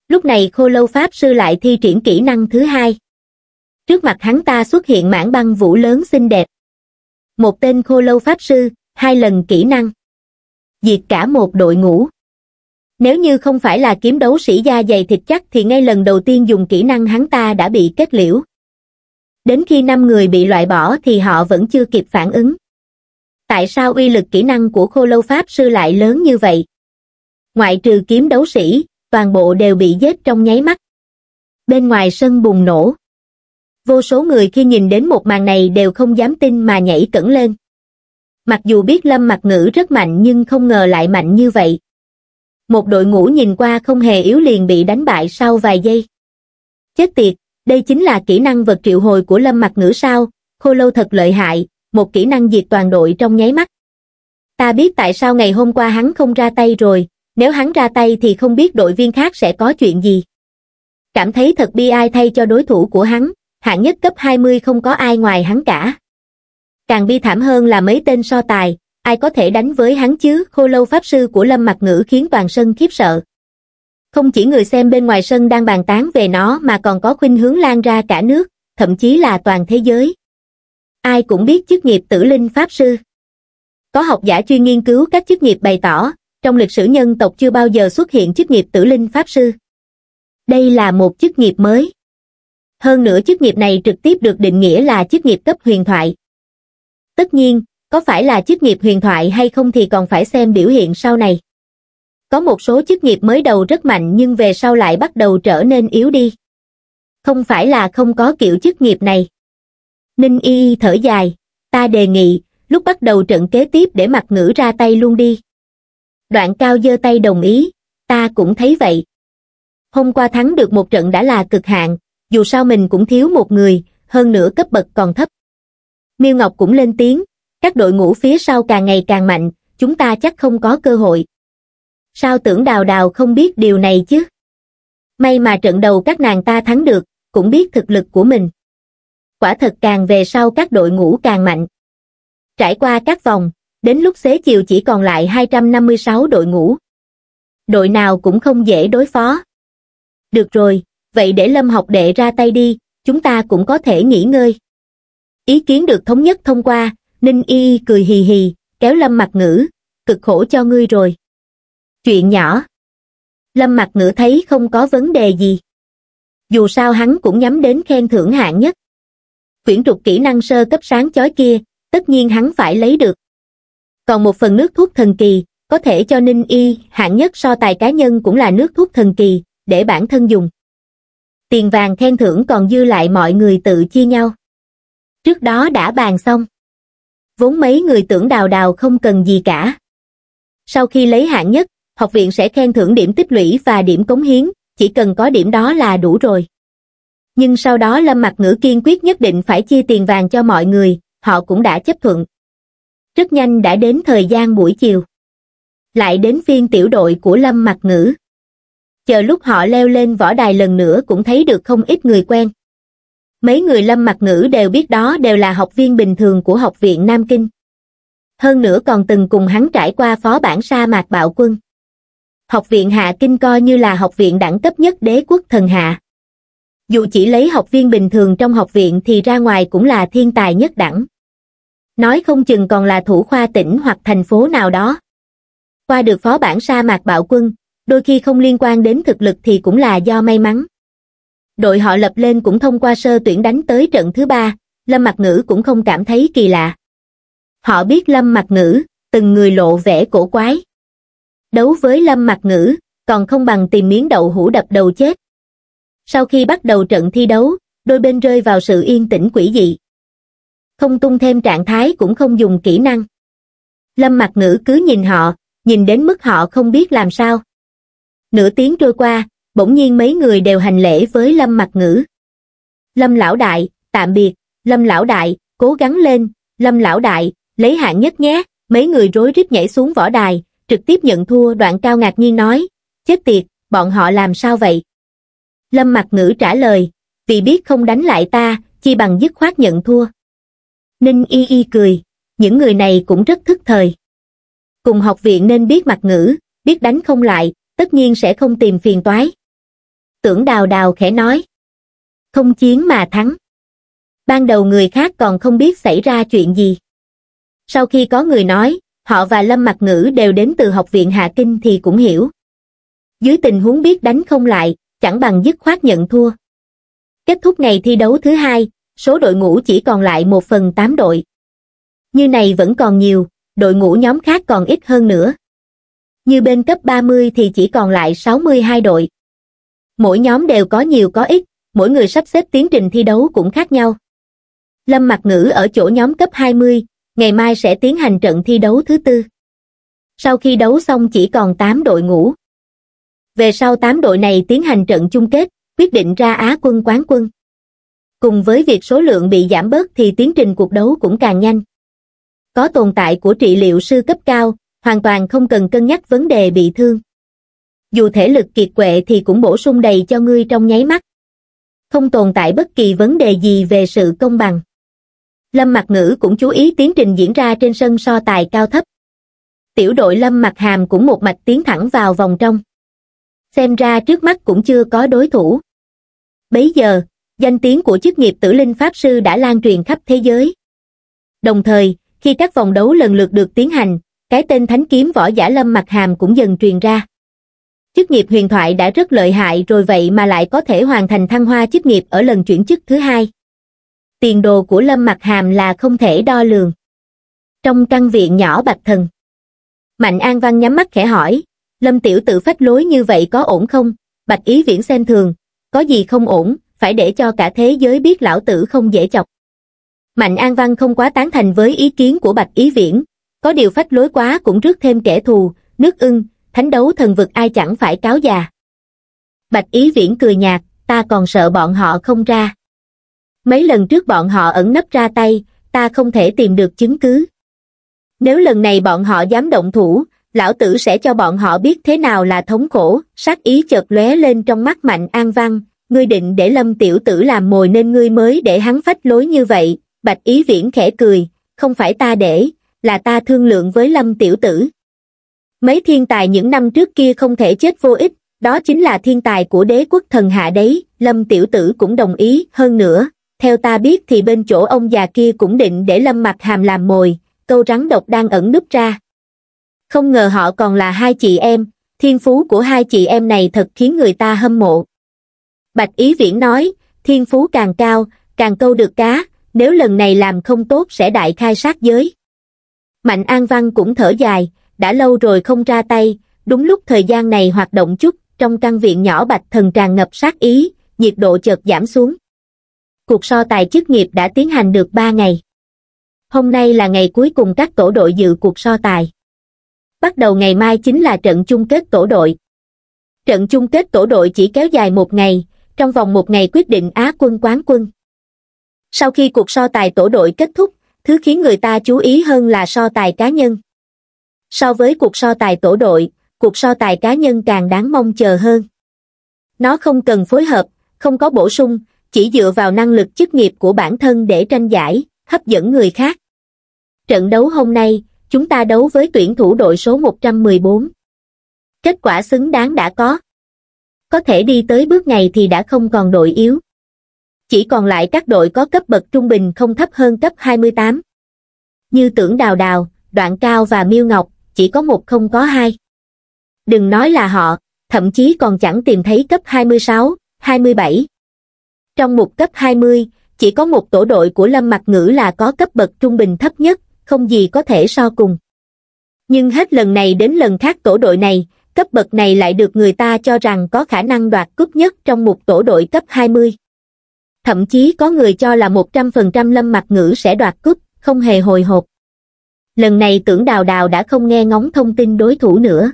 Lúc này khô lâu pháp sư lại thi triển kỹ năng thứ hai. Trước mặt hắn ta xuất hiện mảng băng vũ lớn xinh đẹp. Một tên khô lâu pháp sư, hai lần kỹ năng. Diệt cả một đội ngũ. Nếu như không phải là kiếm đấu sĩ da dày thịt chắc thì ngay lần đầu tiên dùng kỹ năng hắn ta đã bị kết liễu đến khi năm người bị loại bỏ thì họ vẫn chưa kịp phản ứng tại sao uy lực kỹ năng của khô lâu pháp sư lại lớn như vậy ngoại trừ kiếm đấu sĩ toàn bộ đều bị giết trong nháy mắt bên ngoài sân bùng nổ vô số người khi nhìn đến một màn này đều không dám tin mà nhảy cẩn lên mặc dù biết lâm mặt ngữ rất mạnh nhưng không ngờ lại mạnh như vậy một đội ngũ nhìn qua không hề yếu liền bị đánh bại sau vài giây chết tiệt đây chính là kỹ năng vật triệu hồi của Lâm Mặc Ngữ sao, khô lâu thật lợi hại, một kỹ năng diệt toàn đội trong nháy mắt. Ta biết tại sao ngày hôm qua hắn không ra tay rồi, nếu hắn ra tay thì không biết đội viên khác sẽ có chuyện gì. Cảm thấy thật bi ai thay cho đối thủ của hắn, hạng nhất cấp 20 không có ai ngoài hắn cả. Càng bi thảm hơn là mấy tên so tài, ai có thể đánh với hắn chứ, khô lâu pháp sư của Lâm Mặc Ngữ khiến toàn sân khiếp sợ không chỉ người xem bên ngoài sân đang bàn tán về nó mà còn có khuynh hướng lan ra cả nước thậm chí là toàn thế giới ai cũng biết chức nghiệp tử linh pháp sư có học giả chuyên nghiên cứu các chức nghiệp bày tỏ trong lịch sử nhân tộc chưa bao giờ xuất hiện chức nghiệp tử linh pháp sư đây là một chức nghiệp mới hơn nữa chức nghiệp này trực tiếp được định nghĩa là chức nghiệp cấp huyền thoại tất nhiên có phải là chức nghiệp huyền thoại hay không thì còn phải xem biểu hiện sau này có một số chức nghiệp mới đầu rất mạnh nhưng về sau lại bắt đầu trở nên yếu đi. Không phải là không có kiểu chức nghiệp này. Ninh y y thở dài, ta đề nghị, lúc bắt đầu trận kế tiếp để mặt ngữ ra tay luôn đi. Đoạn cao giơ tay đồng ý, ta cũng thấy vậy. Hôm qua thắng được một trận đã là cực hạn, dù sao mình cũng thiếu một người, hơn nữa cấp bậc còn thấp. Miêu Ngọc cũng lên tiếng, các đội ngũ phía sau càng ngày càng mạnh, chúng ta chắc không có cơ hội sao tưởng đào đào không biết điều này chứ may mà trận đầu các nàng ta thắng được cũng biết thực lực của mình quả thật càng về sau các đội ngũ càng mạnh trải qua các vòng đến lúc xế chiều chỉ còn lại 256 đội ngũ đội nào cũng không dễ đối phó được rồi vậy để lâm học đệ ra tay đi chúng ta cũng có thể nghỉ ngơi ý kiến được thống nhất thông qua ninh y cười hì hì kéo lâm mặt ngữ cực khổ cho ngươi rồi chuyện nhỏ lâm mặt ngữ thấy không có vấn đề gì dù sao hắn cũng nhắm đến khen thưởng hạng nhất quyển trục kỹ năng sơ cấp sáng chói kia tất nhiên hắn phải lấy được còn một phần nước thuốc thần kỳ có thể cho ninh y hạng nhất so tài cá nhân cũng là nước thuốc thần kỳ để bản thân dùng tiền vàng khen thưởng còn dư lại mọi người tự chia nhau trước đó đã bàn xong vốn mấy người tưởng đào đào không cần gì cả sau khi lấy hạng nhất học viện sẽ khen thưởng điểm tích lũy và điểm cống hiến, chỉ cần có điểm đó là đủ rồi. Nhưng sau đó Lâm Mặc Ngữ kiên quyết nhất định phải chia tiền vàng cho mọi người, họ cũng đã chấp thuận. Rất nhanh đã đến thời gian buổi chiều. Lại đến phiên tiểu đội của Lâm Mặc Ngữ. Chờ lúc họ leo lên võ đài lần nữa cũng thấy được không ít người quen. Mấy người Lâm Mặc Ngữ đều biết đó đều là học viên bình thường của Học viện Nam Kinh. Hơn nữa còn từng cùng hắn trải qua phó bản sa mạc bạo quân học viện hạ kinh coi như là học viện đẳng cấp nhất đế quốc thần hạ dù chỉ lấy học viên bình thường trong học viện thì ra ngoài cũng là thiên tài nhất đẳng nói không chừng còn là thủ khoa tỉnh hoặc thành phố nào đó qua được phó bản sa mạc bạo quân đôi khi không liên quan đến thực lực thì cũng là do may mắn đội họ lập lên cũng thông qua sơ tuyển đánh tới trận thứ ba lâm mặc ngữ cũng không cảm thấy kỳ lạ họ biết lâm mặc ngữ từng người lộ vẻ cổ quái đấu với lâm mặt ngữ còn không bằng tìm miếng đậu hũ đập đầu chết sau khi bắt đầu trận thi đấu đôi bên rơi vào sự yên tĩnh quỷ dị không tung thêm trạng thái cũng không dùng kỹ năng lâm mặt ngữ cứ nhìn họ nhìn đến mức họ không biết làm sao nửa tiếng trôi qua bỗng nhiên mấy người đều hành lễ với lâm mặt ngữ lâm lão đại tạm biệt lâm lão đại cố gắng lên lâm lão đại lấy hạng nhất nhé mấy người rối rít nhảy xuống võ đài trực tiếp nhận thua đoạn cao ngạc nhiên nói, chết tiệt, bọn họ làm sao vậy? Lâm mặt ngữ trả lời, vì biết không đánh lại ta, chi bằng dứt khoát nhận thua. Ninh y y cười, những người này cũng rất thức thời. Cùng học viện nên biết mặt ngữ, biết đánh không lại, tất nhiên sẽ không tìm phiền toái. Tưởng đào đào khẽ nói, không chiến mà thắng. Ban đầu người khác còn không biết xảy ra chuyện gì. Sau khi có người nói, họ và lâm mặc ngữ đều đến từ học viện hạ kinh thì cũng hiểu dưới tình huống biết đánh không lại chẳng bằng dứt khoát nhận thua kết thúc ngày thi đấu thứ hai số đội ngũ chỉ còn lại một phần tám đội như này vẫn còn nhiều đội ngũ nhóm khác còn ít hơn nữa như bên cấp 30 thì chỉ còn lại 62 đội. Mỗi nhóm đều có nhiều có ít, mỗi người sắp xếp tiến trình thi đấu cũng khác nhau. Lâm Mặc Ngữ ở chỗ nhóm cấp 20, ngày mai sẽ tiến hành trận thi đấu thứ tư. Sau khi đấu xong chỉ còn 8 đội ngũ. Về sau 8 đội này tiến hành trận chung kết, quyết định ra Á quân quán quân. Cùng với việc số lượng bị giảm bớt thì tiến trình cuộc đấu cũng càng nhanh. Có tồn tại của trị liệu sư cấp cao, hoàn toàn không cần cân nhắc vấn đề bị thương. Dù thể lực kiệt quệ thì cũng bổ sung đầy cho ngươi trong nháy mắt. Không tồn tại bất kỳ vấn đề gì về sự công bằng lâm mặt ngữ cũng chú ý tiến trình diễn ra trên sân so tài cao thấp tiểu đội lâm mặt hàm cũng một mạch tiến thẳng vào vòng trong xem ra trước mắt cũng chưa có đối thủ bấy giờ danh tiếng của chức nghiệp tử linh pháp sư đã lan truyền khắp thế giới đồng thời khi các vòng đấu lần lượt được tiến hành cái tên thánh kiếm võ giả lâm mặt hàm cũng dần truyền ra chức nghiệp huyền thoại đã rất lợi hại rồi vậy mà lại có thể hoàn thành thăng hoa chức nghiệp ở lần chuyển chức thứ hai tiền đồ của Lâm Mặc Hàm là không thể đo lường. Trong căn viện nhỏ bạch thần, Mạnh An Văn nhắm mắt khẽ hỏi, Lâm Tiểu tự phách lối như vậy có ổn không? Bạch Ý Viễn xem thường, có gì không ổn, phải để cho cả thế giới biết lão tử không dễ chọc. Mạnh An Văn không quá tán thành với ý kiến của Bạch Ý Viễn, có điều phách lối quá cũng rước thêm kẻ thù, nước ưng, thánh đấu thần vực ai chẳng phải cáo già. Bạch Ý Viễn cười nhạt, ta còn sợ bọn họ không ra mấy lần trước bọn họ ẩn nấp ra tay ta không thể tìm được chứng cứ nếu lần này bọn họ dám động thủ lão tử sẽ cho bọn họ biết thế nào là thống khổ sát ý chợt lóe lên trong mắt mạnh an văn ngươi định để lâm tiểu tử làm mồi nên ngươi mới để hắn phách lối như vậy bạch ý viễn khẽ cười không phải ta để là ta thương lượng với lâm tiểu tử mấy thiên tài những năm trước kia không thể chết vô ích đó chính là thiên tài của đế quốc thần hạ đấy lâm tiểu tử cũng đồng ý hơn nữa theo ta biết thì bên chỗ ông già kia cũng định để lâm mặt hàm làm mồi câu rắn độc đang ẩn núp ra không ngờ họ còn là hai chị em thiên phú của hai chị em này thật khiến người ta hâm mộ bạch ý viễn nói thiên phú càng cao càng câu được cá nếu lần này làm không tốt sẽ đại khai sát giới mạnh an văn cũng thở dài đã lâu rồi không ra tay đúng lúc thời gian này hoạt động chút trong căn viện nhỏ bạch thần tràn ngập sát ý nhiệt độ chợt giảm xuống cuộc so tài chức nghiệp đã tiến hành được 3 ngày. Hôm nay là ngày cuối cùng các tổ đội dự cuộc so tài. Bắt đầu ngày mai chính là trận chung kết tổ đội. Trận chung kết tổ đội chỉ kéo dài một ngày, trong vòng một ngày quyết định Á quân quán quân. Sau khi cuộc so tài tổ đội kết thúc, thứ khiến người ta chú ý hơn là so tài cá nhân. So với cuộc so tài tổ đội, cuộc so tài cá nhân càng đáng mong chờ hơn. Nó không cần phối hợp, không có bổ sung, chỉ dựa vào năng lực chức nghiệp của bản thân để tranh giải, hấp dẫn người khác. Trận đấu hôm nay, chúng ta đấu với tuyển thủ đội số 114. Kết quả xứng đáng đã có. Có thể đi tới bước này thì đã không còn đội yếu. Chỉ còn lại các đội có cấp bậc trung bình không thấp hơn cấp 28. Như tưởng đào đào, đoạn cao và miêu ngọc, chỉ có một không có hai. Đừng nói là họ, thậm chí còn chẳng tìm thấy cấp 26, 27 trong một cấp 20, chỉ có một tổ đội của Lâm Mặc Ngữ là có cấp bậc trung bình thấp nhất, không gì có thể so cùng. Nhưng hết lần này đến lần khác tổ đội này, cấp bậc này lại được người ta cho rằng có khả năng đoạt cúp nhất trong một tổ đội cấp 20. Thậm chí có người cho là 100% Lâm Mặc Ngữ sẽ đoạt cúp, không hề hồi hộp. Lần này tưởng đào đào đã không nghe ngóng thông tin đối thủ nữa.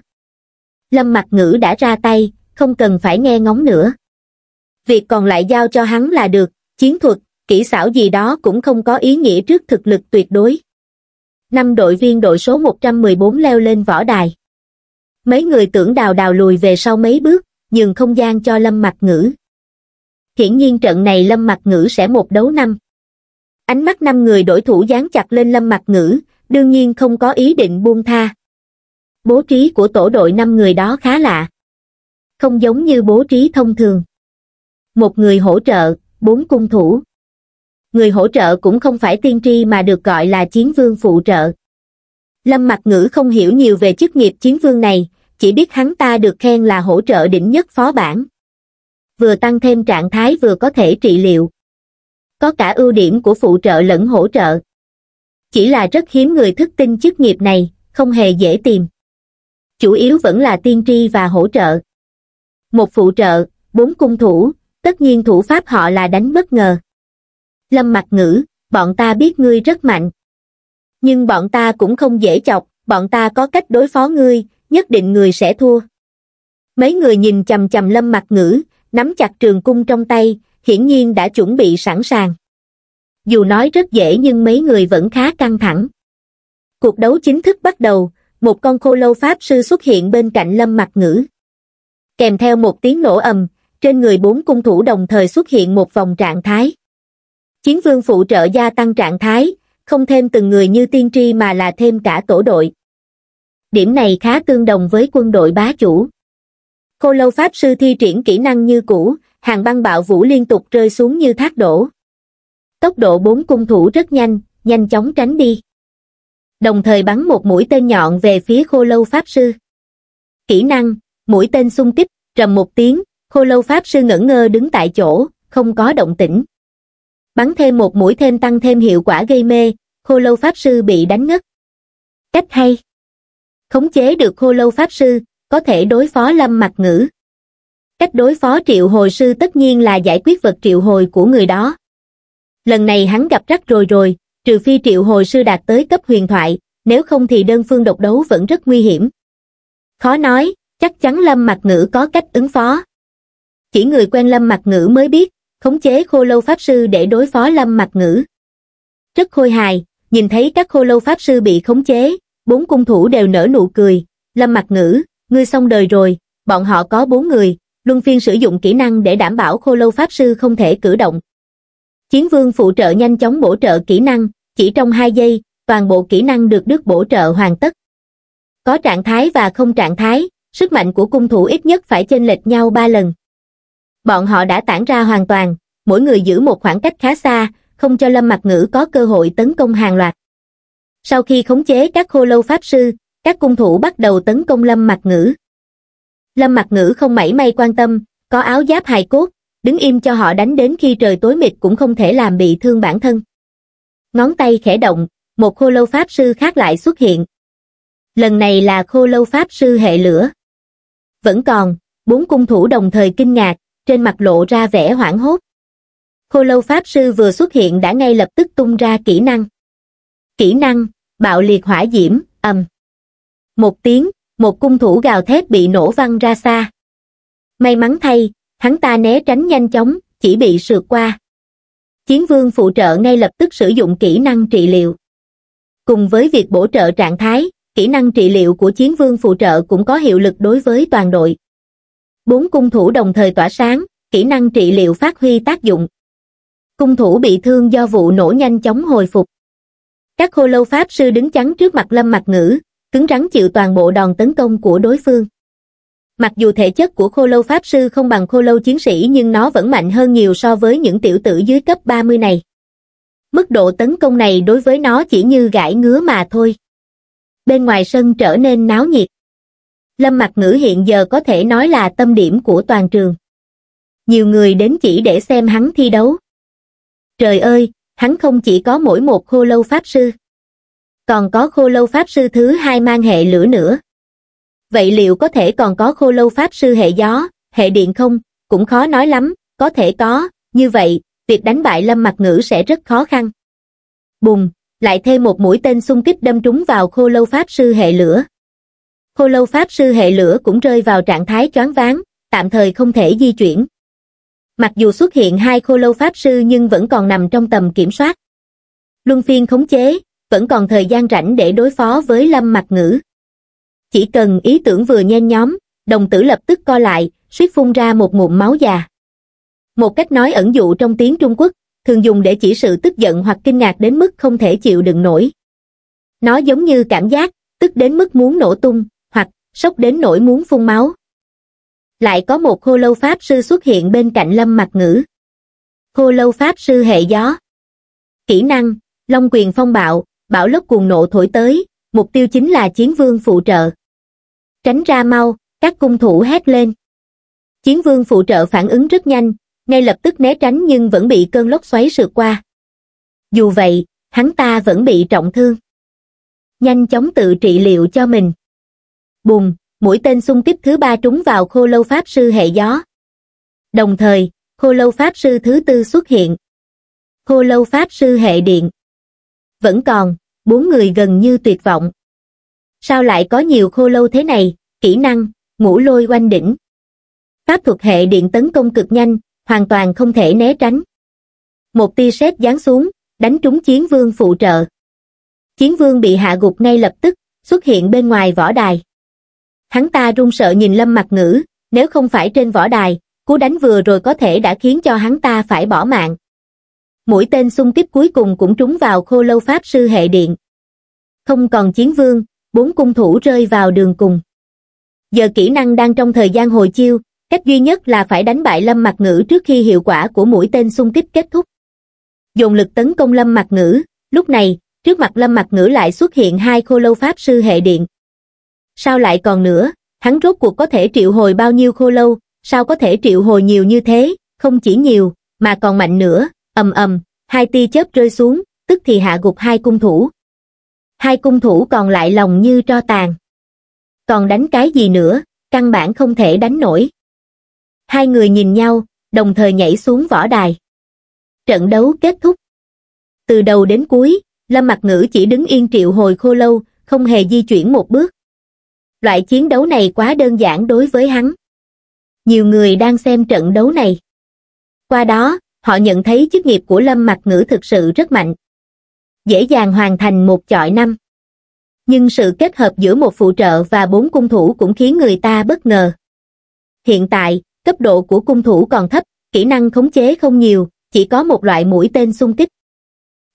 Lâm Mặc Ngữ đã ra tay, không cần phải nghe ngóng nữa việc còn lại giao cho hắn là được, chiến thuật, kỹ xảo gì đó cũng không có ý nghĩa trước thực lực tuyệt đối. Năm đội viên đội số 114 leo lên võ đài. Mấy người tưởng đào đào lùi về sau mấy bước, nhường không gian cho Lâm Mặc Ngữ. Hiển nhiên trận này Lâm Mặc Ngữ sẽ một đấu năm. Ánh mắt năm người đổi thủ dán chặt lên Lâm Mặc Ngữ, đương nhiên không có ý định buông tha. Bố trí của tổ đội năm người đó khá lạ. Không giống như bố trí thông thường một người hỗ trợ, bốn cung thủ. Người hỗ trợ cũng không phải tiên tri mà được gọi là chiến vương phụ trợ. Lâm Mặc Ngữ không hiểu nhiều về chức nghiệp chiến vương này, chỉ biết hắn ta được khen là hỗ trợ đỉnh nhất phó bản. Vừa tăng thêm trạng thái vừa có thể trị liệu. Có cả ưu điểm của phụ trợ lẫn hỗ trợ. Chỉ là rất hiếm người thức tinh chức nghiệp này, không hề dễ tìm. Chủ yếu vẫn là tiên tri và hỗ trợ. Một phụ trợ, bốn cung thủ, tất nhiên thủ pháp họ là đánh bất ngờ. Lâm mặt ngữ, bọn ta biết ngươi rất mạnh. Nhưng bọn ta cũng không dễ chọc, bọn ta có cách đối phó ngươi, nhất định người sẽ thua. Mấy người nhìn chầm chầm lâm mặt ngữ, nắm chặt trường cung trong tay, hiển nhiên đã chuẩn bị sẵn sàng. Dù nói rất dễ nhưng mấy người vẫn khá căng thẳng. Cuộc đấu chính thức bắt đầu, một con khô lâu pháp sư xuất hiện bên cạnh lâm mặt ngữ. Kèm theo một tiếng nổ ầm, trên người bốn cung thủ đồng thời xuất hiện một vòng trạng thái. Chiến vương phụ trợ gia tăng trạng thái, không thêm từng người như tiên tri mà là thêm cả tổ đội. Điểm này khá tương đồng với quân đội bá chủ. Khô lâu pháp sư thi triển kỹ năng như cũ, hàng băng bạo vũ liên tục rơi xuống như thác đổ. Tốc độ bốn cung thủ rất nhanh, nhanh chóng tránh đi. Đồng thời bắn một mũi tên nhọn về phía khô lâu pháp sư. Kỹ năng, mũi tên xung kích, trầm một tiếng, khô lâu pháp sư ngẩn ngơ đứng tại chỗ không có động tĩnh bắn thêm một mũi thêm tăng thêm hiệu quả gây mê khô lâu pháp sư bị đánh ngất cách hay khống chế được khô lâu pháp sư có thể đối phó lâm mặt ngữ cách đối phó triệu hồi sư tất nhiên là giải quyết vật triệu hồi của người đó lần này hắn gặp rắc rồi rồi trừ phi triệu hồi sư đạt tới cấp huyền thoại nếu không thì đơn phương độc đấu vẫn rất nguy hiểm khó nói chắc chắn lâm mặt ngữ có cách ứng phó chỉ người quen lâm mặc ngữ mới biết khống chế khô lâu pháp sư để đối phó lâm mặc ngữ rất khôi hài nhìn thấy các khô lâu pháp sư bị khống chế bốn cung thủ đều nở nụ cười lâm mặc ngữ ngươi xong đời rồi bọn họ có bốn người luân phiên sử dụng kỹ năng để đảm bảo khô lâu pháp sư không thể cử động chiến vương phụ trợ nhanh chóng bổ trợ kỹ năng chỉ trong hai giây toàn bộ kỹ năng được đức bổ trợ hoàn tất có trạng thái và không trạng thái sức mạnh của cung thủ ít nhất phải chênh lệch nhau ba lần bọn họ đã tản ra hoàn toàn, mỗi người giữ một khoảng cách khá xa, không cho Lâm Mặc Ngữ có cơ hội tấn công hàng loạt. Sau khi khống chế các khô lâu pháp sư, các cung thủ bắt đầu tấn công Lâm Mặc Ngữ. Lâm Mặc Ngữ không mảy may quan tâm, có áo giáp hài cốt, đứng im cho họ đánh đến khi trời tối mịt cũng không thể làm bị thương bản thân. Ngón tay khẽ động, một khô lâu pháp sư khác lại xuất hiện. Lần này là khô lâu pháp sư hệ lửa. Vẫn còn, bốn cung thủ đồng thời kinh ngạc, trên mặt lộ ra vẻ hoảng hốt khô lâu pháp sư vừa xuất hiện đã ngay lập tức tung ra kỹ năng kỹ năng bạo liệt hỏa diễm ầm một tiếng một cung thủ gào thét bị nổ văng ra xa may mắn thay hắn ta né tránh nhanh chóng chỉ bị sượt qua chiến vương phụ trợ ngay lập tức sử dụng kỹ năng trị liệu cùng với việc bổ trợ trạng thái kỹ năng trị liệu của chiến vương phụ trợ cũng có hiệu lực đối với toàn đội bốn cung thủ đồng thời tỏa sáng kỹ năng trị liệu phát huy tác dụng cung thủ bị thương do vụ nổ nhanh chóng hồi phục các khô lâu pháp sư đứng chắn trước mặt lâm mặt ngữ cứng rắn chịu toàn bộ đòn tấn công của đối phương mặc dù thể chất của khô lâu pháp sư không bằng khô lâu chiến sĩ nhưng nó vẫn mạnh hơn nhiều so với những tiểu tử dưới cấp 30 này mức độ tấn công này đối với nó chỉ như gãi ngứa mà thôi bên ngoài sân trở nên náo nhiệt lâm mặc ngữ hiện giờ có thể nói là tâm điểm của toàn trường nhiều người đến chỉ để xem hắn thi đấu trời ơi hắn không chỉ có mỗi một khô lâu pháp sư còn có khô lâu pháp sư thứ hai mang hệ lửa nữa vậy liệu có thể còn có khô lâu pháp sư hệ gió hệ điện không cũng khó nói lắm có thể có như vậy việc đánh bại lâm mặc ngữ sẽ rất khó khăn bùng lại thêm một mũi tên xung kích đâm trúng vào khô lâu pháp sư hệ lửa khô lâu pháp sư hệ lửa cũng rơi vào trạng thái choáng váng tạm thời không thể di chuyển mặc dù xuất hiện hai khô lâu pháp sư nhưng vẫn còn nằm trong tầm kiểm soát luân phiên khống chế vẫn còn thời gian rảnh để đối phó với lâm mặt ngữ chỉ cần ý tưởng vừa nhen nhóm đồng tử lập tức co lại suýt phun ra một ngụm máu già một cách nói ẩn dụ trong tiếng trung quốc thường dùng để chỉ sự tức giận hoặc kinh ngạc đến mức không thể chịu đựng nổi nó giống như cảm giác tức đến mức muốn nổ tung sốc đến nỗi muốn phun máu. Lại có một khô lâu pháp sư xuất hiện bên cạnh lâm mặt ngữ. Khô lâu pháp sư hệ gió. Kỹ năng, long quyền phong bạo, bão lốc cuồng nộ thổi tới, mục tiêu chính là chiến vương phụ trợ. Tránh ra mau, các cung thủ hét lên. Chiến vương phụ trợ phản ứng rất nhanh, ngay lập tức né tránh nhưng vẫn bị cơn lốc xoáy sượt qua. Dù vậy, hắn ta vẫn bị trọng thương. Nhanh chóng tự trị liệu cho mình bùng mũi tên xung kích thứ ba trúng vào khô lâu pháp sư hệ gió đồng thời khô lâu pháp sư thứ tư xuất hiện khô lâu pháp sư hệ điện vẫn còn bốn người gần như tuyệt vọng sao lại có nhiều khô lâu thế này kỹ năng ngũ lôi quanh đỉnh pháp thuật hệ điện tấn công cực nhanh hoàn toàn không thể né tránh một tia sét giáng xuống đánh trúng chiến vương phụ trợ chiến vương bị hạ gục ngay lập tức xuất hiện bên ngoài võ đài hắn ta run sợ nhìn lâm mặt ngữ, nếu không phải trên võ đài, cú đánh vừa rồi có thể đã khiến cho hắn ta phải bỏ mạng. Mũi tên xung kích cuối cùng cũng trúng vào khô lâu pháp sư hệ điện. Không còn chiến vương, bốn cung thủ rơi vào đường cùng. Giờ kỹ năng đang trong thời gian hồi chiêu, cách duy nhất là phải đánh bại lâm mặt ngữ trước khi hiệu quả của mũi tên xung kích kết thúc. Dùng lực tấn công lâm mặt ngữ, lúc này, trước mặt lâm mặt ngữ lại xuất hiện hai khô lâu pháp sư hệ điện sao lại còn nữa, hắn rốt cuộc có thể triệu hồi bao nhiêu khô lâu, sao có thể triệu hồi nhiều như thế, không chỉ nhiều, mà còn mạnh nữa, ầm ầm, hai tia chớp rơi xuống, tức thì hạ gục hai cung thủ. Hai cung thủ còn lại lòng như tro tàn. Còn đánh cái gì nữa, căn bản không thể đánh nổi. Hai người nhìn nhau, đồng thời nhảy xuống võ đài. Trận đấu kết thúc. Từ đầu đến cuối, Lâm Mặc Ngữ chỉ đứng yên triệu hồi khô lâu, không hề di chuyển một bước loại chiến đấu này quá đơn giản đối với hắn nhiều người đang xem trận đấu này qua đó họ nhận thấy chức nghiệp của lâm mặc ngữ thực sự rất mạnh dễ dàng hoàn thành một chọi năm nhưng sự kết hợp giữa một phụ trợ và bốn cung thủ cũng khiến người ta bất ngờ hiện tại cấp độ của cung thủ còn thấp kỹ năng khống chế không nhiều chỉ có một loại mũi tên xung kích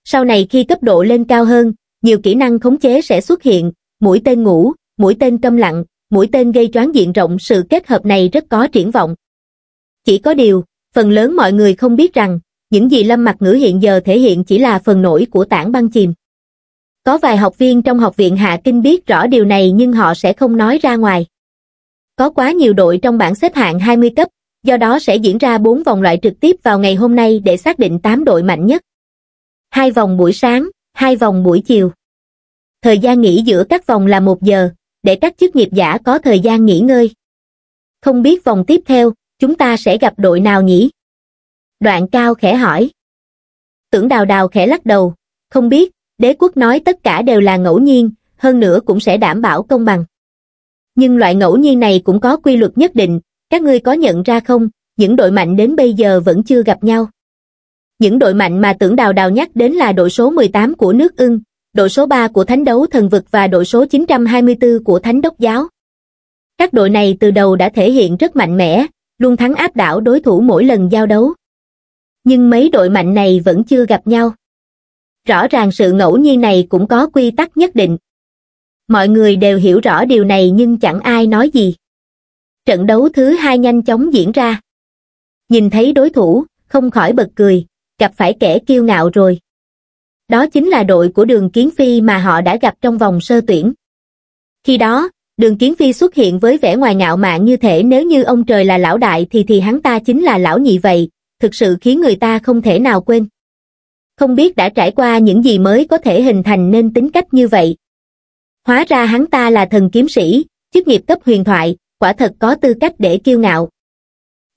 sau này khi cấp độ lên cao hơn nhiều kỹ năng khống chế sẽ xuất hiện mũi tên ngủ mũi tên câm lặng, mũi tên gây choáng diện rộng sự kết hợp này rất có triển vọng. Chỉ có điều, phần lớn mọi người không biết rằng, những gì Lâm Mặc Ngữ hiện giờ thể hiện chỉ là phần nổi của tảng băng chìm. Có vài học viên trong học viện Hạ Kinh biết rõ điều này nhưng họ sẽ không nói ra ngoài. Có quá nhiều đội trong bảng xếp hạng 20 cấp, do đó sẽ diễn ra 4 vòng loại trực tiếp vào ngày hôm nay để xác định 8 đội mạnh nhất. Hai vòng buổi sáng, hai vòng buổi chiều. Thời gian nghỉ giữa các vòng là 1 giờ, để các chức nghiệp giả có thời gian nghỉ ngơi. Không biết vòng tiếp theo, chúng ta sẽ gặp đội nào nhỉ? Đoạn cao khẽ hỏi. Tưởng đào đào khẽ lắc đầu, không biết, đế quốc nói tất cả đều là ngẫu nhiên, hơn nữa cũng sẽ đảm bảo công bằng. Nhưng loại ngẫu nhiên này cũng có quy luật nhất định, các ngươi có nhận ra không, những đội mạnh đến bây giờ vẫn chưa gặp nhau. Những đội mạnh mà tưởng đào đào nhắc đến là đội số 18 của nước ưng, đội số 3 của thánh đấu thần vực và đội số 924 của thánh đốc giáo. Các đội này từ đầu đã thể hiện rất mạnh mẽ, luôn thắng áp đảo đối thủ mỗi lần giao đấu. Nhưng mấy đội mạnh này vẫn chưa gặp nhau. Rõ ràng sự ngẫu nhiên này cũng có quy tắc nhất định. Mọi người đều hiểu rõ điều này nhưng chẳng ai nói gì. Trận đấu thứ hai nhanh chóng diễn ra. Nhìn thấy đối thủ, không khỏi bật cười, gặp phải kẻ kiêu ngạo rồi đó chính là đội của đường Kiến Phi mà họ đã gặp trong vòng sơ tuyển. Khi đó, đường Kiến Phi xuất hiện với vẻ ngoài ngạo mạn như thể nếu như ông trời là lão đại thì thì hắn ta chính là lão nhị vậy, thực sự khiến người ta không thể nào quên. Không biết đã trải qua những gì mới có thể hình thành nên tính cách như vậy. Hóa ra hắn ta là thần kiếm sĩ, chức nghiệp cấp huyền thoại, quả thật có tư cách để kiêu ngạo.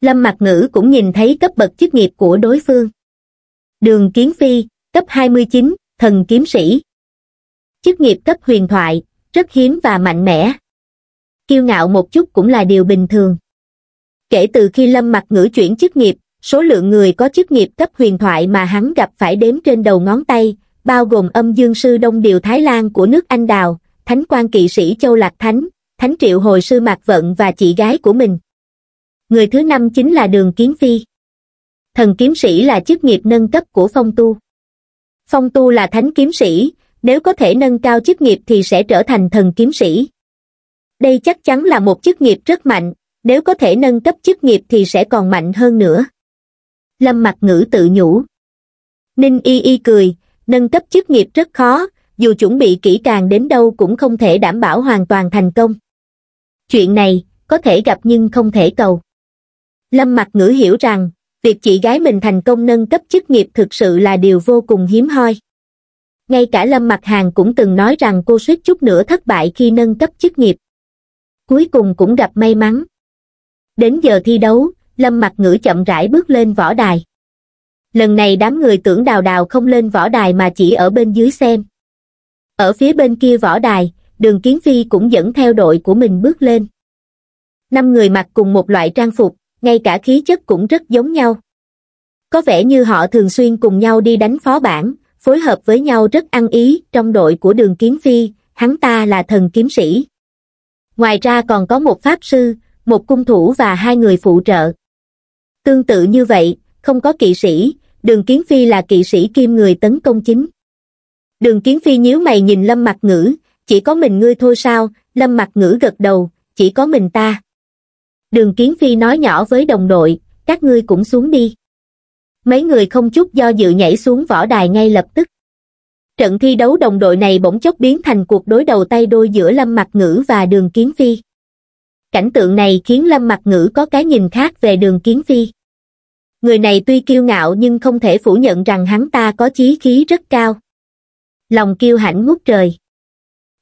Lâm Mặc Ngữ cũng nhìn thấy cấp bậc chức nghiệp của đối phương. Đường Kiến Phi, cấp 29, thần kiếm sĩ. Chức nghiệp cấp huyền thoại, rất hiếm và mạnh mẽ. Kiêu ngạo một chút cũng là điều bình thường. Kể từ khi Lâm Mặc Ngữ chuyển chức nghiệp, số lượng người có chức nghiệp cấp huyền thoại mà hắn gặp phải đếm trên đầu ngón tay, bao gồm âm dương sư đông điều Thái Lan của nước Anh Đào, thánh quan kỵ sĩ Châu Lạc Thánh, thánh triệu hồi sư Mạc Vận và chị gái của mình. Người thứ năm chính là Đường Kiến Phi. Thần kiếm sĩ là chức nghiệp nâng cấp của phong tu phong tu là thánh kiếm sĩ nếu có thể nâng cao chức nghiệp thì sẽ trở thành thần kiếm sĩ đây chắc chắn là một chức nghiệp rất mạnh nếu có thể nâng cấp chức nghiệp thì sẽ còn mạnh hơn nữa lâm mặt ngữ tự nhủ ninh y y cười nâng cấp chức nghiệp rất khó dù chuẩn bị kỹ càng đến đâu cũng không thể đảm bảo hoàn toàn thành công chuyện này có thể gặp nhưng không thể cầu lâm mặt ngữ hiểu rằng việc chị gái mình thành công nâng cấp chức nghiệp thực sự là điều vô cùng hiếm hoi ngay cả lâm mặt hàng cũng từng nói rằng cô suýt chút nữa thất bại khi nâng cấp chức nghiệp cuối cùng cũng gặp may mắn đến giờ thi đấu lâm mặt ngữ chậm rãi bước lên võ đài lần này đám người tưởng đào đào không lên võ đài mà chỉ ở bên dưới xem ở phía bên kia võ đài đường kiến phi cũng dẫn theo đội của mình bước lên năm người mặc cùng một loại trang phục ngay cả khí chất cũng rất giống nhau. Có vẻ như họ thường xuyên cùng nhau đi đánh phó bản, phối hợp với nhau rất ăn ý trong đội của đường kiếm phi, hắn ta là thần kiếm sĩ. Ngoài ra còn có một pháp sư, một cung thủ và hai người phụ trợ. Tương tự như vậy, không có kỵ sĩ, đường kiến phi là kỵ sĩ kim người tấn công chính. Đường kiến phi nhíu mày nhìn lâm mặt ngữ, chỉ có mình ngươi thôi sao, lâm mặt ngữ gật đầu, chỉ có mình ta đường kiến phi nói nhỏ với đồng đội, các ngươi cũng xuống đi. Mấy người không chút do dự nhảy xuống võ đài ngay lập tức. Trận thi đấu đồng đội này bỗng chốc biến thành cuộc đối đầu tay đôi giữa Lâm Mặc Ngữ và Đường Kiến Phi. Cảnh tượng này khiến Lâm Mặc Ngữ có cái nhìn khác về Đường Kiến Phi. Người này tuy kiêu ngạo nhưng không thể phủ nhận rằng hắn ta có chí khí rất cao. Lòng kiêu hãnh ngút trời.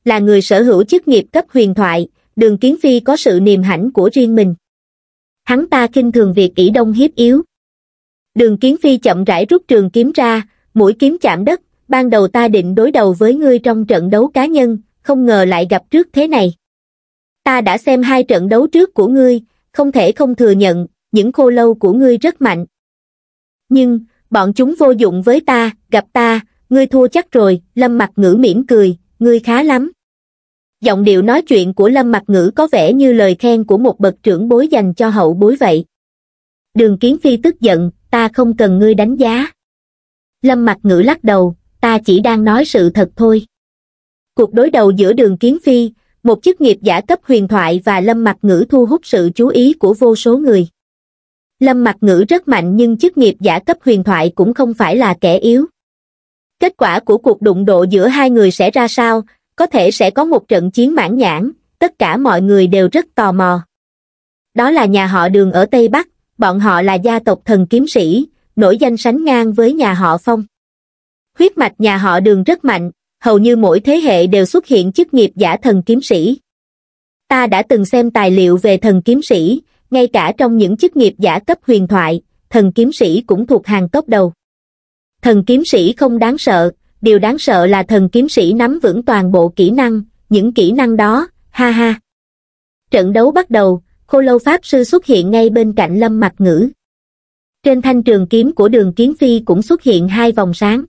Là người sở hữu chức nghiệp cấp huyền thoại, Đường Kiến Phi có sự niềm hãnh của riêng mình hắn ta khinh thường việc ỷ đông hiếp yếu. Đường kiến phi chậm rãi rút trường kiếm ra, mũi kiếm chạm đất, ban đầu ta định đối đầu với ngươi trong trận đấu cá nhân, không ngờ lại gặp trước thế này. Ta đã xem hai trận đấu trước của ngươi, không thể không thừa nhận, những khô lâu của ngươi rất mạnh. Nhưng, bọn chúng vô dụng với ta, gặp ta, ngươi thua chắc rồi, lâm mặt ngữ mỉm cười, ngươi khá lắm giọng điệu nói chuyện của lâm mặc ngữ có vẻ như lời khen của một bậc trưởng bối dành cho hậu bối vậy đường kiến phi tức giận ta không cần ngươi đánh giá lâm mặc ngữ lắc đầu ta chỉ đang nói sự thật thôi cuộc đối đầu giữa đường kiến phi một chức nghiệp giả cấp huyền thoại và lâm mặc ngữ thu hút sự chú ý của vô số người lâm mặc ngữ rất mạnh nhưng chức nghiệp giả cấp huyền thoại cũng không phải là kẻ yếu kết quả của cuộc đụng độ giữa hai người sẽ ra sao có thể sẽ có một trận chiến mãn nhãn, tất cả mọi người đều rất tò mò. Đó là nhà họ đường ở Tây Bắc, bọn họ là gia tộc thần kiếm sĩ, nổi danh sánh ngang với nhà họ Phong. Huyết mạch nhà họ đường rất mạnh, hầu như mỗi thế hệ đều xuất hiện chức nghiệp giả thần kiếm sĩ. Ta đã từng xem tài liệu về thần kiếm sĩ, ngay cả trong những chức nghiệp giả cấp huyền thoại, thần kiếm sĩ cũng thuộc hàng top đầu. Thần kiếm sĩ không đáng sợ, điều đáng sợ là thần kiếm sĩ nắm vững toàn bộ kỹ năng những kỹ năng đó ha ha trận đấu bắt đầu khô lâu pháp sư xuất hiện ngay bên cạnh lâm mặt ngữ trên thanh trường kiếm của đường kiếm phi cũng xuất hiện hai vòng sáng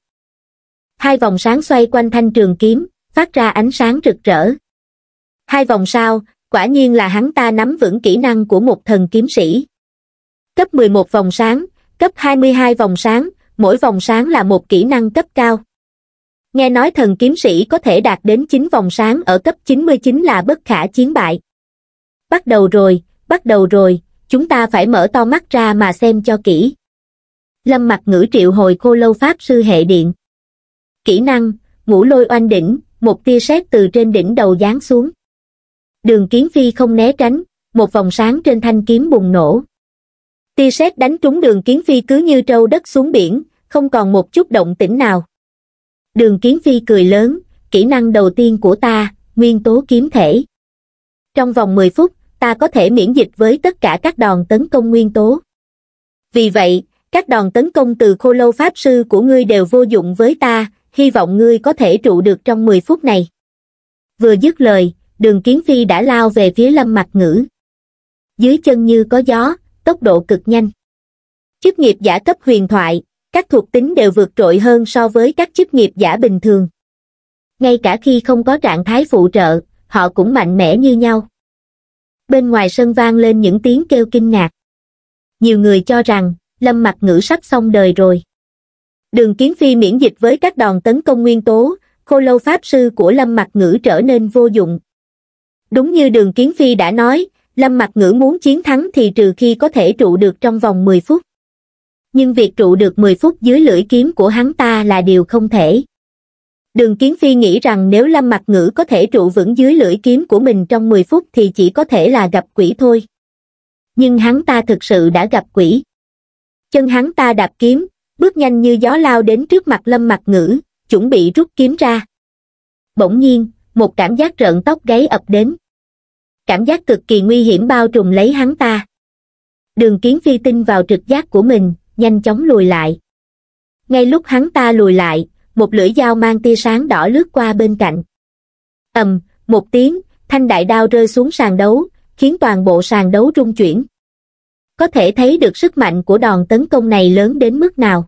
hai vòng sáng xoay quanh thanh trường kiếm phát ra ánh sáng rực rỡ hai vòng sau quả nhiên là hắn ta nắm vững kỹ năng của một thần kiếm sĩ cấp 11 vòng sáng cấp 22 vòng sáng mỗi vòng sáng là một kỹ năng cấp cao Nghe nói thần kiếm sĩ có thể đạt đến 9 vòng sáng ở cấp 99 là bất khả chiến bại. Bắt đầu rồi, bắt đầu rồi, chúng ta phải mở to mắt ra mà xem cho kỹ. Lâm mặt ngữ triệu hồi khô lâu pháp sư hệ điện. Kỹ năng, ngũ lôi oanh đỉnh, một tia sét từ trên đỉnh đầu giáng xuống. Đường kiến phi không né tránh, một vòng sáng trên thanh kiếm bùng nổ. Tia sét đánh trúng đường kiến phi cứ như trâu đất xuống biển, không còn một chút động tĩnh nào. Đường Kiến Phi cười lớn, kỹ năng đầu tiên của ta, nguyên tố kiếm thể. Trong vòng 10 phút, ta có thể miễn dịch với tất cả các đòn tấn công nguyên tố. Vì vậy, các đòn tấn công từ khô lâu pháp sư của ngươi đều vô dụng với ta, hy vọng ngươi có thể trụ được trong 10 phút này. Vừa dứt lời, đường Kiến Phi đã lao về phía lâm mặt ngữ. Dưới chân như có gió, tốc độ cực nhanh. Chức nghiệp giả cấp huyền thoại, các thuộc tính đều vượt trội hơn so với các chức nghiệp giả bình thường. Ngay cả khi không có trạng thái phụ trợ, họ cũng mạnh mẽ như nhau. Bên ngoài sân vang lên những tiếng kêu kinh ngạc. Nhiều người cho rằng, lâm mặt ngữ sắp xong đời rồi. Đường kiến phi miễn dịch với các đòn tấn công nguyên tố, khô lâu pháp sư của lâm mặt ngữ trở nên vô dụng. Đúng như đường kiến phi đã nói, lâm mặt ngữ muốn chiến thắng thì trừ khi có thể trụ được trong vòng 10 phút nhưng việc trụ được 10 phút dưới lưỡi kiếm của hắn ta là điều không thể. Đường Kiến Phi nghĩ rằng nếu Lâm Mặc Ngữ có thể trụ vững dưới lưỡi kiếm của mình trong 10 phút thì chỉ có thể là gặp quỷ thôi. Nhưng hắn ta thực sự đã gặp quỷ. Chân hắn ta đạp kiếm, bước nhanh như gió lao đến trước mặt Lâm Mặc Ngữ, chuẩn bị rút kiếm ra. Bỗng nhiên, một cảm giác rợn tóc gáy ập đến. Cảm giác cực kỳ nguy hiểm bao trùm lấy hắn ta. Đường Kiến Phi tin vào trực giác của mình, nhanh chóng lùi lại. Ngay lúc hắn ta lùi lại, một lưỡi dao mang tia sáng đỏ lướt qua bên cạnh. ầm, một tiếng, thanh đại đao rơi xuống sàn đấu, khiến toàn bộ sàn đấu rung chuyển. Có thể thấy được sức mạnh của đòn tấn công này lớn đến mức nào.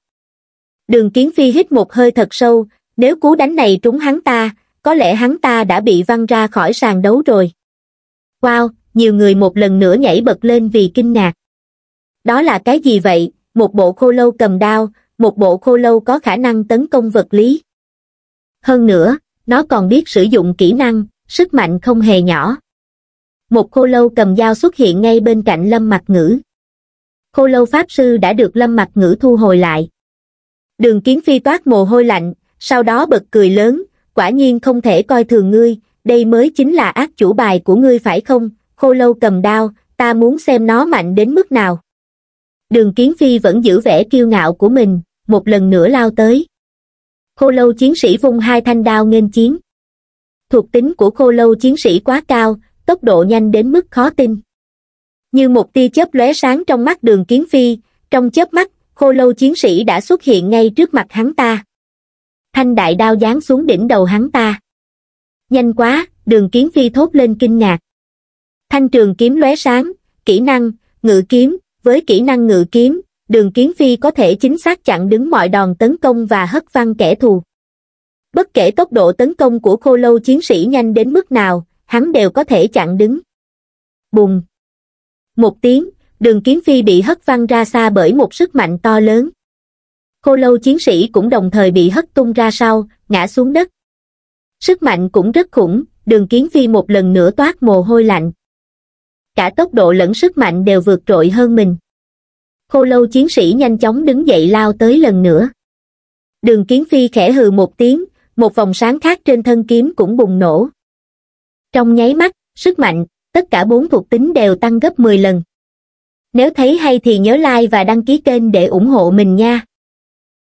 Đường Kiến Phi hít một hơi thật sâu, nếu cú đánh này trúng hắn ta, có lẽ hắn ta đã bị văng ra khỏi sàn đấu rồi. Wow, nhiều người một lần nữa nhảy bật lên vì kinh ngạc. Đó là cái gì vậy, một bộ khô lâu cầm đao, một bộ khô lâu có khả năng tấn công vật lý. Hơn nữa, nó còn biết sử dụng kỹ năng, sức mạnh không hề nhỏ. Một khô lâu cầm dao xuất hiện ngay bên cạnh lâm mặt ngữ. Khô lâu pháp sư đã được lâm mặt ngữ thu hồi lại. Đường kiến phi toát mồ hôi lạnh, sau đó bật cười lớn, quả nhiên không thể coi thường ngươi, đây mới chính là ác chủ bài của ngươi phải không, khô lâu cầm đao, ta muốn xem nó mạnh đến mức nào đường kiến phi vẫn giữ vẻ kiêu ngạo của mình một lần nữa lao tới khô lâu chiến sĩ vung hai thanh đao nghênh chiến thuộc tính của khô lâu chiến sĩ quá cao tốc độ nhanh đến mức khó tin như một tia chớp lóe sáng trong mắt đường kiến phi trong chớp mắt khô lâu chiến sĩ đã xuất hiện ngay trước mặt hắn ta thanh đại đao giáng xuống đỉnh đầu hắn ta nhanh quá đường kiến phi thốt lên kinh ngạc thanh trường kiếm lóe sáng kỹ năng ngự kiếm với kỹ năng ngự kiếm, đường kiếm phi có thể chính xác chặn đứng mọi đòn tấn công và hất văng kẻ thù. Bất kể tốc độ tấn công của khô lâu chiến sĩ nhanh đến mức nào, hắn đều có thể chặn đứng. Bùng! Một tiếng, đường kiếm phi bị hất văng ra xa bởi một sức mạnh to lớn. Khô lâu chiến sĩ cũng đồng thời bị hất tung ra sau, ngã xuống đất. Sức mạnh cũng rất khủng, đường kiếm phi một lần nữa toát mồ hôi lạnh cả tốc độ lẫn sức mạnh đều vượt trội hơn mình khô lâu chiến sĩ nhanh chóng đứng dậy lao tới lần nữa đường kiến phi khẽ hừ một tiếng một vòng sáng khác trên thân kiếm cũng bùng nổ trong nháy mắt sức mạnh tất cả bốn thuộc tính đều tăng gấp 10 lần nếu thấy hay thì nhớ like và đăng ký kênh để ủng hộ mình nha